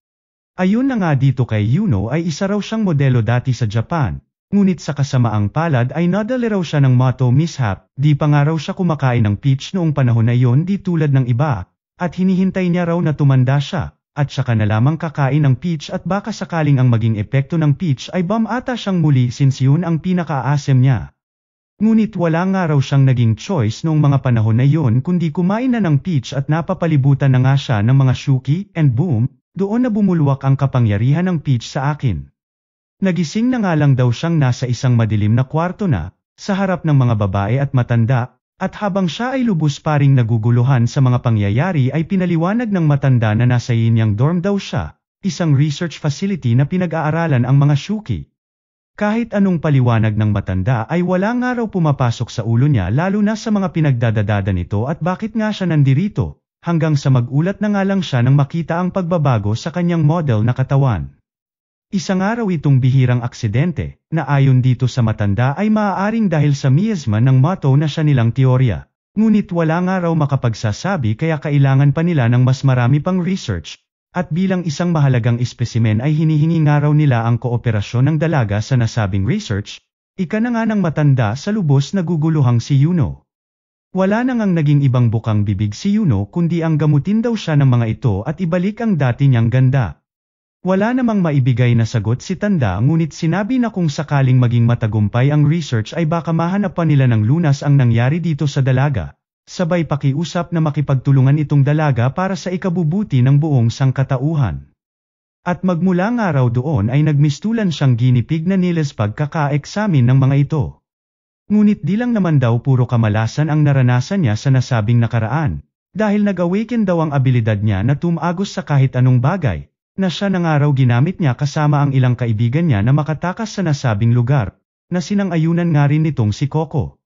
Ayun na nga dito kay Yuno ay isa raw siyang modelo dati sa Japan, ngunit sa kasamaang palad ay nadali raw siya ng motto mishap, di pa nga raw siya kumakain ng peach noong panahon na yon di tulad ng iba, at hinihintay niya raw na tumanda siya, at saka na lamang kakain ng peach at baka sakaling ang maging epekto ng peach ay bamata siyang muli since yun ang pinaka pinakaasem niya. Ngunit wala nga raw siyang naging choice noong mga panahon na yun kundi kumain na ng peach at napapalibutan na nga siya ng mga shuki, and boom, doon na bumulwak ang kapangyarihan ng peach sa akin. Nagising na nga lang daw siyang nasa isang madilim na kwarto na, sa harap ng mga babae at matanda, at habang siya ay lubos pa ring naguguluhan sa mga pangyayari ay pinaliwanag ng matanda na nasa Yinyang dorm daw siya, isang research facility na pinag-aaralan ang mga Shuki. Kahit anong paliwanag ng matanda ay wala nga raw pumapasok sa ulo niya lalo na sa mga pinagdadadada nito at bakit nga siya nandirito, hanggang sa magulat na nga lang siya nang makita ang pagbabago sa kanyang model na katawan. Isang araw itong bihirang aksidente, na ayon dito sa matanda ay maaaring dahil sa miasma ng mato na siya nilang teorya. Ngunit wala nga raw makapagsasabi kaya kailangan pa nila ng mas marami pang research. At bilang isang mahalagang espesimen ay hinihingi nga raw nila ang kooperasyon ng dalaga sa nasabing research, ika na nga ng matanda sa lubos na guguluhang si Yuno. Wala nang ang naging ibang bukang bibig si Yuno kundi ang gamutin daw siya ng mga ito at ibalik ang dati niyang ganda. Wala namang maibigay na sagot si Tanda ngunit sinabi na kung sakaling maging matagumpay ang research ay baka mahanap pa nila ng lunas ang nangyari dito sa dalaga. Sabay pakiusap na makipagtulungan itong dalaga para sa ikabubuti ng buong sangkatauhan. At magmula ng araw doon ay nagmistulan siyang ginipig na niles pagkaka-eksamin ng mga ito. Ngunit di lang naman daw puro kamalasan ang naranasan niya sa nasabing nakaraan, dahil nag-awaken daw ang abilidad niya na tumagos sa kahit anong bagay, na siya ng araw ginamit niya kasama ang ilang kaibigan niya na makatakas sa nasabing lugar, na sinang-ayunan nga rin nitong si Coco.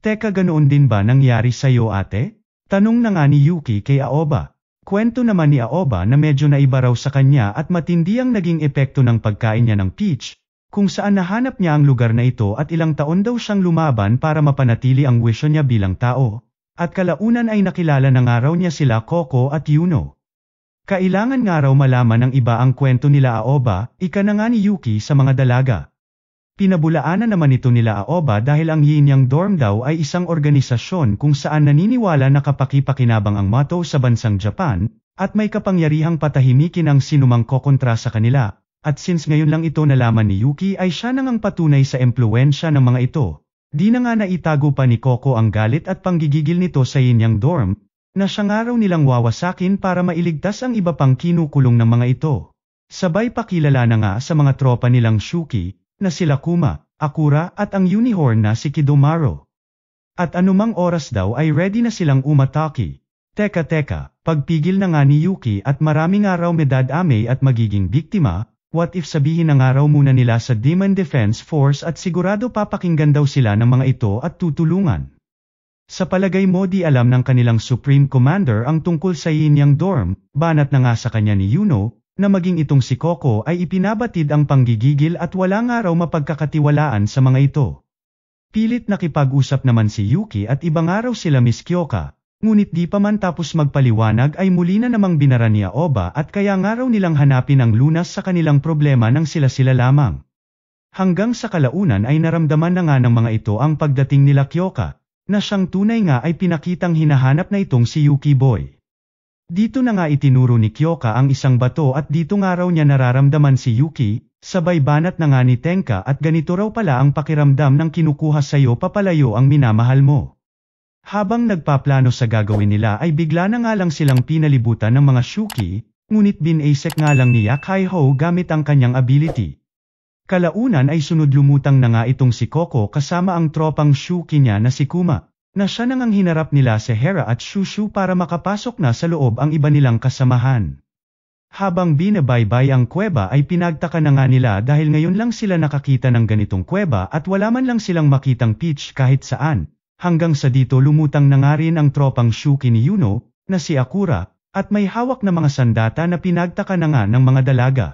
Teka ganoon din ba nangyari sa'yo ate? Tanong na nga ni Yuki kay Aoba. Kwento naman ni Aoba na medyo naiba raw sa kanya at matindi ang naging epekto ng pagkain niya ng peach, kung saan nahanap niya ang lugar na ito at ilang taon daw siyang lumaban para mapanatili ang wisyo niya bilang tao, at kalaunan ay nakilala na nga raw niya sila Coco at Yuno. Kailangan nga raw malaman ng iba ang kwento nila Aoba, ika na nga ni Yuki sa mga dalaga. Pinabulaan na naman ito nila Aoba dahil ang Yin Dorm daw ay isang organisasyon kung saan naniniwala na kapakipakinabang ang mato sa bansang Japan, at may kapangyarihang patahimikin ang sinumang kokontra sa kanila, at since ngayon lang ito nalaman ni Yuki ay siya nang ang patunay sa empluensya ng mga ito. Di na nga naitago pa ni Coco ang galit at panggigigil nito sa Yin Dorm, na siyang araw nilang wawasakin para mailigtas ang iba pang kinukulong ng mga ito. Sabay pakilala na nga sa mga tropa nilang Shuki, na sila Kuma, Akura at ang unicorn na si Kidomaro. At anumang oras daw ay ready na silang umataki. Teka teka, pagpigil na nga ni Yuki at maraming araw medad ame at magiging biktima, what if sabihin na nga raw muna nila sa Demon Defense Force at sigurado papakinggan daw sila ng mga ito at tutulungan. Sa palagay mo di alam ng kanilang Supreme Commander ang tungkol sa yin dorm, banat na nga sa kanya ni Yuno, na maging itong si Coco ay ipinabatid ang panggigigil at wala nga raw mapagkakatiwalaan sa mga ito. Pilit nakipag-usap naman si Yuki at ibang araw sila Miss Kyoka, ngunit di pa man tapos magpaliwanag ay muli na namang binara niya Oba at kaya nga raw nilang hanapin ang lunas sa kanilang problema ng sila-sila lamang. Hanggang sa kalaunan ay naramdaman na nga ng mga ito ang pagdating nila Kyoka, na siyang tunay nga ay pinakitang hinahanap na itong si Yuki Boy. Dito na nga itinuro ni Kyoka ang isang bato at dito nga raw niya nararamdaman si Yuki, sabay banat na nga ni Tenka at ganito raw pala ang pakiramdam ng kinukuha sayo papalayo ang minamahal mo. Habang nagpaplano sa gagawin nila ay bigla na nga lang silang pinalibutan ng mga Shuki, ngunit binaisek nga lang ni Yakhai Ho gamit ang kanyang ability. Kalaunan ay sunod lumutang na nga itong si Coco kasama ang tropang Shuki niya na si Kuma, na siya nang ang hinarap nila si Hera at Shushu para makapasok na sa loob ang iba nilang kasamahan. Habang binabaybay ang kuweba ay pinagtaka na nga nila dahil ngayon lang sila nakakita ng ganitong kuweba at wala man lang silang makitang peach kahit saan, hanggang sa dito lumutang na nga rin ang tropang Shuki ni Yuno, na si Akura, at may hawak na mga sandata na pinagtaka na nga ng mga dalaga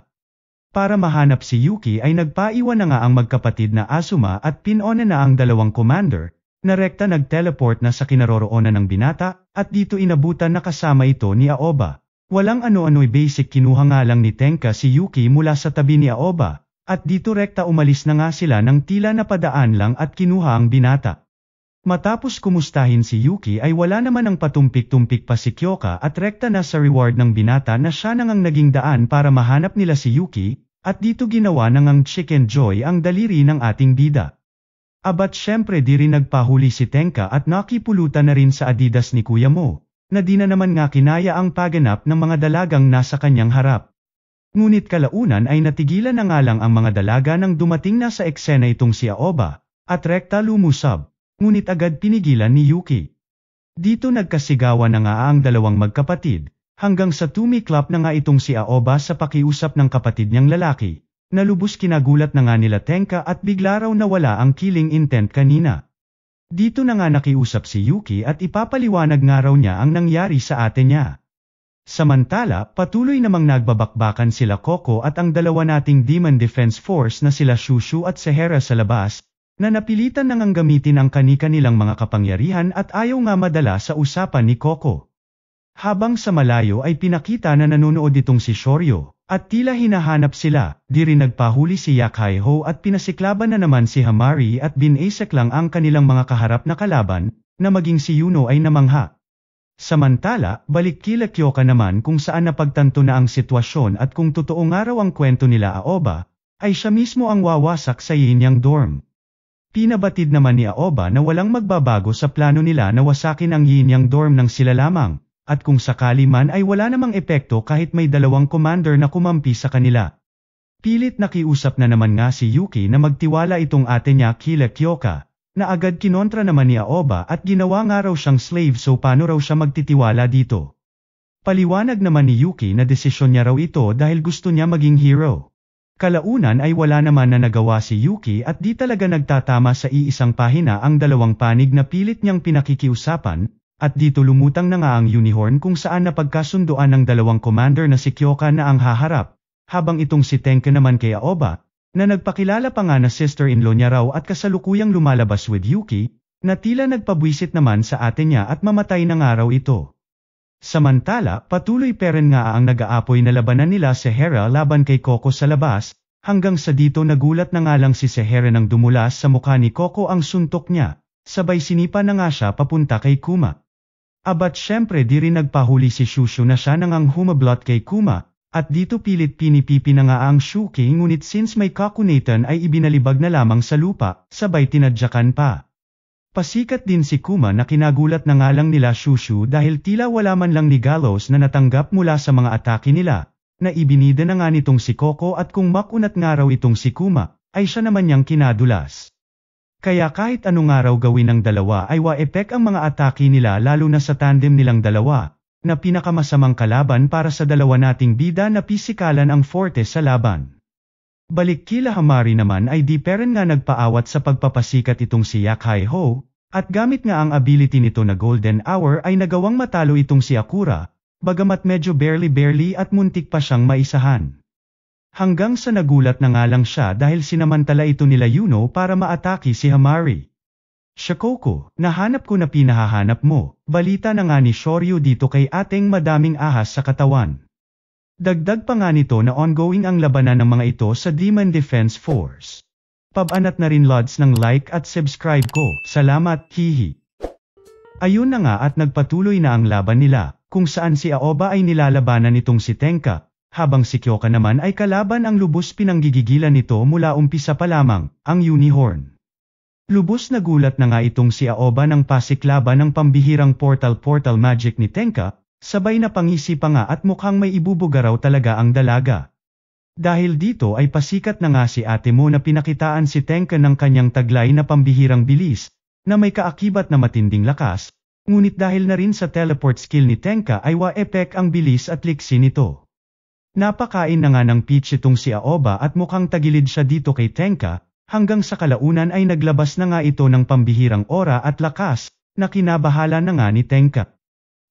para mahanap si Yuki ay nagpaiwan na nga ang magkapatid na Asuma at pinona na ang dalawang commander, na rekta nag na sa kinaroroonan ng binata, at dito inabutan na kasama ito ni Aoba. Walang ano-ano'y basic kinuha nga lang ni Tenka si Yuki mula sa tabi ni Aoba, at dito rekta umalis na nga sila ng tila na padaan lang at kinuha ang binata. Matapos kumustahin si Yuki ay wala naman ang patumpik-tumpik pa si Kyoka at rekta na sa reward ng binata na siya nangang naging daan para mahanap nila si Yuki, at dito ginawa ng ang Chicken Joy ang daliri ng ating bida. Abat syempre di rin nagpahuli si Tenka at nakipulutan na rin sa adidas ni kuya mo, na di na naman nga kinaya ang paganap ng mga dalagang nasa kanyang harap. Ngunit kalaunan ay natigilan na nga lang ang mga dalaga nang dumating na sa eksena itong si Aoba, at rekta lumusab, ngunit agad pinigilan ni Yuki. Dito nagkasigawan na nga ang dalawang magkapatid, Hanggang sa tumiklap na nga itong si Aoba sa pakiusap ng kapatid niyang lalaki, nalubos kinagulat na nga nila Tenka at bigla raw nawala ang killing intent kanina. Dito na nga nakiusap si Yuki at ipapaliwanag nga raw niya ang nangyari sa ate niya. Samantala, patuloy namang nagbabakbakan sila Coco at ang dalawa nating Demon Defense Force na sila Shushu at Sehera sa labas, na napilitan nang gamitin ang kanika nilang mga kapangyarihan at ayaw nga madala sa usapan ni Coco. Habang sa malayo ay pinakita na nanonood itong si Shoryo, at tila hinahanap sila, di rin nagpahuli si Yakai Ho at pinasiklaban na naman si Hamari at Bin binasek lang ang kanilang mga kaharap na kalaban, na maging si Yuno ay namangha. Samantala, balik kila Kyoka naman kung saan napagtanto na ang sitwasyon at kung totoo nga raw ang kwento nila Aoba, ay siya mismo ang wawasak sa Yinyang dorm. Pinabatid naman ni Aoba na walang magbabago sa plano nila na wasakin ang Yinyang dorm ng sila lamang at kung sakali man ay wala namang epekto kahit may dalawang commander na kumampi sa kanila. Pilit nakiusap na naman nga si Yuki na magtiwala itong ate niya Kila Kyoka, na agad kinontra naman ni Aoba at ginawa nga raw siyang slave so paano raw siya magtitiwala dito. Paliwanag naman ni Yuki na desisyon niya raw ito dahil gusto niya maging hero. Kalaunan ay wala naman na nagawa si Yuki at di talaga nagtatama sa iisang pahina ang dalawang panig na pilit niyang pinakikiusapan, at dito lumutang na nga ang unicorn kung saan napagkasundoan ng dalawang commander na si Kyoka na ang haharap, habang itong si Tenke naman kay Aoba, na nagpakilala pa nga na sister-in-law niya raw at kasalukuyang lumalabas with Yuki, na tila nagpabwisit naman sa atin niya at mamatay na nga raw ito. Samantala, patuloy pa rin nga ang nag-aapoy na labanan nila si Hera laban kay Coco sa labas, hanggang sa dito nagulat na nga lang si Sehera nang dumulas sa mukha ni Coco ang suntok niya, sabay sinipa na nga siya papunta kay Kuma. Abat syempre di rin nagpahuli si Shushu na siya nang ang humablot kay Kuma, at dito pilit pinipipi na nga ang Shuki ngunit since may kakunatan ay ibinalibag na lamang sa lupa, sabay tinadyakan pa. Pasikat din si Kuma na kinagulat na nga lang nila Shushu dahil tila wala man lang ni Galos na natanggap mula sa mga atake nila, na ibinida na nga nitong si Coco at kung makunat nga raw itong si Kuma, ay siya naman niyang kinadulas. Kaya kahit anong araw gawin ng dalawa ay wa-epek ang mga atake nila lalo na sa tandem nilang dalawa, na pinakamasamang kalaban para sa dalawa nating bida na pisikalan ang forte sa laban. Balik kila Hamari naman ay di peren nga nagpaawat sa pagpapasikat itong si Yak Ho, at gamit nga ang ability nito na Golden Hour ay nagawang matalo itong si Akura, bagamat medyo barely-barely at muntik pa siyang maisahan. Hanggang sa nagulat na nga lang siya dahil sinamantala ito nila Yuno para maataki si Hamari. Shakoko, nahanap ko na pinahahanap mo, balita na nga ni Shoryu dito kay ating madaming ahas sa katawan. Dagdag pa nga nito na ongoing ang labanan ng mga ito sa Demon Defense Force. Pabanat na rin lods ng like at subscribe ko, salamat, hihi. Ayun na nga at nagpatuloy na ang laban nila, kung saan si Aoba ay nilalabanan nitong si Tenka, habang si Kyoka naman ay kalaban ang lubos pinanggigigilan nito mula umpisa pa lamang, ang unicorn. Lubos nagulat na nga itong si Aoba ng pasiklaban ng pambihirang portal-portal magic ni Tenka, sabay na pangisi pa nga at mukhang may ibubugaraw talaga ang dalaga. Dahil dito ay pasikat na nga si ate mo na pinakitaan si Tenka ng kanyang taglay na pambihirang bilis, na may kaakibat na matinding lakas, ngunit dahil na rin sa teleport skill ni Tenka ay wa-epek ang bilis at liksi nito. Napakain na nga ng pitch itong si Aoba at mukhang tagilid siya dito kay Tenka, hanggang sa kalaunan ay naglabas na nga ito ng pambihirang ora at lakas, na kinabahala na nga ni Tenka.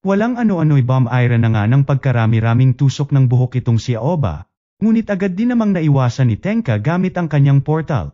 Walang ano-ano'y bomb iron na nga ng pagkarami-raming tusok ng buhok itong si Aoba, ngunit agad din namang naiwasan ni Tenka gamit ang kanyang portal.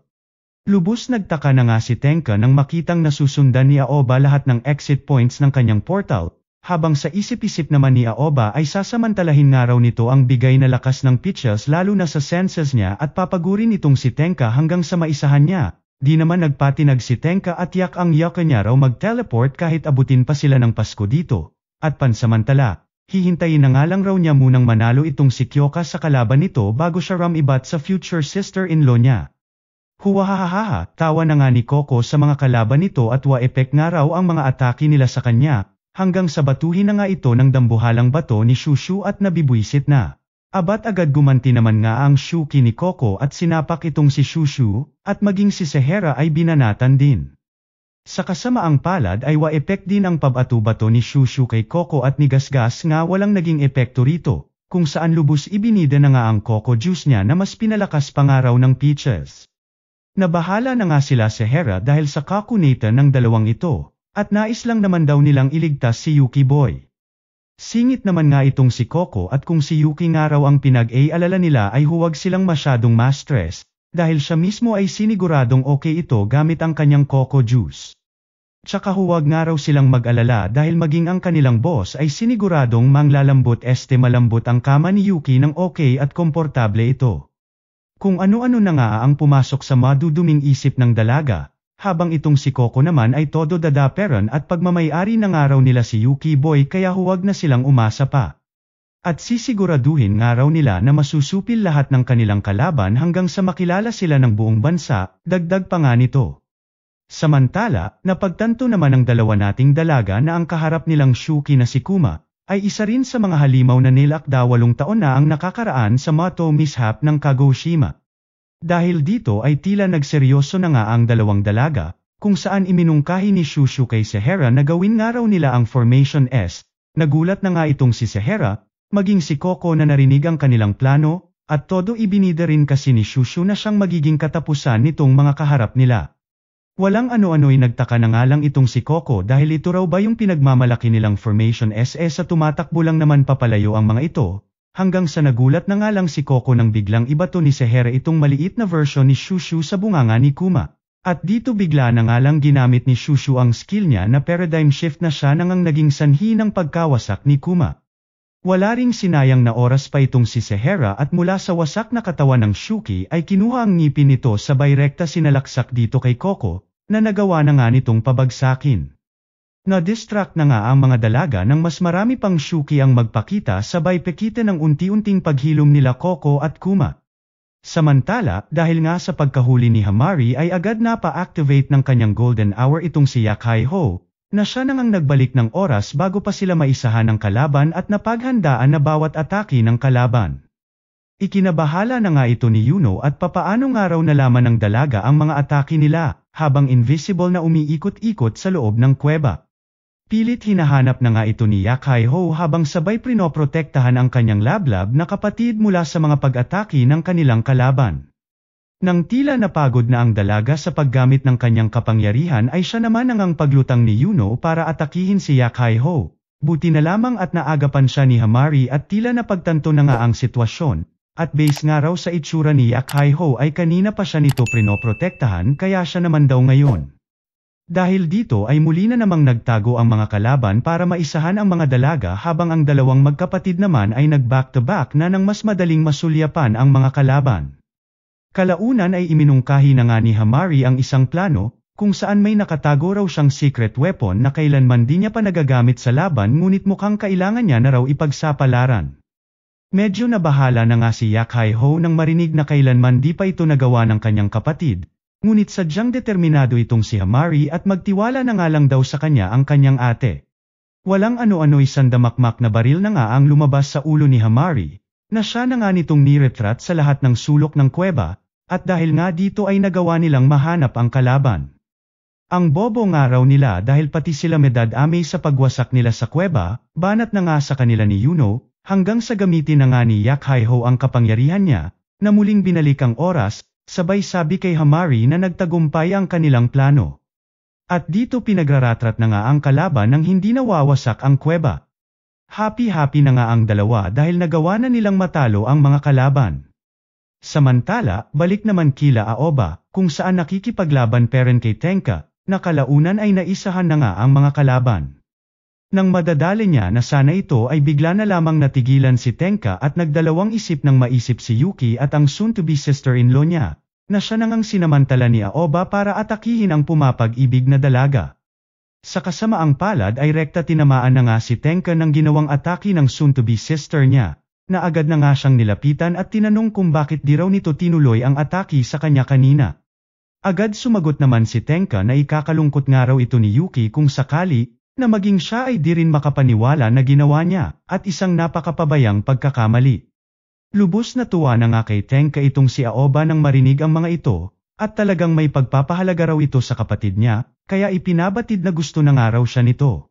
Lubos nagtaka na nga si Tenka nang makitang nasusundan ni Aoba lahat ng exit points ng kanyang portal, habang sa isip-isip naman ni Aoba ay sasamantalahin nga raw nito ang bigay na lakas ng pitches lalo na sa senses niya at papagurin itong si Tenka hanggang sa maisahan niya. Di naman nagpatinag si Tenka at yak ang yaka niya raw mag-teleport kahit abutin pa sila ng Pasko dito. At pansamantala, hihintayin na nga lang raw niya munang manalo itong si Kyoka sa kalaban nito bago siya ramibat sa future sister-in-law niya. Huwahahaha, tawa na nga ni Coco sa mga kalaban nito at wa-effect nga raw ang mga atake nila sa kanya, Hanggang sabatuhin na nga ito ng dambuhalang bato ni Shushu at nabibwisit na. Abat agad gumanti naman nga ang Shuki ni Coco at sinapak itong si Shushu, at maging si Sehera ay binanatan din. Sa kasamaang palad ay wa-epek din ang bato ni Shushu kay Coco at ni Gasgas nga walang naging epekto rito, kung saan lubos ibinida na nga ang Coco juice niya na mas pinalakas pangaraw ng peaches. Nabahala na nga sila Sehera dahil sa kakunita ng dalawang ito, at nais lang naman daw nilang iligtas si Yuki Boy. Singit naman nga itong si Coco at kung si Yuki nga raw ang pinag-aalala nila ay huwag silang masyadong ma-stress, dahil siya mismo ay siniguradong okay ito gamit ang kanyang Coco Juice. Tsaka huwag nga raw silang mag-alala dahil maging ang kanilang boss ay siniguradong manglalambot este malambot ang kama ni Yuki ng okay at komportable ito. Kung ano-ano na nga ang pumasok sa maduduming isip ng dalaga, habang itong si Coco naman ay todo dadaperon at pagmamayari ng araw nila si Yuki Boy kaya huwag na silang umasa pa. At sisiguraduhin nga raw nila na masusupil lahat ng kanilang kalaban hanggang sa makilala sila ng buong bansa, dagdag pa nga nito. Samantala, napagtanto naman ng dalawa nating dalaga na ang kaharap nilang Shuki na si Kuma, ay isa rin sa mga halimaw na nilakda walong taon na ang nakakaraan sa Mato mishap ng Kagoshima. Dahil dito ay tila nagseryoso na nga ang dalawang dalaga, kung saan iminungkahi ni Shushu kay Sehera na gawin nga raw nila ang Formation S, nagulat na nga itong si Sehera, maging si Coco na narinig ang kanilang plano, at todo ibinida rin kasi ni Shushu na siyang magiging katapusan nitong mga kaharap nila. Walang ano-ano'y nagtaka na nga lang itong si Coco dahil ito raw ba yung pinagmamalaki nilang Formation SS e sa tumatakbo lang naman papalayo ang mga ito, hanggang sa nagulat na nga lang si Coco nang biglang ibato ni Sehere itong maliit na version ni Shushu sa bunganga ni Kuma. At dito bigla na nga lang ginamit ni Shushu ang skill niya na paradigm shift na siya nangang naging sanhi ng pagkawasak ni Kuma. Wala ring sinayang na oras pa itong si Sehera at mula sa wasak na katawan ng Shuki ay kinuha ang ngipin nito sabay rekta sinalaksak dito kay Coco, na nagawa na nga nitong pabagsakin na na nga ang mga dalaga nang mas marami pang Shuki ang magpakita sabay pekita ng unti-unting paghilom nila Coco at Kuma. Samantala, dahil nga sa pagkahuli ni Hamari ay agad na pa-activate ng kanyang golden hour itong si Yakai Ho, na siya nang nagbalik ng oras bago pa sila maisahan ng kalaban at napaghandaan na bawat atake ng kalaban. Ikinabahala na nga ito ni Yuno at papaano nga raw nalaman ng dalaga ang mga atake nila, habang invisible na umiikot-ikot sa loob ng kuweba. Pilit hinahanap na nga ito ni Yakay Ho habang sabay prinoprotektahan ang kanyang lablab na kapatid mula sa mga pag-atake ng kanilang kalaban. Nang tila napagod na ang dalaga sa paggamit ng kanyang kapangyarihan ay siya naman ang ang paglutang ni Yuno para atakihin si Yakay Ho. Buti na lamang at naagapan siya ni Hamari at tila napagtanto na nga ang sitwasyon, at base nga raw sa itsura ni Yakay Ho ay kanina pa siya nito prinoprotektahan kaya siya naman daw ngayon. Dahil dito ay muli na namang nagtago ang mga kalaban para maisahan ang mga dalaga habang ang dalawang magkapatid naman ay nag-back-to-back na nang mas madaling masulyapan ang mga kalaban. Kalaunan ay iminungkahi na nga ni Hamari ang isang plano, kung saan may nakatago raw siyang secret weapon na kailanman di niya pa nagagamit sa laban ngunit mukhang kailangan niya na raw ipagsapalaran. Medyo nabahala na nga si Yak Ho nang marinig na kailanman di pa ito nagawa ng kanyang kapatid, Ngunit sadyang determinado itong si Amari at magtiwala na nga lang daw sa kanya ang kanyang ate. Walang ano-ano'y sandamakmak na baril na nga ang lumabas sa ulo ni Hamari, na siya na nga nitong niretrat sa lahat ng sulok ng kuweba, at dahil nga dito ay nagawa nilang mahanap ang kalaban. Ang bobo nga raw nila dahil pati sila medad ame sa pagwasak nila sa kuweba, banat na nga sa kanila ni Yuno, hanggang sa gamitin na nga ni Yak Yakhaiho ang kapangyarihan niya, na muling binalik ang oras sabay sabi kay Hamari na nagtagumpay ang kanilang plano. At dito pinagraratrat na nga ang kalaban nang hindi nawawasak ang kweba. Happy-happy na nga ang dalawa dahil nagawa na nilang matalo ang mga kalaban. Samantala, balik naman kila Aoba, kung saan nakikipaglaban peren kay Tenka, na kalaunan ay naisahan na nga ang mga kalaban. Nang madadali niya na sana ito ay bigla na lamang natigilan si Tenka at nagdalawang isip nang maisip si Yuki at ang soon-to-be sister-in-law niya, na siya nangang sinamantala ni Aoba para atakihin ang pumapag-ibig na dalaga. Sa kasamaang palad ay rekta tinamaan na nga si Tenka ng ginawang atake ng soon-to-be sister niya, na agad na nga siyang nilapitan at tinanong kung bakit di raw nito tinuloy ang atake sa kanya kanina. Agad sumagot naman si Tenka na ikakalungkot nga raw ito ni Yuki kung sakali, na maging siya ay di rin makapaniwala na ginawa niya, at isang napakapabayang pagkakamali. Lubos na tuwa na nga kay Tengka itong si Aoba nang marinig ang mga ito, at talagang may pagpapahalaga raw ito sa kapatid niya, kaya ipinabatid na gusto na nga raw siya nito.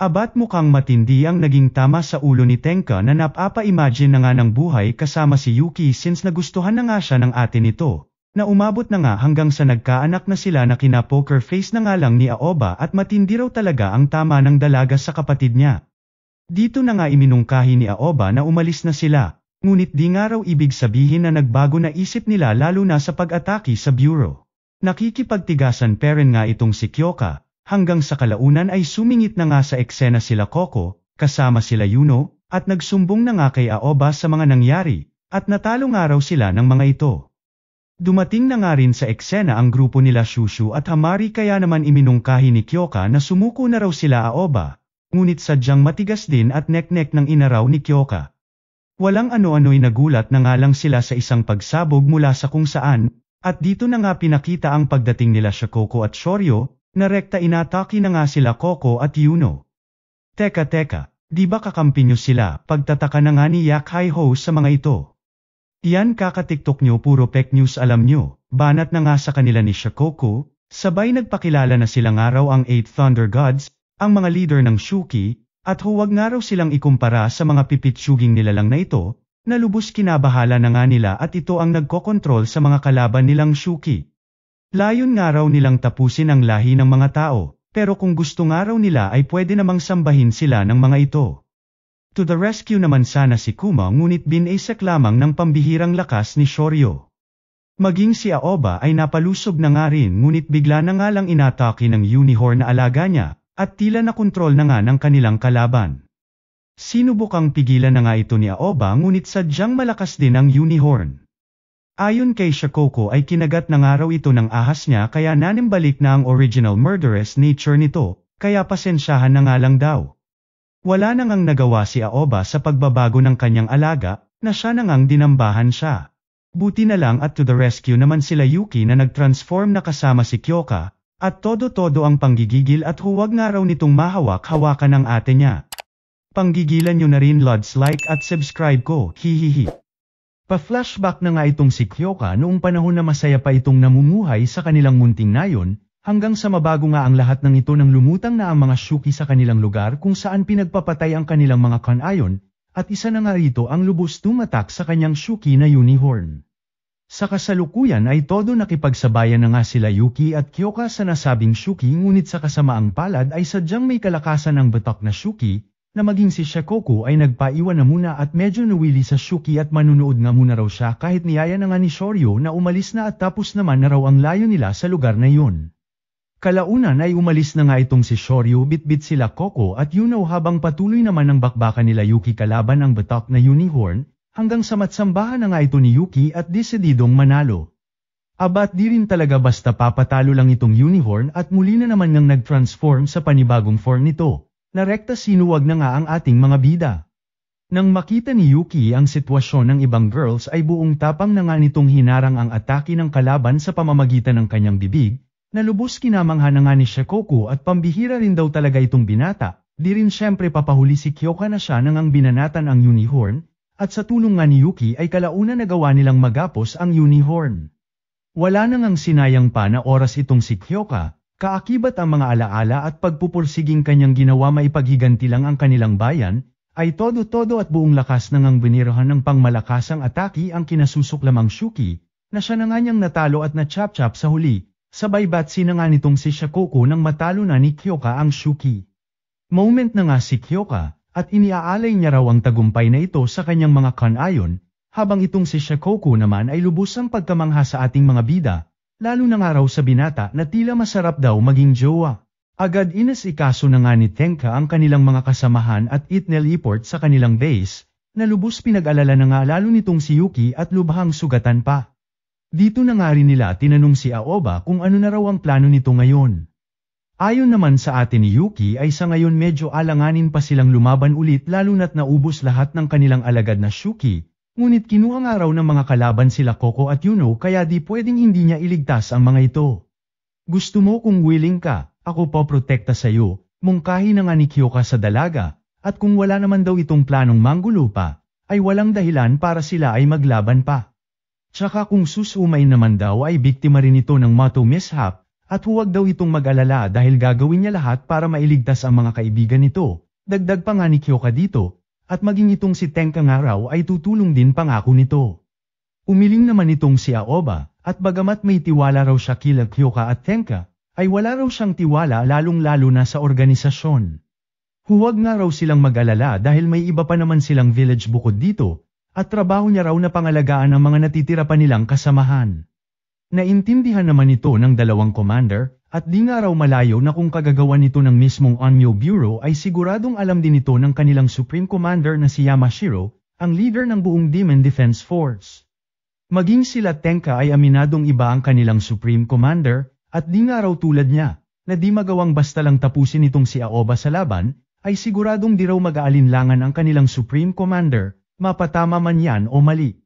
Abat mukhang matindi ang naging tama sa ulo ni Tenka na napapa-imagine na nga ng buhay kasama si Yuki since nagustuhan na nga siya ng ate nito, na umabot na nga hanggang sa nagkaanak na sila na kina poker face na nga lang ni Aoba at matindi raw talaga ang tama ng dalaga sa kapatid niya. Dito na nga iminungkahi ni Aoba na umalis na sila. Ngunit di nga raw ibig sabihin na nagbago na isip nila lalo na sa pag-atake sa Bureau. Nakikipagtigasan pa rin nga itong si Kyoka, hanggang sa kalaunan ay sumingit na nga sa eksena sila Coco, kasama sila Yuno, at nagsumbong na nga kay Aoba sa mga nangyari, at natalo nga raw sila ng mga ito. Dumating na nga rin sa eksena ang grupo nila Shushu at Hamari kaya naman iminungkahi ni Kyoka na sumuko na raw sila Aoba, ngunit sadyang matigas din at neknek ng inaraw ni Kyoka. Walang ano-ano'y nagulat na nga lang sila sa isang pagsabog mula sa kung saan, at dito na nga pinakita ang pagdating nila sa Coco at Shoryo, na rekta inataki na nga sila Coco at Yuno. Teka teka, di ba kakampinyo sila, pagtataka na nga ni Yak Hai Ho sa mga ito. Yan kakatiktok nyo puro fake news alam nyo, banat na nga sa kanila ni Shakoko, sabay nagpakilala na sila nga raw ang 8 Thunder Gods, ang mga leader ng Shuki, at huwag nga raw silang ikumpara sa mga pipitsuging nilalang na ito, na lubos kinabahala na nga nila at ito ang nagkokontrol sa mga kalaban nilang Shuki. Layon nga raw nilang tapusin ang lahi ng mga tao, pero kung gusto nga raw nila ay pwede namang sambahin sila ng mga ito. To the rescue naman sana si Kuma ngunit binaisak lamang ng pambihirang lakas ni Shoryo. Maging si Aoba ay napalusog na nga rin ngunit bigla na nga lang inatake ng unicorn na alaga niya, at tila na kontrol na nga ng kanilang kalaban. Sinubukang pigilan na nga ito ni Aoba ngunit sadyang malakas din ang unicorn. Ayon kay Shakoko ay kinagat na nga raw ito ng ahas niya kaya nanimbalik na ang original murderous nature nito, kaya pasensyahan na nga lang daw. Wala nang ang nagawa si Aoba sa pagbabago ng kanyang alaga, na siya nang dinambahan siya. Buti na lang at to the rescue naman sila Yuki na nag-transform na kasama si Kyoka, at todo-todo ang panggigigil at huwag na raw nitong mahawak-hawakan ng ate niya. Panggigilan nyo na rin lods like at subscribe ko, hihihi. Pa-flashback na nga itong si Kyoka noong panahon na masaya pa itong namumuhay sa kanilang munting nayon, hanggang sa mabago nga ang lahat ng ito nang lumutang na ang mga shuki sa kanilang lugar kung saan pinagpapatay ang kanilang mga kanayon, at isa na nga rito ang lubos tumatak sa kanyang shuki na unicorn. Sa kasalukuyan ay todo nakipagsabayan na nga sila Yuki at Kyoka sa nasabing Shuki ngunit sa kasamaang palad ay sadyang may kalakasan ang batak na Shuki, na maging si Shakoku ay nagpaiwan na muna at medyo nawili sa Shuki at manunood nga muna raw siya kahit niyaya na nga ni Shoryo na umalis na at tapos naman na raw ang layo nila sa lugar na yun. Kalaunan ay umalis na nga itong si Shoryu bitbit sila Koko at Yuno habang patuloy naman ang bakbakan nila Yuki kalaban ang batak na unicorn, hanggang sa matsambahan na nga ito ni Yuki at desididong manalo. Abat di rin talaga basta papatalo lang itong unicorn at muli na naman ngang nag-transform sa panibagong form nito, na rekta sinuwag na nga ang ating mga bida. Nang makita ni Yuki ang sitwasyon ng ibang girls ay buong tapang na nga nitong hinarang ang atake ng kalaban sa pamamagitan ng kanyang bibig, nalubos lubos kinamangha na nga ni Shikoku at pambihira rin daw talaga itong binata, di rin syempre papahuli si Kyoka na siya nang binanatan ang unicorn, at sa tulong nga ni Yuki ay kalauna nagawa nilang magapos ang unicorn. Wala nang ang sinayang pa na oras itong si Kyoka, kaakibat ang mga alaala at pagpupursiging kanyang ginawa maipaghiganti lang ang kanilang bayan, ay todo-todo at buong lakas ng ang binirahan ng pangmalakasang ataki ang kinasusuklamang Shuki, na siya na nga natalo at na-chap-chap sa huli, sabay batsi na nga nitong si Shakoko nang matalo na ni Kyoka ang Shuki. Moment na nga si Kyoka, at iniaalay niya raw ang tagumpay na ito sa kanyang mga kanayon, habang itong si Shikoku naman ay lubusang pagkamangha sa ating mga bida, lalo na nga raw sa binata na tila masarap daw maging jowa. Agad inas-ikaso na nga ni Tenka ang kanilang mga kasamahan at itnel itneliport sa kanilang base, na lubos pinag-alala na nga lalo nitong si Yuki at lubhang sugatan pa. Dito na nga rin nila tinanong si Aoba kung ano na raw ang plano nito ngayon. Ayon naman sa atin ni Yuki ay sa ngayon medyo alanganin pa silang lumaban ulit lalo na't naubos lahat ng kanilang alagad na Shuki, ngunit kinuha nga raw ng mga kalaban sila Coco at Yuno kaya di pwedeng hindi niya iligtas ang mga ito. Gusto mo kung willing ka, ako po protekta sayo, mungkahi na nga ni Kyoka sa dalaga, at kung wala naman daw itong planong manggulo pa, ay walang dahilan para sila ay maglaban pa. Tsaka kung susumay naman daw ay biktima rin ito ng Mato mishap, at huwag daw itong mag-alala dahil gagawin niya lahat para mailigtas ang mga kaibigan nito. Dagdag pa nga ni Kyoka dito, at maging itong si Tenka nga raw ay tutulong din pangako nito. Umiling naman itong si Aoba, at bagamat may tiwala raw siya kila Kyoka at Tenka, ay wala raw siyang tiwala lalong-lalo na sa organisasyon. Huwag nga raw silang mag-alala dahil may iba pa naman silang village bukod dito, at trabaho niya raw na pangalagaan ang mga natitira pa nilang kasamahan. Naintindihan naman ito ng dalawang commander, at di nga raw malayo na kung kagagawa nito ng mismong Onmyo Bureau ay siguradong alam din ito ng kanilang Supreme Commander na si Yamashiro, ang leader ng buong Demon Defense Force. Maging sila Tenka ay aminadong iba ang kanilang Supreme Commander, at di nga raw tulad niya, na di magawang basta lang tapusin itong si Aoba sa laban, ay siguradong di raw mag-aalinlangan ang kanilang Supreme Commander, mapatama man yan o mali.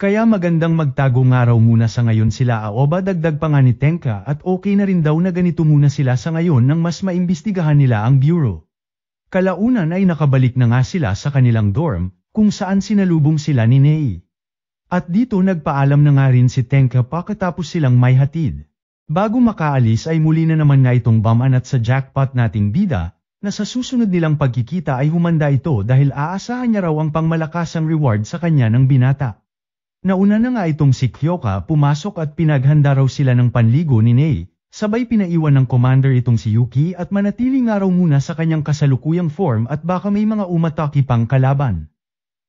Kaya magandang magtago nga raw muna sa ngayon sila Aoba ah, dagdag pa nga ni Tenka at okay na rin daw na ganito muna sila sa ngayon nang mas maimbestigahan nila ang bureau. Kalaunan ay nakabalik na nga sila sa kanilang dorm, kung saan sinalubong sila ni Nei. At dito nagpaalam na nga rin si Tenka pakatapos silang may hatid. Bago makaalis ay muli na naman nga itong baman at sa jackpot nating bida, na sa susunod nilang pagkikita ay humanda ito dahil aasahan niya raw ang pangmalakasang reward sa kanya ng binata. Nauna na nga itong si Kyoka pumasok at pinaghanda raw sila ng panligo ni Nei, sabay pinaiwan ng commander itong si Yuki at manatili nga raw muna sa kanyang kasalukuyang form at baka may mga umataki pang kalaban.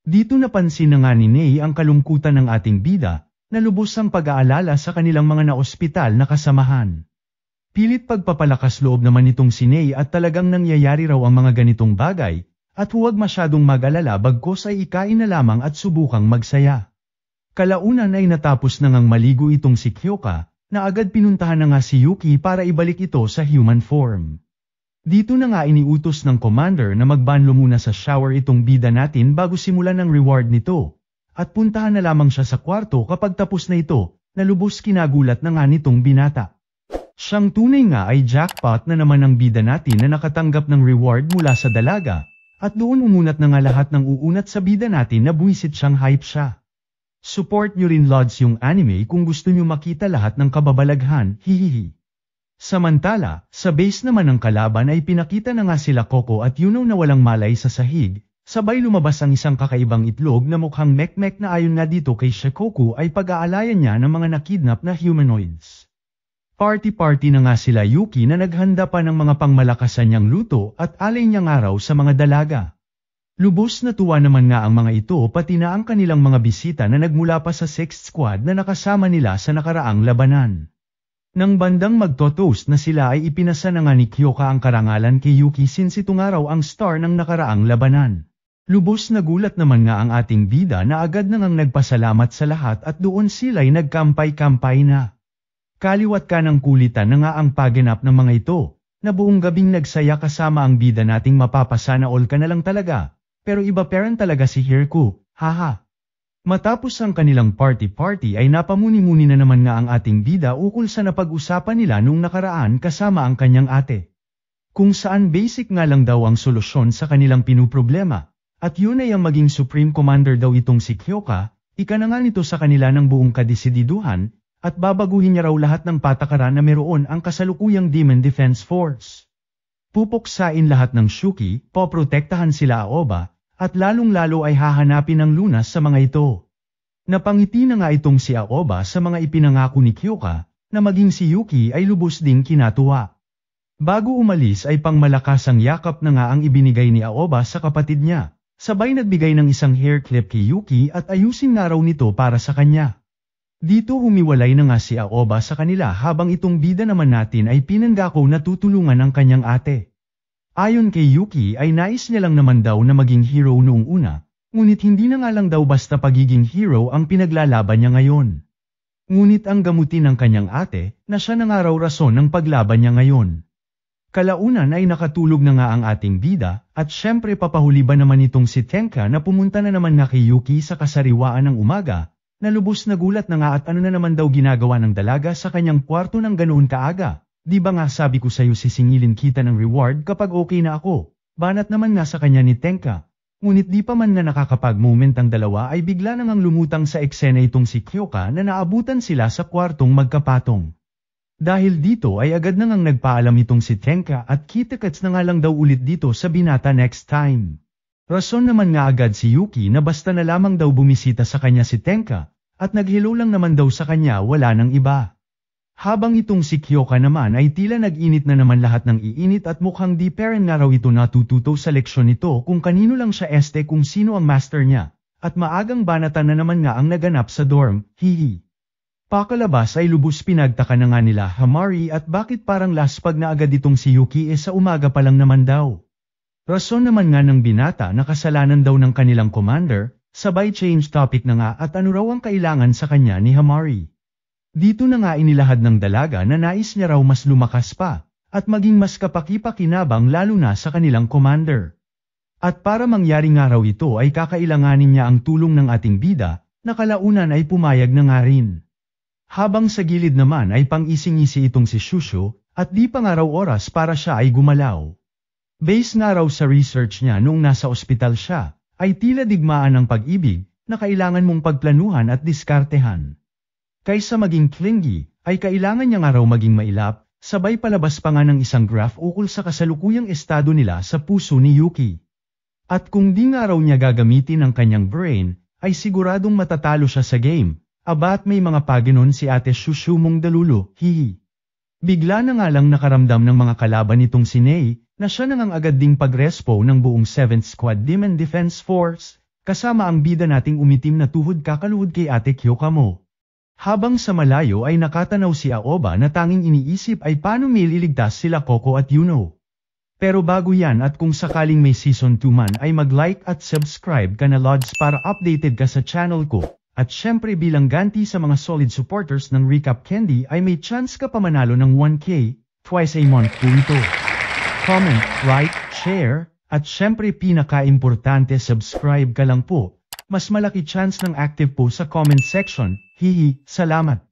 Dito napansin na nga ni Nei ang kalungkutan ng ating bida, na lubos ang pag-aalala sa kanilang mga naospital na kasamahan. Pilit pagpapalakas loob naman itong si Nei at talagang nangyayari raw ang mga ganitong bagay, at huwag masyadong mag-alala bagkos ay ikain na lamang at subukang magsaya. Kalaunan ay natapos na ngang maligo itong si Kyoka, na agad pinuntahan na nga si Yuki para ibalik ito sa human form. Dito na nga iniutos ng commander na magbanlo muna sa shower itong bida natin bago simulan ang reward nito, at puntahan na lamang siya sa kwarto kapag tapos na ito, na lubos kinagulat na nga nitong binata. Siyang tunay nga ay jackpot na naman ang bida natin na nakatanggap ng reward mula sa dalaga, at doon umunat na nga lahat ng uunat sa bida natin na buwisit siyang hype siya. Support nyo rin Lods yung anime kung gusto nyo makita lahat ng kababalaghan, hihihi. Samantala, sa base naman ng kalaban ay pinakita na nga sila Coco at Yunong na walang malay sa sahig, sabay lumabas ang isang kakaibang itlog na mukhang mekmek na ayon na dito kay Shikoku ay pag-aalayan niya ng mga nakidnap na humanoids. Party-party na nga sila Yuki na naghanda pa ng mga pangmalakasan niyang luto at alay niyang araw sa mga dalaga. Lubos na tuwa naman nga ang mga ito pati na ang kanilang mga bisita na nagmula pa sa 6th squad na nakasama nila sa nakaraang labanan. Nang bandang magto-toast na sila ay ipinasa na nga ni Kyoka ang karangalan kay Yuki since ito nga raw ang star ng nakaraang labanan. Lubos na gulat naman nga ang ating bida na agad na ngang nagpasalamat sa lahat at doon sila'y nagkampay-kampay na. Kaliwat ka ng kulitan na nga ang paganap ng mga ito, na buong gabing nagsaya kasama ang bida nating mapapasana all ka na lang talaga, pero iba parent talaga si Hirku, haha. Matapos ang kanilang party-party ay napamuni-muni na naman nga ang ating bida ukol sa napag-usapan nila nung nakaraan kasama ang kanyang ate. Kung saan basic nga lang daw ang solusyon sa kanilang pinuproblema, at yun ay ang maging Supreme Commander daw itong si Kyoka, ika nito sa kanila ng buong kadesididuhan, at babaguhin niya raw lahat ng patakaran na meron ang kasalukuyang Demon Defense Force. Pupuksain lahat ng Shuki, poprotektahan sila Aoba, at lalong-lalo ay hahanapin ng lunas sa mga ito. Napangiti na nga itong si Aoba sa mga ipinangako ni Kyoka, na maging si Yuki ay lubos ding kinatuwa. Bago umalis ay pangmalakas ang yakap na nga ang ibinigay ni Aoba sa kapatid niya, sabay nagbigay ng isang hair clip kay Yuki at ayusin na raw nito para sa kanya. Dito humiwalay na nga si Aoba sa kanila habang itong bida naman natin ay pinanggako na tutulungan ang kanyang ate. Ayon kay Yuki ay nais niya lang naman daw na maging hero noong una, ngunit hindi na nga lang daw basta pagiging hero ang pinaglalaban niya ngayon. Ngunit ang gamutin ng kanyang ate na siya na nga raw rason ng paglaban niya ngayon. Kalaunan ay nakatulog na nga ang ating bida, at syempre papahuli ba naman itong si Tenka na pumunta na naman nga kay Yuki sa kasariwaan ng umaga, Nalubos na gulat na nga at ano na naman daw ginagawa ng dalaga sa kanyang kwarto ng ganoon kaaga. Di ba nga sabi ko sa'yo sisingilin kita ng reward kapag okay na ako, banat naman nga sa kanya ni Tenka. Ngunit di pa man na nakakapag-moment ang dalawa ay bigla namang lumutang sa eksena itong si Kyoka na naabutan sila sa kwartong magkapatong. Dahil dito ay agad na nagpaalam itong si Tenka at kitakats na nga lang daw ulit dito sa binata next time. Rason naman nga agad si Yuki na basta na lamang daw bumisita sa kanya si Tenka, at naghilo lang naman daw sa kanya wala nang iba. Habang itong si Kyoka naman ay tila nag-init na naman lahat ng iinit at mukhang di parent na raw ito natututo sa leksyon nito kung kanino lang siya este kung sino ang master niya, at maagang banatan na naman nga ang naganap sa dorm, hihi. Pakalabas ay lubos pinagtaka na nga nila Hamari at bakit parang laspag na agad itong si Yuki e sa umaga pa lang naman daw. Rason naman nga ng binata na kasalanan daw ng kanilang commander, Sabay change topic na nga at ano raw ang kailangan sa kanya ni Hamari. Dito na nga inilahad ng dalaga na nais niya raw mas lumakas pa, at maging mas kapakipakinabang lalo na sa kanilang commander. At para mangyari nga raw ito ay kakailanganin niya ang tulong ng ating bida, na kalaunan ay pumayag na nga rin. Habang sa gilid naman ay pang-ising-isi itong si Shushu, at di pa nga raw oras para siya ay gumalaw. Base nga raw sa research niya nung nasa ospital siya, ay tila digmaan ng pag-ibig na kailangan mong pagplanuhan at diskartehan. Kaysa maging clingy, ay kailangan niyang araw maging mailap, sabay palabas pa nga ng isang graph ukol sa kasalukuyang estado nila sa puso ni Yuki. At kung di nga raw niya gagamitin ang kanyang brain, ay siguradong matatalo siya sa game, aba at may mga paginon si ate Shushumong dalulo, hihi. Bigla na nga lang nakaramdam ng mga kalaban nitong si Ney, na siya na nang agad ding pagrespo ng buong 7th Squad Demon Defense Force, kasama ang bida nating umitim na tuhod kakaluhod kay Ate Kyokamo. Habang sa malayo ay nakatanaw si Aoba na tanging iniisip ay paano mililigtas sila Coco at Yuno. Pero bago yan at kung sakaling may season 2 man ay mag-like at subscribe ka na Lods para updated ka sa channel ko. At syempre bilang ganti sa mga solid supporters ng Recap Candy ay may chance ka pamanalo ng 1K twice a month po comment, like, share, at syempre pinaka-importante subscribe ka lang po. Mas malaki chance ng active po sa comment section. Hihi, salamat.